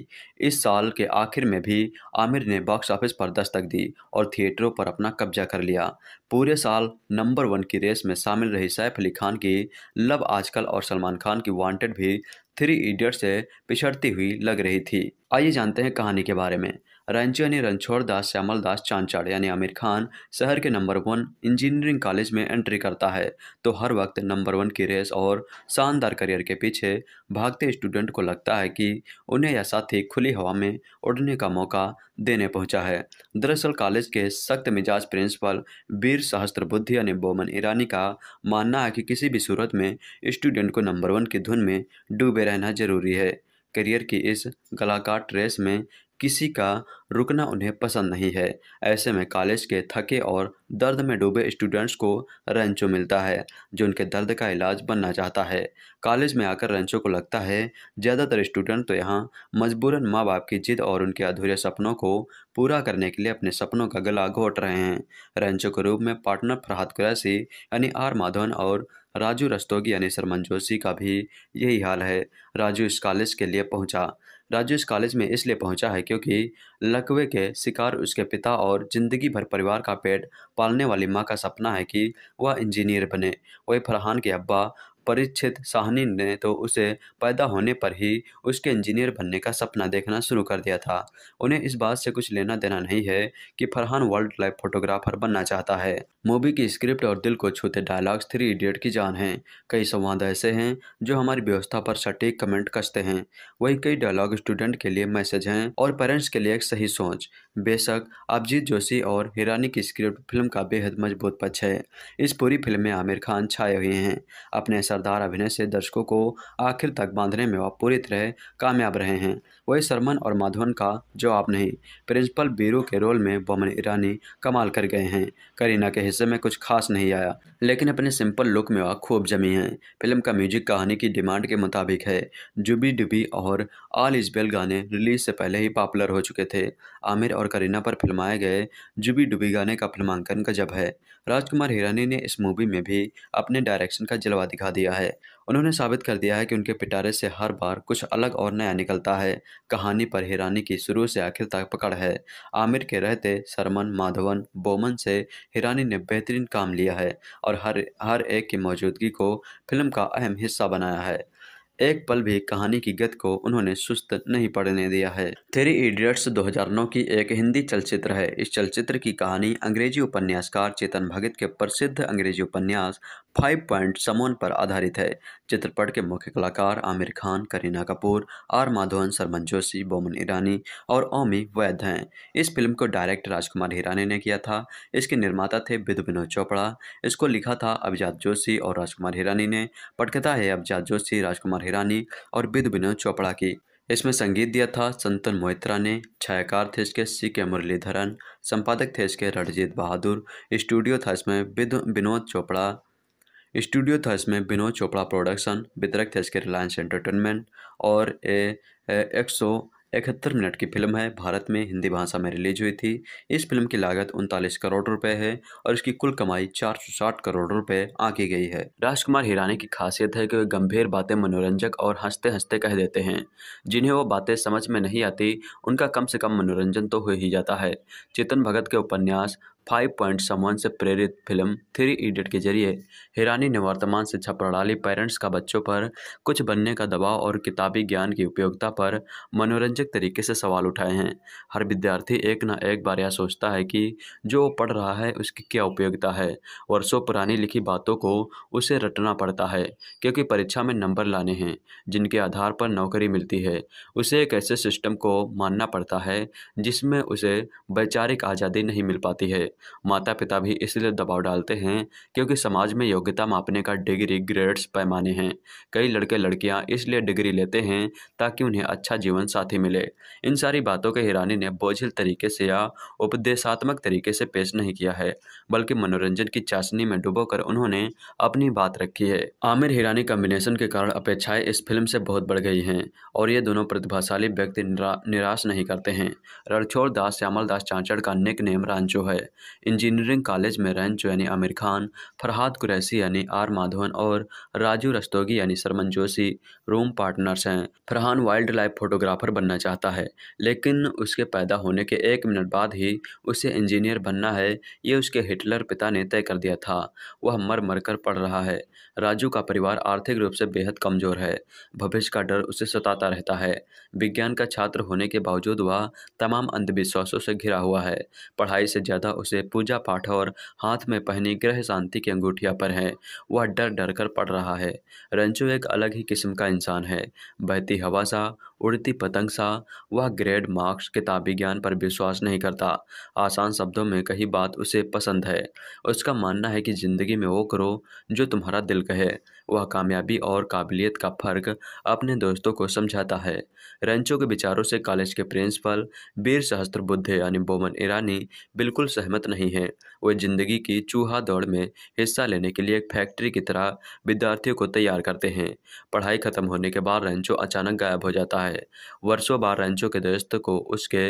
इस साल के आखिर में भी आमिर ने बॉक्स ऑफिस पर दस्तक दी और थिएटरों पर अपना कब्जा कर लिया पूरे साल नंबर वन की रेस में शामिल रही सैफ अली खान की लव आजकल और सलमान खान की वांटेड भी थ्री इडियट से पिछड़ती हुई लग रही थी आइए जानते हैं कहानी के बारे में रांची यानी रणछोड़ दास श्यामल दास चांचाड़ यानी आमिर खान शहर के नंबर वन इंजीनियरिंग कॉलेज में एंट्री करता है तो हर वक्त नंबर वन की रेस और शानदार करियर के पीछे भागते स्टूडेंट को लगता है कि उन्हें यह साथी खुली हवा में उड़ने का मौका देने पहुंचा है दरअसल कॉलेज के सख्त मिजाज प्रिंसिपल वीर सहस्त्र बुद्धि यानी बोमन ईरानी का मानना है कि किसी भी सूरत में स्टूडेंट को नंबर वन की धुन में डूबे रहना जरूरी है करियर की इस गलाकार रेस में किसी का रुकना उन्हें पसंद नहीं है ऐसे में कॉलेज के थके और दर्द में डूबे स्टूडेंट्स को रेंचो मिलता है जो उनके दर्द का इलाज बनना चाहता है कॉलेज में आकर रेंचो को लगता है ज़्यादातर स्टूडेंट तो यहाँ मजबूरन माँ बाप की जिद और उनके अधूरे सपनों को पूरा करने के लिए अपने सपनों का गला घोट रहे हैं रेंचो के रूप में पार्टनर फरहाद कुरैसी यानी आर माधवन और राजू रस्तोगी यानी सरमन जोशी का भी यही हाल है राजू इस कॉलेज के लिए पहुँचा राजू इस कॉलेज में इसलिए पहुंचा है क्योंकि लकवे के शिकार उसके पिता और ज़िंदगी भर परिवार का पेट पालने वाली माँ का सपना है कि वह इंजीनियर बने वही फरहान के अब्बा परिचित साहनी ने तो उसे पैदा होने पर ही उसके इंजीनियर बनने का सपना देखना शुरू कर दिया था उन्हें इस बात से कुछ लेना देना नहीं है कि फरहान वर्ल्ड लाइफ फोटोग्राफर बनना चाहता है मूवी की स्क्रिप्ट और दिल को छूते डायलॉग्स थ्री इडियट की जान हैं कई संवाद ऐसे हैं जो हमारी व्यवस्था पर सटीक कमेंट कसते हैं वही कई डायलॉग स्टूडेंट के लिए मैसेज हैं और पेरेंट्स के लिए एक सही सोच बेशक अभिजीत जोशी और हिरानी की स्क्रिप्ट फिल्म का बेहद मजबूत पक्ष है इस पूरी फिल्म में आमिर खान छाए हुए हैं अपने सरदार अभिनय से दर्शकों को आखिर तक बांधने में वह पूरी तरह कामयाब रहे हैं वही शर्मन और माधवन का जवाब नहीं प्रिंसिपल बीरू के रोल में बोमन ईरानी कमाल कर गए हैं करीना के हिस्से में कुछ खास नहीं आया लेकिन अपने सिंपल लुक में वह खूब जमी हैं फिल्म का म्यूजिक कहानी की डिमांड के मुताबिक है जुबी डुबी और आल इजबेल गाने रिलीज से पहले ही पॉपुलर हो चुके थे आमिर और करीना पर फिल्माए गए जुबी डुबी गाने का फिल्मांकन का जब है राजकुमार हिरानी ने इस मूवी में भी अपने डायरेक्शन का जलवा दिखा दिया है उन्होंने साबित कर दिया है कि उनके पिटारे से हर बार कुछ अलग और नया निकलता है कहानी पर हिरानी की शुरू से आखिर तक पकड़ है आमिर के रहते सरमन माधवन बोमन से हिरानी ने बेहतरीन काम लिया है और हर हर एक की मौजूदगी को फिल्म का अहम हिस्सा बनाया है एक पल भी कहानी की गत को उन्होंने सुस्त नहीं पड़ने दिया है थ्री इडियट्स 2009 की एक हिंदी चलचित्र है इस चलचित्र की कहानी अंग्रेजी उपन्यासकार चेतन भगत के प्रसिद्ध अंग्रेजी उपन्यास फाइव पॉइंट समोन पर आधारित है चित्रपट के मुख्य कलाकार आमिर खान करीना कपूर आर माधवन सरमन जोशी बोमन ईरानी और ओमी वैद हैं इस फिल्म को डायरेक्ट राजकुमार हिरानी ने किया था इसके निर्माता थे विधु विनोद चोपड़ा इसको लिखा था अभिजात जोशी और राजकुमार हिरानी ने पटकथा है अभिजात जोशी राजकुमार हिरानी और विधु विनोद चोपड़ा की इसमें संगीत दिया था संतन मोहित्रा ने छायाकार थे इसके सी के मुरलीधरन संपादक थे इसके रणजीत बहादुर स्टूडियो था इसमें विनोद चोपड़ा स्टूडियो था इसमें विनोद चोपड़ा प्रोडक्शन वितरक थे इसके रिलायंस एंटरटेनमेंट और ए, ए, एक इकहत्तर मिनट की फिल्म है भारत में हिंदी भाषा में रिलीज हुई थी इस फिल्म की लागत उनतालीस करोड़ रुपए है और इसकी कुल कमाई चार सौ साठ करोड़ रुपए आंकी गई है राजकुमार हिरानी की खासियत है कि वे गंभीर बातें मनोरंजक और हंसते हंसते कह देते हैं जिन्हें वो बातें समझ में नहीं आती उनका कम से कम मनोरंजन तो हो ही जाता है चेतन भगत के उपन्यास फाइव पॉइंट समवन से प्रेरित फिल्म थ्री इडियट के जरिए हिरानी ने वर्तमान शिक्षा प्रणाली पेरेंट्स का बच्चों पर कुछ बनने का दबाव और किताबी ज्ञान की उपयोगिता पर मनोरंजक तरीके से सवाल उठाए हैं हर विद्यार्थी एक ना एक बार यह सोचता है कि जो पढ़ रहा है उसकी क्या उपयोगिता है वर्षों पुरानी लिखी बातों को उसे रटना पड़ता है क्योंकि परीक्षा में नंबर लाने हैं जिनके आधार पर नौकरी मिलती है उसे एक ऐसे सिस्टम को मानना पड़ता है जिसमें उसे वैचारिक आज़ादी नहीं मिल पाती है माता पिता भी इसलिए दबाव डालते हैं क्योंकि समाज में योग्यता मापने का डिग्री ग्रेड्स पैमाने हैं कई लड़के लड़कियां इसलिए डिग्री लेते हैं ताकि उन्हें अच्छा जीवन साथी मिले इन सारी बातों के हिरानी ने बोझिल तरीके से या उपदेशात्मक तरीके से पेश नहीं किया है बल्कि मनोरंजन की चाशनी में डुबो उन्होंने अपनी बात रखी है आमिर हिरानी कॉम्बिनेशन के कारण अपेक्षाएं इस फिल्म से बहुत बढ़ गई हैं और ये दोनों प्रतिभाशाली व्यक्ति निराश नहीं करते हैं रणछोड़ दास श्यामल दास चांचड़ का निक नेम रांचो है इंजीनियरिंग कॉलेज में रंजू यानी आमिर खान फरहाद कुरैसी यानी आर माधवन और राजू रस्तोगी यानी सरमन जोशी रूम पार्टनर्स हैं फरहान वाइल्ड लाइफ फोटोग्राफर बनना चाहता है लेकिन उसके पैदा होने के एक मिनट बाद ही उसे इंजीनियर बनना है ये उसके हिटलर पिता ने तय कर दिया था वह मर मर कर पढ़ रहा है राजू का परिवार आर्थिक रूप से बेहद कमज़ोर है भविष्य का डर उसे सताता रहता है विज्ञान का छात्र होने के बावजूद वह तमाम अंधविश्वासों से घिरा हुआ है पढ़ाई से ज़्यादा उसे पूजा पाठ और हाथ में पहनी ग्रह शांति की अंगूठिया पर है वह डर डर कर पढ़ रहा है रंजू एक अलग ही किस्म का इंसान है बहती हवा सा उड़ती पतंग सा वह ग्रेड मार्क्स किताबी ज्ञान पर विश्वास नहीं करता आसान शब्दों में कही बात उसे पसंद है उसका मानना है कि ज़िंदगी में वो करो जो तुम्हारा दिल शुल्क कहे वह कामयाबी और काबिलियत का फ़र्क अपने दोस्तों को समझाता है रंचो के विचारों से कॉलेज के प्रिंसिपल वीर सहस्त्र सहस्त्रबुद्धे यानी बोमन ईरानी बिल्कुल सहमत नहीं है वे जिंदगी की चूहा दौड़ में हिस्सा लेने के लिए एक फैक्ट्री की तरह विद्यार्थियों को तैयार करते हैं पढ़ाई खत्म होने के बाद रंचो अचानक गायब हो जाता है वर्षों बाद रंचो के दोस्त को उसके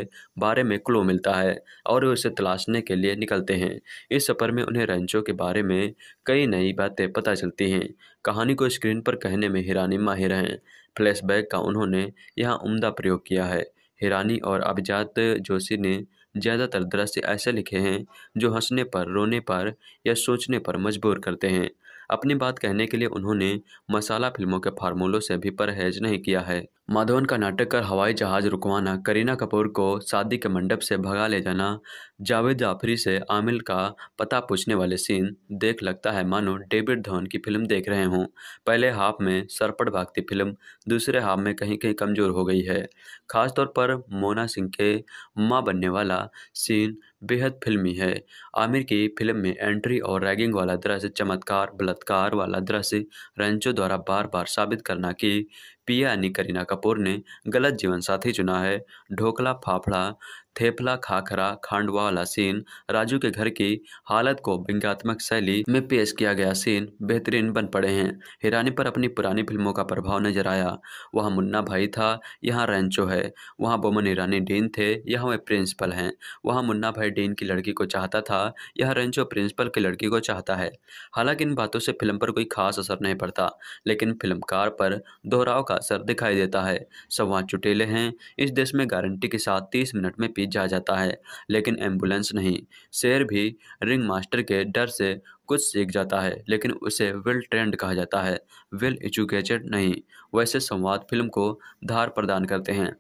बारे में क्लो मिलता है और वे उसे तलाशने के लिए निकलते हैं इस सफ़र में उन्हें रंचो के बारे में कई नई बातें पता चलती हैं कहानी को स्क्रीन पर कहने में हिरानी माहिर हैं फ्लैशबैक का उन्होंने यहाँ उम्दा प्रयोग किया है हिरानी और अभिजात जोशी ने ज़्यादातर दृश्य ऐसे लिखे हैं जो हंसने पर रोने पर या सोचने पर मजबूर करते हैं अपनी बात कहने के लिए उन्होंने मसाला फिल्मों के फार्मूलों से भी परहेज नहीं किया है माधवन का नाटक कर हवाई जहाज रुकवाना करीना कपूर को शादी के मंडप से भगा ले जाना जावेद जाफरी से आमिल का पता पूछने वाले सीन देख लगता है मानो डेविड धवन की फिल्म देख रहे हों पहले हाफ में सरपट भागती फिल्म दूसरे हाफ में कहीं कहीं कमज़ोर हो गई है खासतौर पर मोना सिंह के माँ बनने वाला सीन बेहद फिल्मी है आमिर की फिल्म में एंट्री और रैगिंग वाला दृश्य चमत्कार बलात्कार वाला दृश्य रंचो द्वारा बार बार साबित करना कि पिया यानी करीना कपूर ने गलत जीवन साथी चुना है ढोकला फाफड़ा थेपला खाखरा खांडवा वाला सीन राजू के घर की हालत को व्यंग्यात्मक शैली में पेश किया गया सीन बेहतरीन बन पड़े हैं हिरानी पर अपनी पुरानी फिल्मों का प्रभाव नजर आया वहाँ मुन्ना भाई था यहाँ रेंचो है वहाँ बोमन ईरानी डीन थे यहाँ वे प्रिंसिपल हैं वहाँ मुन्ना भाई डीन की लड़की को चाहता था यह रेंचो प्रिंसिपल की लड़की को चाहता है हालांकि इन बातों से फिल्म पर कोई खास असर नहीं पड़ता लेकिन फिल्मकार पर दोहराव का असर दिखाई देता है सब वहाँ चुटेले हैं इस देश में गारंटी के साथ तीस मिनट में भी जा जाता है लेकिन एम्बुलेंस नहीं शेर भी रिंग मास्टर के डर से कुछ सीख जाता है लेकिन उसे विल ट्रेंड कहा जाता है विल एजुकेटेड नहीं वैसे संवाद फिल्म को धार प्रदान करते हैं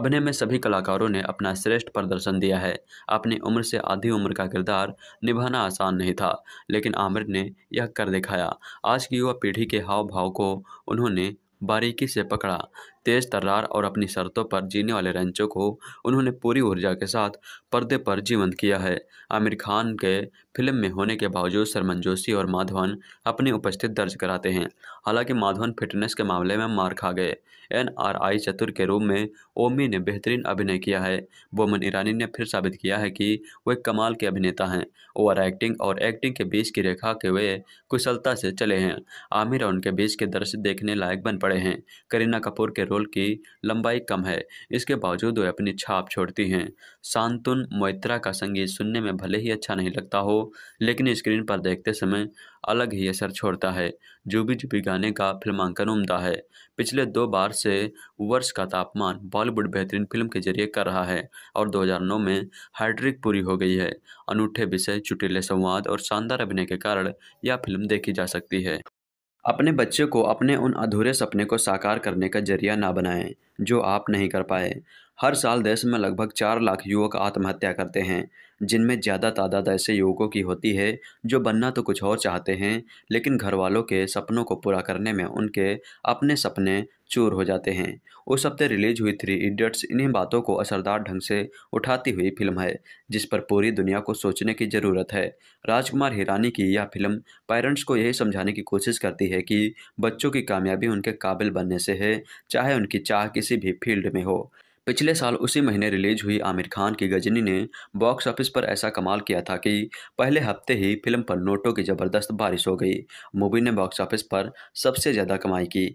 अभिनय में सभी कलाकारों ने अपना श्रेष्ठ प्रदर्शन दिया है अपनी उम्र से आधी उम्र का किरदार निभाना आसान नहीं था लेकिन आमिर ने यह कर दिखाया आज की युवा पीढ़ी के हाव भाव को उन्होंने बारीकी से पकड़ा तेज तर्रार और अपनी शर्तों पर जीने वाले रैंचों को उन्होंने पूरी ऊर्जा के साथ पर्दे पर जीवंत किया है आमिर खान के फिल्म में होने के बावजूद सरमन जोशी और माधवन अपनी उपस्थित दर्ज कराते हैं हालांकि माधवन फिटनेस के मामले में मार खा गए एन आर आई चतुर के रूप में ओमी ने बेहतरीन अभिनय किया है बोमन ईरानी ने फिर साबित किया है कि वे कमाल के अभिनेता हैं ओवर एक्टिंग और एक्टिंग के बीच की रेखा के वे कुशलता से चले हैं आमिर और उनके बीच के दृश्य देखने लायक बन पड़े हैं करीना कपूर के पेट्रोल की लंबाई कम है इसके बावजूद वे अपनी छाप छोड़ती हैं शांतुन मोइत्रा का संगीत सुनने में भले ही अच्छा नहीं लगता हो लेकिन स्क्रीन पर देखते समय अलग ही असर छोड़ता है जुबी जुबी गाने का फिल्मांकन उमदा है पिछले दो बार से वर्ष का तापमान बॉलीवुड बेहतरीन फिल्म के जरिए कर रहा है और 2009 में हैट्रिक पूरी हो गई है अनूठे विषय चुटिले संवाद और शानदार अभिनय के कारण यह फिल्म देखी जा सकती है अपने बच्चे को अपने उन अधूरे सपने को साकार करने का जरिया ना बनाएं जो आप नहीं कर पाए हर साल देश में लगभग चार लाख युवक आत्महत्या करते हैं जिनमें ज़्यादा तादाद ऐसे युवकों की होती है जो बनना तो कुछ और चाहते हैं लेकिन घर वालों के सपनों को पूरा करने में उनके अपने सपने चूर हो जाते हैं उस हफ्ते रिलीज हुई थ्री इडियट्स इन्हीं बातों को असरदार ढंग से उठाती हुई फिल्म है जिस पर पूरी दुनिया को सोचने की ज़रूरत है राजकुमार हिरानी की यह फिल्म पेरेंट्स को यही समझाने की कोशिश करती है कि बच्चों की कामयाबी उनके काबिल बनने से है चाहे उनकी चाह किसी भी फील्ड में हो पिछले साल उसी महीने रिलीज हुई आमिर खान की गजनी ने बॉक्स ऑफिस पर ऐसा कमाल किया था कि पहले हफ्ते ही फिल्म पर नोटों की ज़बरदस्त बारिश हो गई मूवी ने बॉक्स ऑफिस पर सबसे ज़्यादा कमाई की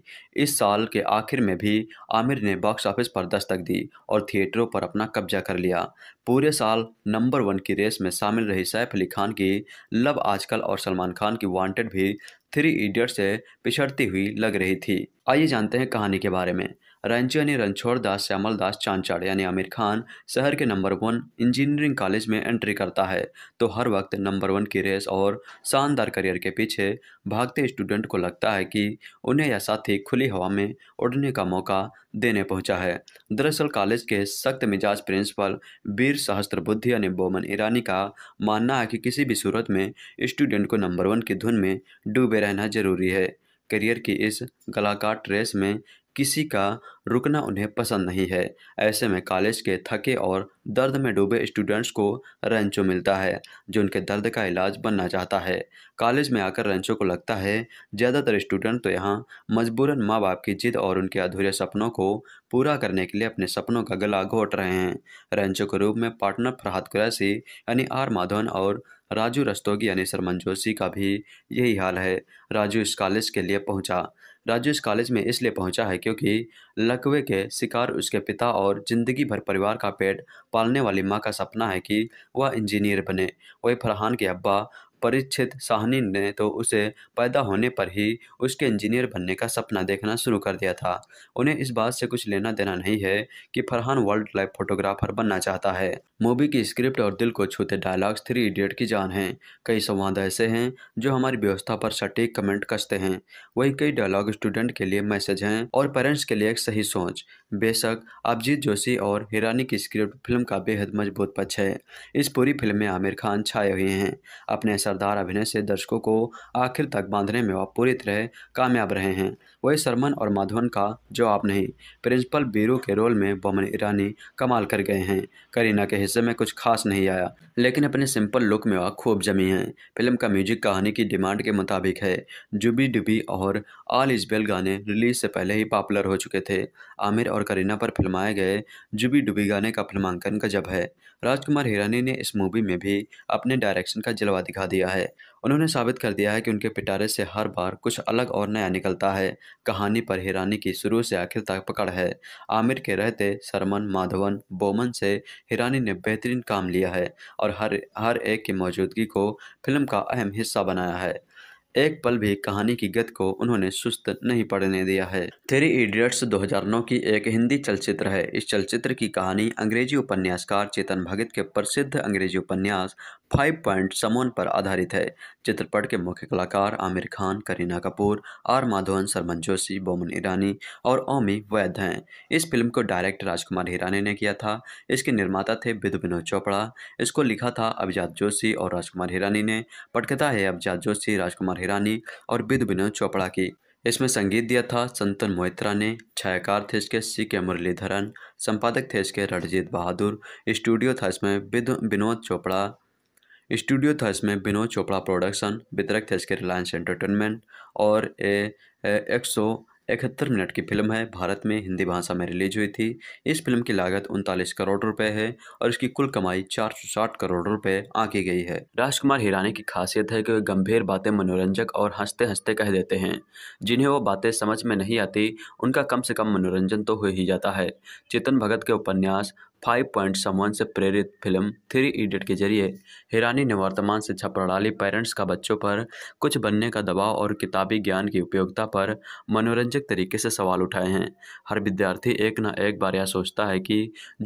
इस साल के आखिर में भी आमिर ने बॉक्स ऑफिस पर दस्तक दी और थिएटरों पर अपना कब्जा कर लिया पूरे साल नंबर वन की रेस में शामिल रही सैफ अली खान की लव आजकल और सलमान खान की वांटेड भी थ्री इडियट्स से पिछड़ती हुई लग रही थी आइए जानते हैं कहानी के बारे में रंजू यानी श्यामल श्यामलदास चांचाड़ यानी आमिर खान शहर के नंबर वन इंजीनियरिंग कॉलेज में एंट्री करता है तो हर वक्त नंबर वन की रेस और शानदार करियर के पीछे भागते स्टूडेंट को लगता है कि उन्हें यह साथी खुली हवा में उड़ने का मौका देने पहुंचा है दरअसल कॉलेज के सख्त मिजाज प्रिंसिपल वीर बुद्धि यानी बोमन ईरानी का मानना है कि किसी भी सूरत में स्टूडेंट को नंबर वन की धुन में डूबे रहना जरूरी है करियर की इस गलाकार रेस में किसी का रुकना उन्हें पसंद नहीं है ऐसे में कॉलेज के थके और दर्द में डूबे स्टूडेंट्स को रेंचो मिलता है जो उनके दर्द का इलाज बनना चाहता है कॉलेज में आकर रेंचो को लगता है ज़्यादातर स्टूडेंट तो यहाँ मजबूरन माँ बाप की जिद और उनके अधूरे सपनों को पूरा करने के लिए अपने सपनों का गला घोट रहे हैं रेंचो के रूप में पार्टनर फरहाद कुरैसी यानी आर माधवन और राजू रस्तोगी यानी सरमन जोशी का भी यही हाल है राजू इस कॉलेज के लिए पहुँचा राजू इस कॉलेज में इसलिए पहुंचा है क्योंकि लकवे के शिकार उसके पिता और ज़िंदगी भर परिवार का पेट पालने वाली माँ का सपना है कि वह इंजीनियर बने वही फरहान के अब्बा परिचित साहनी ने तो उसे पैदा होने पर ही उसके इंजीनियर बनने का सपना देखना शुरू कर दिया था उन्हें इस बात से कुछ लेना देना नहीं है कि फरहान वर्ल्ड लाइफ फोटोग्राफर बनना चाहता है मूवी की स्क्रिप्ट और दिल को छूते डायलॉग्स थ्री इडियट की जान हैं कई संवाद ऐसे हैं जो हमारी व्यवस्था पर सटीक कमेंट कसते हैं वही कई डायलॉग स्टूडेंट के लिए मैसेज हैं और पेरेंट्स के लिए एक सही सोच बेशक अभिजीत जोशी और हिरानी की स्क्रिप्ट फिल्म का बेहद मजबूत पक्ष है इस पूरी फिल्म में आमिर खान छाए हुए हैं अपने सरदार अभिनय से दर्शकों को आखिर तक बांधने में वह पूरी तरह कामयाब रहे हैं वही सरमन और माधवन का जवाब नहीं प्रिंसिपल बीरू के रोल में बोमन ईरानी कमाल कर गए हैं करीना के हिस्से में कुछ खास नहीं आया लेकिन अपने सिंपल लुक में वह खूब जमी हैं फिल्म का म्यूजिक कहानी की डिमांड के मुताबिक है जुबी डुबी और आल इजबेल गाने रिलीज से पहले ही पॉपुलर हो चुके थे आमिर और करीना पर फिल्माए गए जुबी डुबी गाने का फिल्मांकन गजब है राजकुमार हिरानी ने इस मूवी में भी अपने डायरेक्शन का जलवा दिखा दिया है उन्होंने साबित कर दिया है कि उनके पिटारे से हर बार कुछ अलग और नया निकलता है कहानी पर हिरानी की शुरू से आखिर तक पकड़ है आमिर के रहते सरमन माधवन बोमन से हिरानी ने बेहतरीन काम लिया है और हर हर एक की मौजूदगी को फिल्म का अहम हिस्सा बनाया है एक पल भी कहानी की गत को उन्होंने सुस्त नहीं पड़ने दिया है थ्री इडियट्स 2009 की एक हिंदी चलचित्र है इस चलचित्र की कहानी अंग्रेजी उपन्यासकार चेतन भगत के प्रसिद्ध अंग्रेजी उपन्यास फाइव पॉइंट समोन पर आधारित है चित्रपट के मुख्य कलाकार आमिर खान करीना कपूर आर माधवन सरमन जोशी बोमन ईरानी और ओमी वैद हैं इस फिल्म को डायरेक्ट राजकुमार हिरानी ने किया था इसके निर्माता थे विधु विनोद चोपड़ा इसको लिखा था अभिजात जोशी और राजकुमार हिरानी ने पटकथा है अभिजात जोशी राजकुमार हिरानी और विधु विनोद चोपड़ा की इसमें संगीत दिया था संतन मोहित्रा ने छायाकार थे इसके सी के मुरलीधरन संपादक थे इसके रणजीत बहादुर स्टूडियो था इसमें विनोद चोपड़ा स्टूडियो था इसमें विनोद चोपड़ा प्रोडक्शन वितरक थे इसके रिलायंस एंटरटेनमेंट और ए, ए, एक सौ इकहत्तर मिनट की फिल्म है भारत में हिंदी भाषा में रिलीज हुई थी इस फिल्म की लागत उनतालीस करोड़ रुपए है और इसकी कुल कमाई चार सौ साठ करोड़ रुपए आंकी गई है राजकुमार हिरानी की खासियत है कि वे गंभीर बातें मनोरंजक और हंसते हंसते कह देते हैं जिन्हें वो बातें समझ में नहीं आती उनका कम से कम मनोरंजन तो हो ही जाता है चेतन भगत के उपन्यास फाइव पॉइंट समवन से प्रेरित फिल्म थ्री इडियट के जरिए हिरानी ने वर्तमान शिक्षा प्रणाली पेरेंट्स का बच्चों पर कुछ बनने का दबाव और किताबी ज्ञान की उपयोगिता पर मनोरंजक तरीके से सवाल उठाए हैं हर विद्यार्थी एक ना एक बार यह सोचता है कि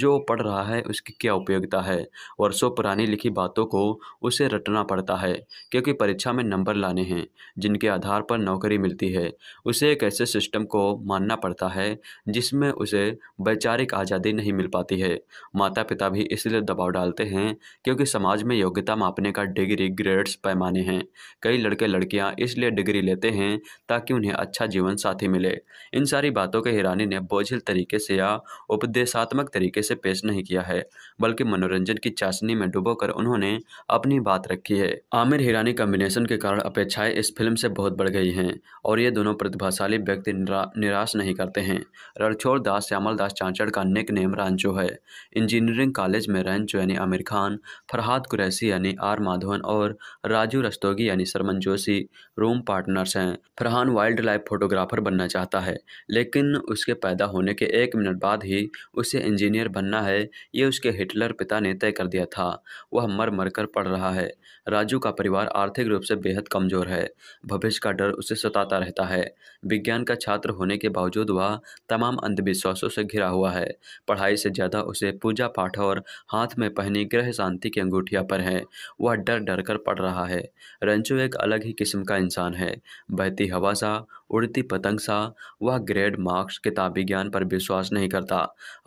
जो पढ़ रहा है उसकी क्या उपयोगिता है वर्षों पुरानी लिखी बातों को उसे रटना पड़ता है क्योंकि परीक्षा में नंबर लाने हैं जिनके आधार पर नौकरी मिलती है उसे एक ऐसे सिस्टम को मानना पड़ता है जिसमें उसे वैचारिक आज़ादी नहीं मिल पाती है माता पिता भी इसलिए दबाव डालते हैं क्योंकि समाज में योग्यता मापने का डिग्री ग्रेड्स पैमाने हैं कई लड़के लड़कियां इसलिए डिग्री लेते हैं ताकि उन्हें अच्छा जीवन साथी मिले इन सारी बातों के हिरानी ने बोझिल तरीके से या उपदेशात्मक तरीके से पेश नहीं किया है बल्कि मनोरंजन की चाशनी में डुबो उन्होंने अपनी बात रखी है आमिर हिरानी कम्बिनेशन के कारण अपेक्षाएं इस फिल्म से बहुत बढ़ गई हैं और ये दोनों प्रतिभाशाली व्यक्ति निराश नहीं करते हैं रणछोड़ दास श्यामल दास चांचड़ का निक नेम रांचो है इंजीनियरिंग कॉलेज में रंच यानी आमिर खान फरहाद कुरैसी यानी आर माधवन और राजू रस्तोगी यानी सरमन जोशी रूम पार्टनर्स हैं फरहान वाइल्ड लाइफ फोटोग्राफर बनना चाहता है लेकिन उसके पैदा होने के एक मिनट बाद ही उसे इंजीनियर बनना है ये उसके हिटलर पिता ने तय कर दिया था वह मर मर कर पढ़ रहा है राजू का परिवार आर्थिक रूप से बेहद कमज़ोर है भविष्य का डर उसे सताता रहता है विज्ञान का छात्र होने के बावजूद वह तमाम अंधविश्वासों से घिरा हुआ है पढ़ाई से ज़्यादा उसे से पूजा पाठ और हाथ में पहनी ग्रह शांति की अंगूठिया पर है वह डर डर कर पड़ रहा है रंजू एक अलग ही किस्म का इंसान है बहती हवा सा उड़ती पतंग सा वह ग्रेड मार्क्स किताबी ज्ञान पर विश्वास नहीं करता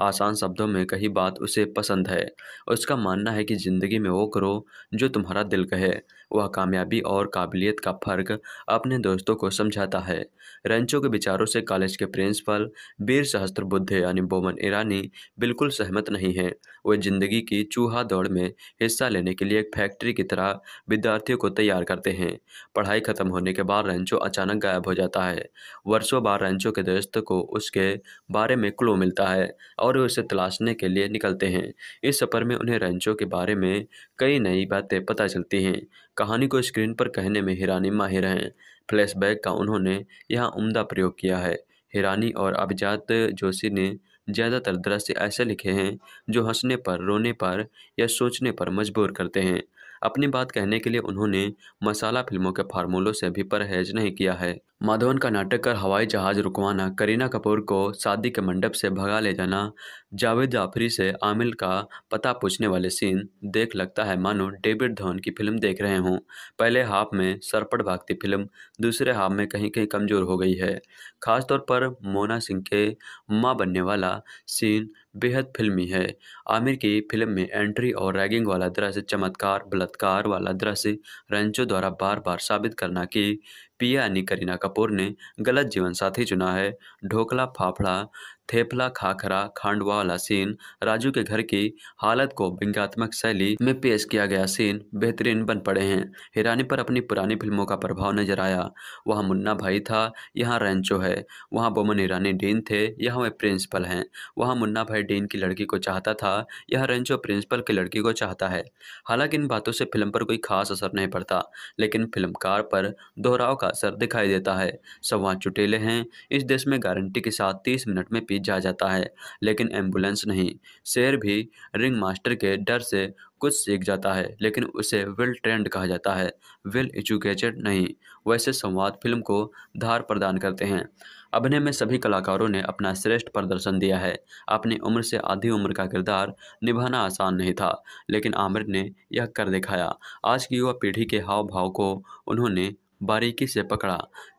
आसान शब्दों में कही बात उसे पसंद है उसका मानना है कि ज़िंदगी में वो करो जो तुम्हारा दिल कहे वह कामयाबी और काबिलियत का फ़र्क अपने दोस्तों को समझाता है रेंचो के विचारों से कॉलेज के प्रिंसिपल वीर सहस्त्र बुद्ध यानी बोमन ईरानी बिल्कुल सहमत नहीं है वह ज़िंदगी की चूहा दौड़ में हिस्सा लेने के लिए एक फैक्ट्री की तरह विद्यार्थियों को तैयार करते हैं पढ़ाई खत्म होने के बाद रेंचो अचानक गायब हो जाता है रहा है वर्षों बार रंचो के दोस्त को उसके बारे में क्लो मिलता है और वे उसे तलाशने के लिए निकलते हैं इस सफ़र में उन्हें रंचो के बारे में कई नई बातें पता चलती हैं कहानी को स्क्रीन पर कहने में हिरानी माहिर हैं फ्लैशबैक का उन्होंने यहाँ उमदा प्रयोग किया है हिरानी और अभिजात जोशी ने ज़्यादातर दृश्य ऐसे लिखे हैं जो हंसने पर रोने पर या सोचने पर मजबूर करते हैं अपनी बात कहने के लिए उन्होंने मसाला फिल्मों के फार्मूलों से भी परहेज नहीं किया है माधवन का नाटक कर हवाई जहाज रुकवाना करीना कपूर को शादी के मंडप से भगा ले जाना जावेद जाफरी से आमिल का पता पूछने वाले सीन देख लगता है मानो डेविड धवन की फिल्म देख रहे हों पहले हाफ में सरपट भागती फिल्म दूसरे हाफ में कहीं कहीं कमज़ोर हो गई है खासतौर पर मोना सिंह के माँ बनने वाला सीन बेहद फिल्मी है आमिर की फिल्म में एंट्री और रैगिंग वाला दृश्य चमत्कार बलात्कार वाला दृश्य रंचो द्वारा बार बार साबित करना कि पिया यानी करीना कपूर ने गलत जीवन साथी चुना है ढोकला फाफड़ा थेपला खाखरा खांडवा वाला सीन राजू के घर की हालत को व्यंग्यात्मक शैली में पेश किया गया सीन बेहतरीन बन पड़े हैं हिरानी पर अपनी पुरानी फिल्मों का प्रभाव नजर आया वहाँ मुन्ना भाई था यहाँ रेंचो है वहाँ बोमन हिरानी डीन थे यहाँ वे प्रिंसिपल हैं वहाँ मुन्ना भाई डीन की लड़की को चाहता था यहाँ रेंचो प्रिंसिपल की लड़की को चाहता है हालांकि इन बातों से फिल्म पर कोई खास असर नहीं पड़ता लेकिन फिल्मकार पर दोहराव का असर दिखाई देता है सब वहाँ चुटेले हैं इस देश में गारंटी के साथ तीस मिनट में भी जा जाता है लेकिन एम्बुलेंस नहीं शेर भी रिंग मास्टर के डर से कुछ सीख जाता है लेकिन उसे विल ट्रेंड कहा जाता है विल एजुकेटेड नहीं वैसे संवाद फिल्म को धार प्रदान करते हैं अभिनय में सभी कलाकारों ने अपना श्रेष्ठ प्रदर्शन दिया है अपनी उम्र से आधी उम्र का किरदार निभाना आसान नहीं था लेकिन आमिर ने यह कर दिखाया आज की युवा पीढ़ी के हाव भाव को उन्होंने बारीकी से पकड़ा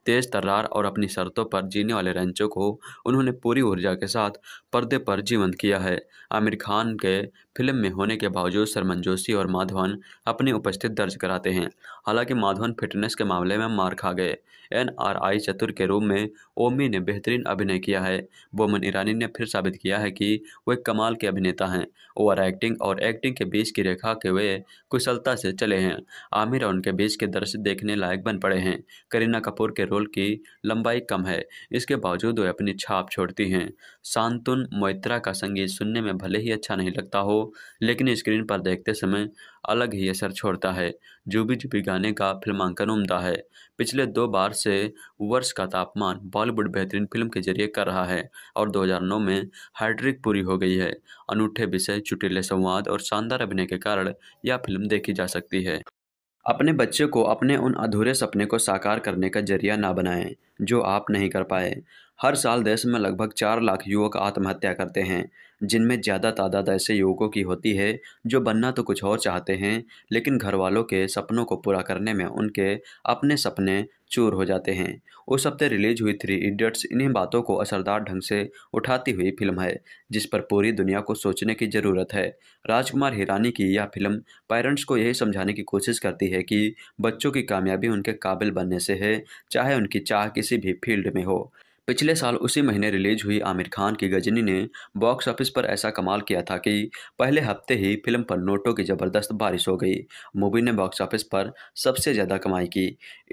तेज तर्रार और अपनी शर्तों पर जीने वाले रंचो को उन्होंने पूरी ऊर्जा के साथ पर्दे पर जीवंत किया है आमिर खान के फिल्म में होने के बावजूद सरमन जोशी और माधवन अपनी उपस्थित दर्ज कराते हैं हालांकि माधवन फिटनेस के मामले में मार खा गए एन आर आई चतुर के रूप में ओमी ने बेहतरीन अभिनय किया है बोमन ईरानी ने फिर साबित किया है कि वे कमाल के अभिनेता हैं ओवर एक्टिंग और एक्टिंग के बीच की रेखा के वे कुशलता से चले हैं आमिर और उनके बीच के दृश्य देखने लायक बन पड़े हैं करीना कपूर के रोल बॉल की लंबाई कम है इसके बावजूद वे अपनी छाप छोड़ती हैं सांतुन मोइत्रा का संगीत सुनने में भले ही अच्छा नहीं लगता हो लेकिन स्क्रीन पर देखते समय अलग ही असर छोड़ता है जुबी जुबी गाने का फिल्मांकन उमदा है पिछले दो बार से वर्ष का तापमान बॉलीवुड बेहतरीन फिल्म के जरिए कर रहा है और 2009 में हैट्रिक पूरी हो गई है अनूठे विषय चुटिले संवाद और शानदार अभिनय के कारण यह फिल्म देखी जा सकती है अपने बच्चे को अपने उन अधूरे सपने को साकार करने का जरिया ना बनाएं जो आप नहीं कर पाए हर साल देश में लगभग चार लाख युवक आत्महत्या करते हैं जिनमें ज़्यादा तादाद ऐसे युवकों की होती है जो बनना तो कुछ और चाहते हैं लेकिन घर वालों के सपनों को पूरा करने में उनके अपने सपने चूर हो जाते हैं उस हफ्ते रिलीज हुई थ्री इडियट्स इन्हीं बातों को असरदार ढंग से उठाती हुई फिल्म है जिस पर पूरी दुनिया को सोचने की ज़रूरत है राजकुमार हिरानी की यह फिल्म पेरेंट्स को यही समझाने की कोशिश करती है कि बच्चों की कामयाबी उनके काबिल बनने से है चाहे उनकी चाह किस किसी भी फील्ड में हो पिछले साल उसी महीने रिलीज हुई आमिर खान की गजनी ने बॉक्स ऑफिस पर ऐसा कमाल किया था कि पहले हफ्ते ही फिल्म पर नोटों की ज़बरदस्त बारिश हो गई मूवी ने बॉक्स ऑफिस पर सबसे ज़्यादा कमाई की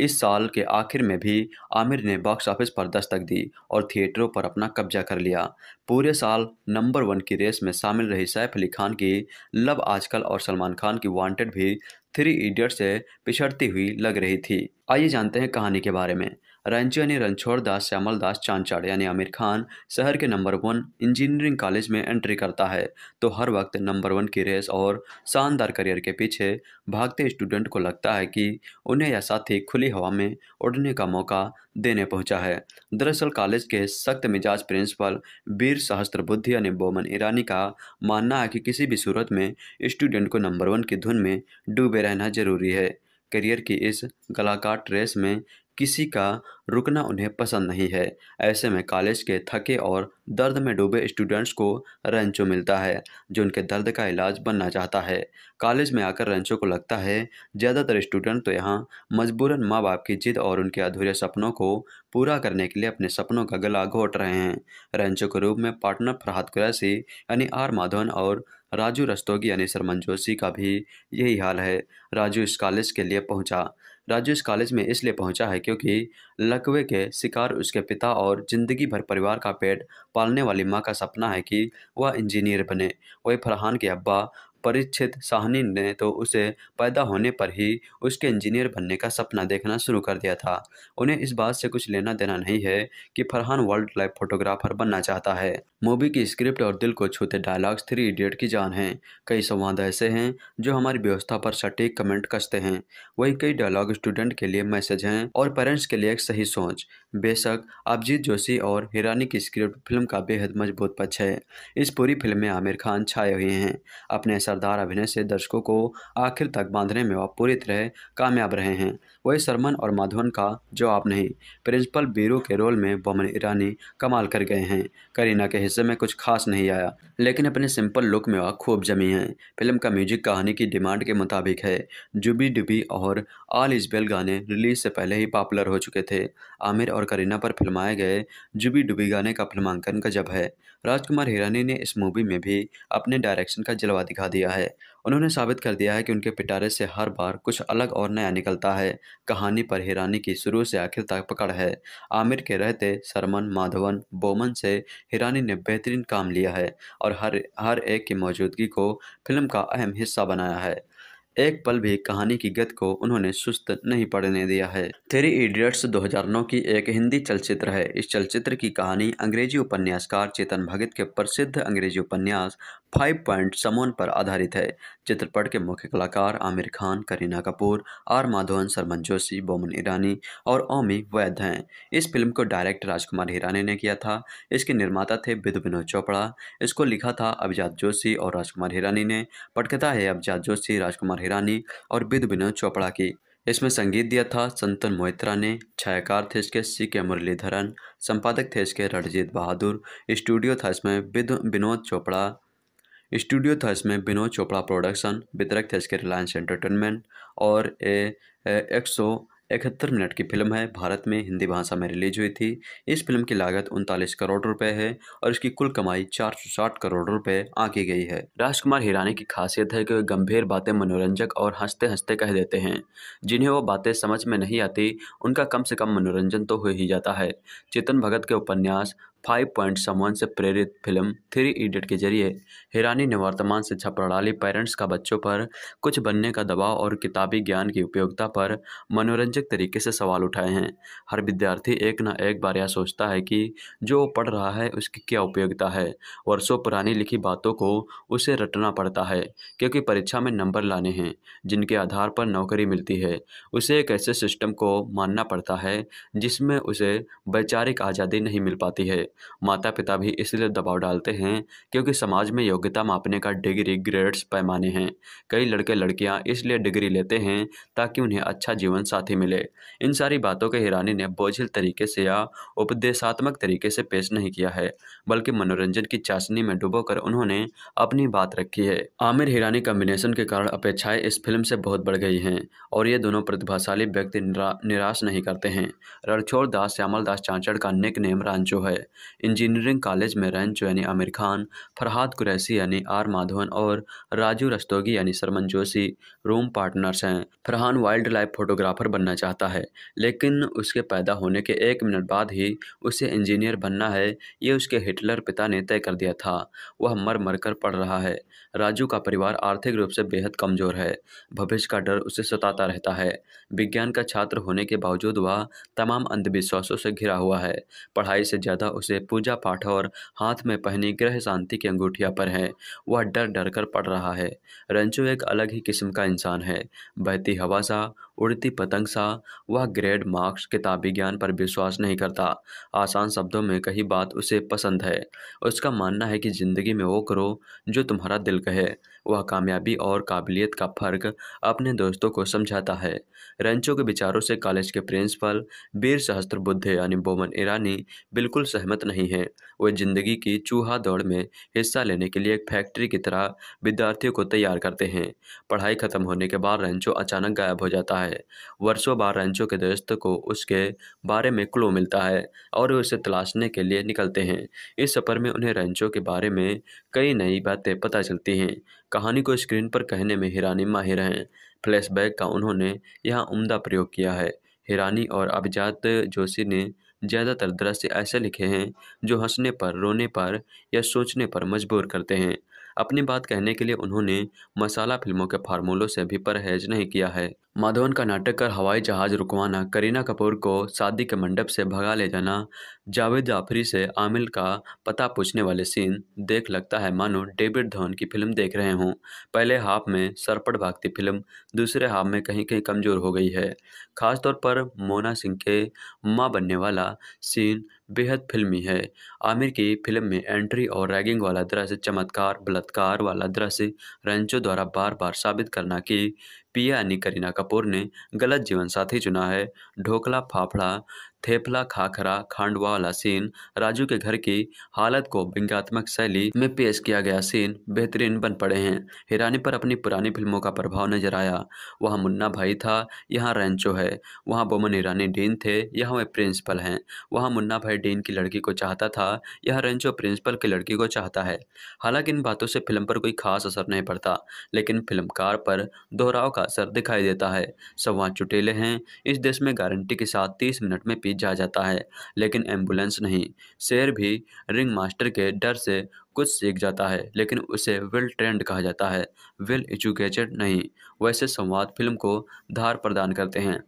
इस साल के आखिर में भी आमिर ने बॉक्स ऑफिस पर दस्तक दी और थिएटरों पर अपना कब्जा कर लिया पूरे साल नंबर वन की रेस में शामिल रही सैफ अली खान की लव आजकल और सलमान खान की वांटेड भी थ्री इडियट से पिछड़ती हुई लग रही थी आइए जानते हैं कहानी के बारे में रंजू यानी रणछोड़ दास श्यामल दास चांचाड़ यानी आमिर खान शहर के नंबर वन इंजीनियरिंग कॉलेज में एंट्री करता है तो हर वक्त नंबर वन की रेस और शानदार करियर के पीछे भागते स्टूडेंट को लगता है कि उन्हें यह साथी खुली हवा में उड़ने का मौका देने पहुंचा है दरअसल कॉलेज के सख्त मिजाज प्रिंसिपल वीर सहस्त्र बुद्धि यानी बोमन ईरानी का मानना है कि किसी भी सूरत में स्टूडेंट को नंबर वन की धुन में डूबे रहना जरूरी है करियर की इस गलाकार रेस में किसी का रुकना उन्हें पसंद नहीं है ऐसे में कॉलेज के थके और दर्द में डूबे स्टूडेंट्स को रेंचो मिलता है जो उनके दर्द का इलाज बनना चाहता है कॉलेज में आकर रेंचो को लगता है ज़्यादातर स्टूडेंट तो यहाँ मजबूरन माँ बाप की जिद और उनके अधूरे सपनों को पूरा करने के लिए अपने सपनों का गला घोट रहे हैं रेंचो के रूप में पार्टनर फरहाद कुरैसी यानी आर माधवन और राजू रस्तोगी यानी सरमन जोशी का भी यही हाल है राजू इस कॉलेज के लिए पहुँचा राजू इस कॉलेज में इसलिए पहुंचा है क्योंकि लकवे के शिकार उसके पिता और ज़िंदगी भर परिवार का पेट पालने वाली माँ का सपना है कि वह इंजीनियर बने वही फरहान के अब्बा परिचित साहनी ने तो उसे पैदा होने पर ही उसके इंजीनियर बनने का सपना देखना शुरू कर दिया था उन्हें इस बात से कुछ लेना देना नहीं है कि फरहान वर्ल्ड लाइफ फोटोग्राफर बनना चाहता है मूवी की स्क्रिप्ट और दिल को छूते डायलॉग्स थ्री इडियट की जान हैं कई संवाद ऐसे हैं जो हमारी व्यवस्था पर सटीक कमेंट कसते हैं वही कई डायलॉग स्टूडेंट के लिए मैसेज हैं और पेरेंट्स के लिए एक सही सोच बेशक अभिजीत जोशी और हिरानी की स्क्रिप्ट फिल्म का बेहद मजबूत पक्ष है इस पूरी फिल्म में आमिर खान छाए हुए हैं अपने सरदार अभिनय से दर्शकों को आखिर तक बांधने में वह पूरी तरह कामयाब रहे हैं वही सरमन और माधवन का जवाब नहीं प्रिंसिपल बीरू के रोल में बोमन ईरानी कमाल कर गए हैं करीना के हिस्से में कुछ खास नहीं आया लेकिन अपने सिंपल लुक में वह खूब जमी हैं फिल्म का म्यूजिक कहानी की डिमांड के मुताबिक है जुबी डुबी और आल इजबेल गाने रिलीज से पहले ही पॉपुलर हो चुके थे आमिर और करीना पर फिल्माए गए जुबी डुबी गाने का फिल्मांकन गजब है राजकुमार हिरानी ने इस मूवी में भी अपने डायरेक्शन का जलवा दिखा दिया है उन्होंने साबित कर दिया है कि उनके पिटारे से हर बार कुछ अलग और नया निकलता है कहानी पर हिरानी की शुरू से आखिर तक पकड़ है आमिर के रहते सरमन माधवन बोमन से हिरानी ने बेहतरीन काम लिया है और हर हर एक की मौजूदगी को फिल्म का अहम हिस्सा बनाया है एक पल भी कहानी की गत को उन्होंने सुस्त नहीं पड़ने दिया है थ्री इडियट्स 2009 की एक हिंदी चलचित्र है इस चलचित्र की कहानी अंग्रेजी उपन्यासकार चेतन भगत के प्रसिद्ध अंग्रेजी उपन्यास फाइव पॉइंट समोन पर आधारित है चित्रपट के मुख्य कलाकार आमिर खान करीना कपूर आर माधवन सरमन जोशी बोमन ईरानी और ओमी वैद हैं इस फिल्म को डायरेक्ट राजकुमार हिरानी ने किया था इसके निर्माता थे विधु विनोद चोपड़ा इसको लिखा था अभिजात जोशी और राजकुमार हिरानी ने पटकथा है अभिजात जोशी राजकुमार हिरानी और विधु विनोद चोपड़ा की इसमें संगीत दिया था संतन मोहित्रा ने छायाकार थे इसके सी के मुरलीधरन संपादक थे इसके रणजीत बहादुर स्टूडियो था इसमें विनोद चोपड़ा स्टूडियो था इसमें विनोद चोपड़ा प्रोडक्शन वितरक थस इसके रिलायंस एंटरटेनमेंट और ए एक सौ इकहत्तर मिनट की फिल्म है भारत में हिंदी भाषा में रिलीज हुई थी इस फिल्म की लागत उनतालीस करोड़ रुपए है और इसकी कुल कमाई चार सौ साठ करोड़ रुपए आंकी गई है राजकुमार हिरानी की खासियत है कि वे गंभीर बातें मनोरंजक और हंसते हंसते कह देते हैं जिन्हें वो बातें समझ में नहीं आती उनका कम से कम मनोरंजन तो हो ही जाता है चेतन भगत के उपन्यास फाइव पॉइंट समवन से प्रेरित फिल्म थ्री इडियट के जरिए हिरानी ने वर्तमान शिक्षा प्रणाली पेरेंट्स का बच्चों पर कुछ बनने का दबाव और किताबी ज्ञान की उपयोगिता पर मनोरंजक तरीके से सवाल उठाए हैं हर विद्यार्थी एक ना एक बार यह सोचता है कि जो पढ़ रहा है उसकी क्या उपयोगिता है वर्षों पुरानी लिखी बातों को उसे रटना पड़ता है क्योंकि परीक्षा में नंबर लाने हैं जिनके आधार पर नौकरी मिलती है उसे एक ऐसे सिस्टम को मानना पड़ता है जिसमें उसे वैचारिक आज़ादी नहीं मिल पाती है माता पिता भी इसलिए दबाव डालते हैं क्योंकि समाज में योग्यता मापने का डिग्री ग्रेड्स पैमाने हैं कई लड़के लड़कियां इसलिए डिग्री लेते हैं ताकि उन्हें अच्छा जीवन साथी मिले इन सारी बातों के हिरानी ने बोझिल तरीके से या उपदेशात्मक तरीके से पेश नहीं किया है बल्कि मनोरंजन की चाशनी में डुबो उन्होंने अपनी बात रखी है आमिर हिरानी कम्बिनेशन के कारण अपेक्षाएं इस फिल्म से बहुत बढ़ गई हैं और ये दोनों प्रतिभाशाली व्यक्ति निरा, निराश नहीं करते हैं रणछोड़ दास श्यामल दास चांचड़ का निक नेम रांचो है इंजीनियरिंग कॉलेज में रंच यानी आमिर खान फरहाद कुरैसी यानी आर माधवन और राजू रस्तोगी यानी सरमन जोशी रूम पार्टनर्स हैं फरहान वाइल्ड लाइफ फोटोग्राफर बनना चाहता है लेकिन उसके पैदा होने के एक मिनट बाद ही उसे इंजीनियर बनना है ये उसके हिटलर पिता ने तय कर दिया था वह मर मर कर पढ़ रहा है राजू का परिवार आर्थिक रूप से बेहद कमज़ोर है भविष्य का डर उसे सताता रहता है विज्ञान का छात्र होने के बावजूद वह तमाम अंधविश्वासों से घिरा हुआ है पढ़ाई से ज़्यादा उसे से पूजा पाठ और हाथ में पहनी ग्रह शांति की अंगूठिया पर है वह डर डर कर पड़ रहा है रंजू एक अलग ही किस्म का इंसान है बहती हवा सा उड़ती पतंग सा वह ग्रेड मार्क्स किताबी ज्ञान पर विश्वास नहीं करता आसान शब्दों में कही बात उसे पसंद है उसका मानना है कि ज़िंदगी में वो करो जो तुम्हारा दिल कहे वह कामयाबी और काबिलियत का फ़र्क अपने दोस्तों को समझाता है रंचो के विचारों से कॉलेज के प्रिंसिपल वीर सहस्त्र बुद्ध यानी बोमन ईरानी बिल्कुल सहमत नहीं है वह जिंदगी की चूहा दौड़ में हिस्सा लेने के लिए एक फैक्ट्री की तरह विद्यार्थियों को तैयार करते हैं पढ़ाई खत्म होने के बाद रेंचो अचानक गायब हो जाता है वर्षों बाद रेंचो के दोस्त को उसके बारे में क्लो मिलता है और वे उसे तलाशने के लिए निकलते हैं इस सफ़र में उन्हें रंचो के बारे में कई नई बातें पता चलती हैं कहानी को स्क्रीन पर कहने में हिरानी माहिर हैं फ्लैशबैक का उन्होंने यहाँ उम्दा प्रयोग किया है हिरानी और अभिजात जोशी ने ज़्यादातर दृश्य ऐसे लिखे हैं जो हंसने पर रोने पर या सोचने पर मजबूर करते हैं अपनी बात कहने के लिए उन्होंने मसाला फिल्मों के फार्मूलों से भी परहेज नहीं किया है माधवन का नाटक कर हवाई जहाज रुकवाना करीना कपूर को शादी के मंडप से भगा ले जाना जावेद जाफरी से आमिल का पता पूछने वाले सीन देख लगता है मानो डेविड धवन की फिल्म देख रहे हों पहले हाफ में सरपट भागती फिल्म दूसरे हाफ में कहीं कहीं कमज़ोर हो गई है खासतौर पर मोना सिंह के माँ बनने वाला सीन बेहद फिल्मी है आमिर की फिल्म में एंट्री और रैगिंग वाला दृश्य चमत्कार बलात्कार वाला दृश्य रैंचो द्वारा बार बार साबित करना कि पिया यानी करीना कपूर ने गलत जीवन साथी चुना है ढोकला फाफड़ा थेपला खाखरा खांडवा वाला सीन राजू के घर की हालत को व्यंग्यात्मक शैली में पेश किया गया सीन बेहतरीन बन पड़े हैं हिरानी पर अपनी पुरानी फिल्मों का प्रभाव नजर आया वहाँ मुन्ना भाई था यहाँ रेंचो है वहाँ बोमन हिरानी डीन थे यहाँ वे प्रिंसिपल हैं वहाँ मुन्ना भाई डीन की लड़की को चाहता था यहाँ रेंचो प्रिंसिपल की लड़की को चाहता है हालांकि इन बातों से फिल्म पर कोई खास असर नहीं पड़ता लेकिन फिल्मकार पर दोहराव का असर दिखाई देता है सवा चुटेले हैं इस देश में गारंटी के साथ तीस मिनट में पीछ जा जाता है लेकिन एम्बुलेंस नहीं शेर भी रिंग मास्टर के डर से कुछ सीख जाता है लेकिन उसे वेल ट्रेंड कहा जाता है वेल एजुकेटेड नहीं वैसे संवाद फिल्म को धार प्रदान करते हैं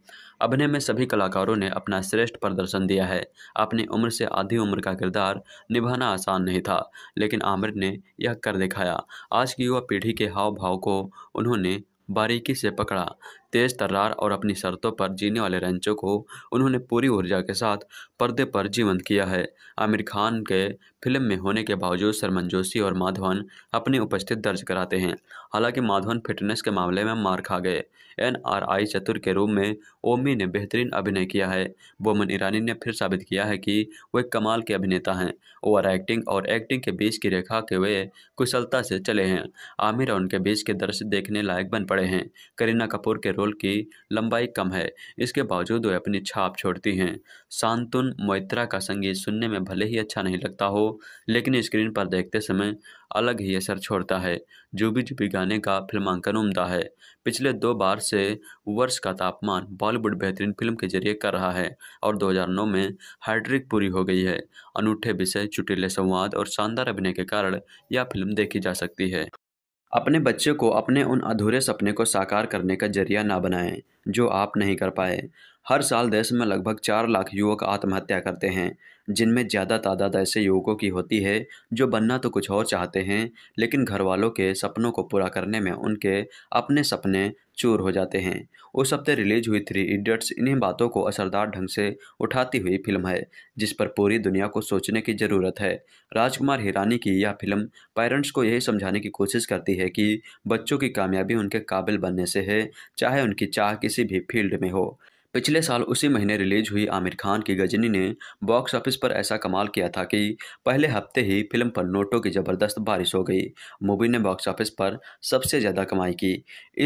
अभिनय में सभी कलाकारों ने अपना श्रेष्ठ प्रदर्शन दिया है अपनी उम्र से आधी उम्र का किरदार निभाना आसान नहीं था लेकिन आमिर ने यह कर दिखाया आज की युवा पीढ़ी के हाव भाव को उन्होंने बारीकी से पकड़ा तेज तर्रार और अपनी शर्तों पर जीने वाले रैंचों को उन्होंने पूरी ऊर्जा के साथ पर्दे पर जीवंत किया है आमिर खान के फिल्म में होने के बावजूद सरमन जोशी और माधवन अपनी उपस्थित दर्ज कराते हैं हालांकि माधवन फिटनेस के मामले में मार खा गए एन आर आई चतुर के रूप में ओमी ने बेहतरीन अभिनय किया है बोमन ईरानी ने फिर साबित किया है कि वे कमाल के अभिनेता हैं ओवर एक्टिंग और एक्टिंग के बीच की रेखा के वे कुशलता से चले हैं आमिर और उनके बीच के दृश्य देखने लायक बन पड़े हैं करीना कपूर के कोलेस्ट्रोल की लंबाई कम है इसके बावजूद वे अपनी छाप छोड़ती हैं शांतुन मोइत्रा का संगीत सुनने में भले ही अच्छा नहीं लगता हो लेकिन स्क्रीन पर देखते समय अलग ही असर छोड़ता है जुबी जुबी गाने का फिल्मांकन उमदा है पिछले दो बार से वर्ष का तापमान बॉलीवुड बेहतरीन फिल्म के जरिए कर रहा है और 2009 में हैट्रिक पूरी हो गई है अनूठे विषय चुटिले संवाद और शानदार अभिनय के कारण यह फिल्म देखी जा सकती है अपने बच्चे को अपने उन अधूरे सपने को साकार करने का जरिया ना बनाएं जो आप नहीं कर पाए हर साल देश में लगभग चार लाख युवक आत्महत्या करते हैं जिनमें ज़्यादा तादाद ऐसे युवकों की होती है जो बनना तो कुछ और चाहते हैं लेकिन घर वालों के सपनों को पूरा करने में उनके अपने सपने चूर हो जाते हैं उस हफ्ते रिलीज हुई थ्री इडियट्स इन्हीं बातों को असरदार ढंग से उठाती हुई फिल्म है जिस पर पूरी दुनिया को सोचने की ज़रूरत है राजकुमार हिरानी की यह फिल्म पेरेंट्स को यही समझाने की कोशिश करती है कि बच्चों की कामयाबी उनके काबिल बनने से है चाहे उनकी चाह किसी भी फील्ड में हो पिछले साल उसी महीने रिलीज हुई आमिर खान की गजनी ने बॉक्स ऑफिस पर ऐसा कमाल किया था कि पहले हफ्ते ही फिल्म पर नोटों की ज़बरदस्त बारिश हो गई मूवी ने बॉक्स ऑफिस पर सबसे ज़्यादा कमाई की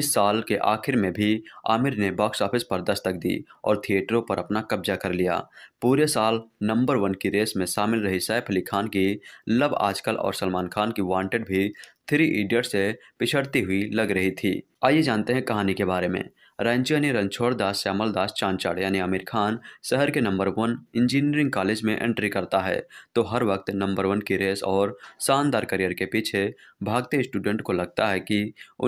इस साल के आखिर में भी आमिर ने बॉक्स ऑफिस पर दस्तक दी और थिएटरों पर अपना कब्जा कर लिया पूरे साल नंबर वन की रेस में शामिल रही सैफ अली खान की लव आजकल और सलमान खान की वांटेड भी थ्री इडियट से पिछड़ती हुई लग रही थी आइए जानते हैं कहानी के बारे में रांची यानी रणछोड़ दास श्यामल दास चांचाड़ यानी आमिर खान शहर के नंबर वन इंजीनियरिंग कॉलेज में एंट्री करता है तो हर वक्त नंबर वन की रेस और शानदार करियर के पीछे भागते स्टूडेंट को लगता है कि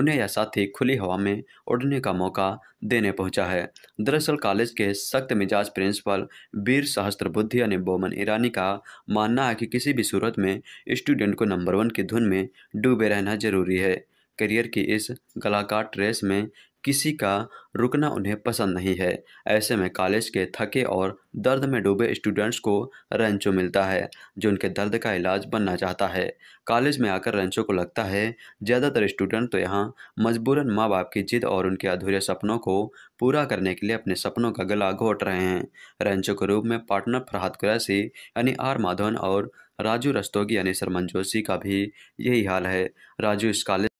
उन्हें यह साथी खुली हवा में उड़ने का मौका देने पहुंचा है दरअसल कॉलेज के सख्त मिजाज प्रिंसिपल वीर सहस्त्र बुद्धि यानी बोमन ईरानी का मानना है कि किसी भी सूरत में स्टूडेंट को नंबर वन की धुन में डूबे रहना जरूरी है करियर की इस गलाकार रेस में किसी का रुकना उन्हें पसंद नहीं है ऐसे में कॉलेज के थके और दर्द में डूबे स्टूडेंट्स को रेंचो मिलता है जो उनके दर्द का इलाज बनना चाहता है कॉलेज में आकर रेंचो को लगता है ज़्यादातर स्टूडेंट तो यहाँ मजबूरन माँ बाप की जिद और उनके अधूरे सपनों को पूरा करने के लिए अपने सपनों का गला घोट रहे हैं रेंचो के रूप में पार्टनर फरहत कुरैसी यानी आर माधवन और राजू रस्तोगी यानी सरमन जोशी का भी यही हाल है राजू इस कॉलेज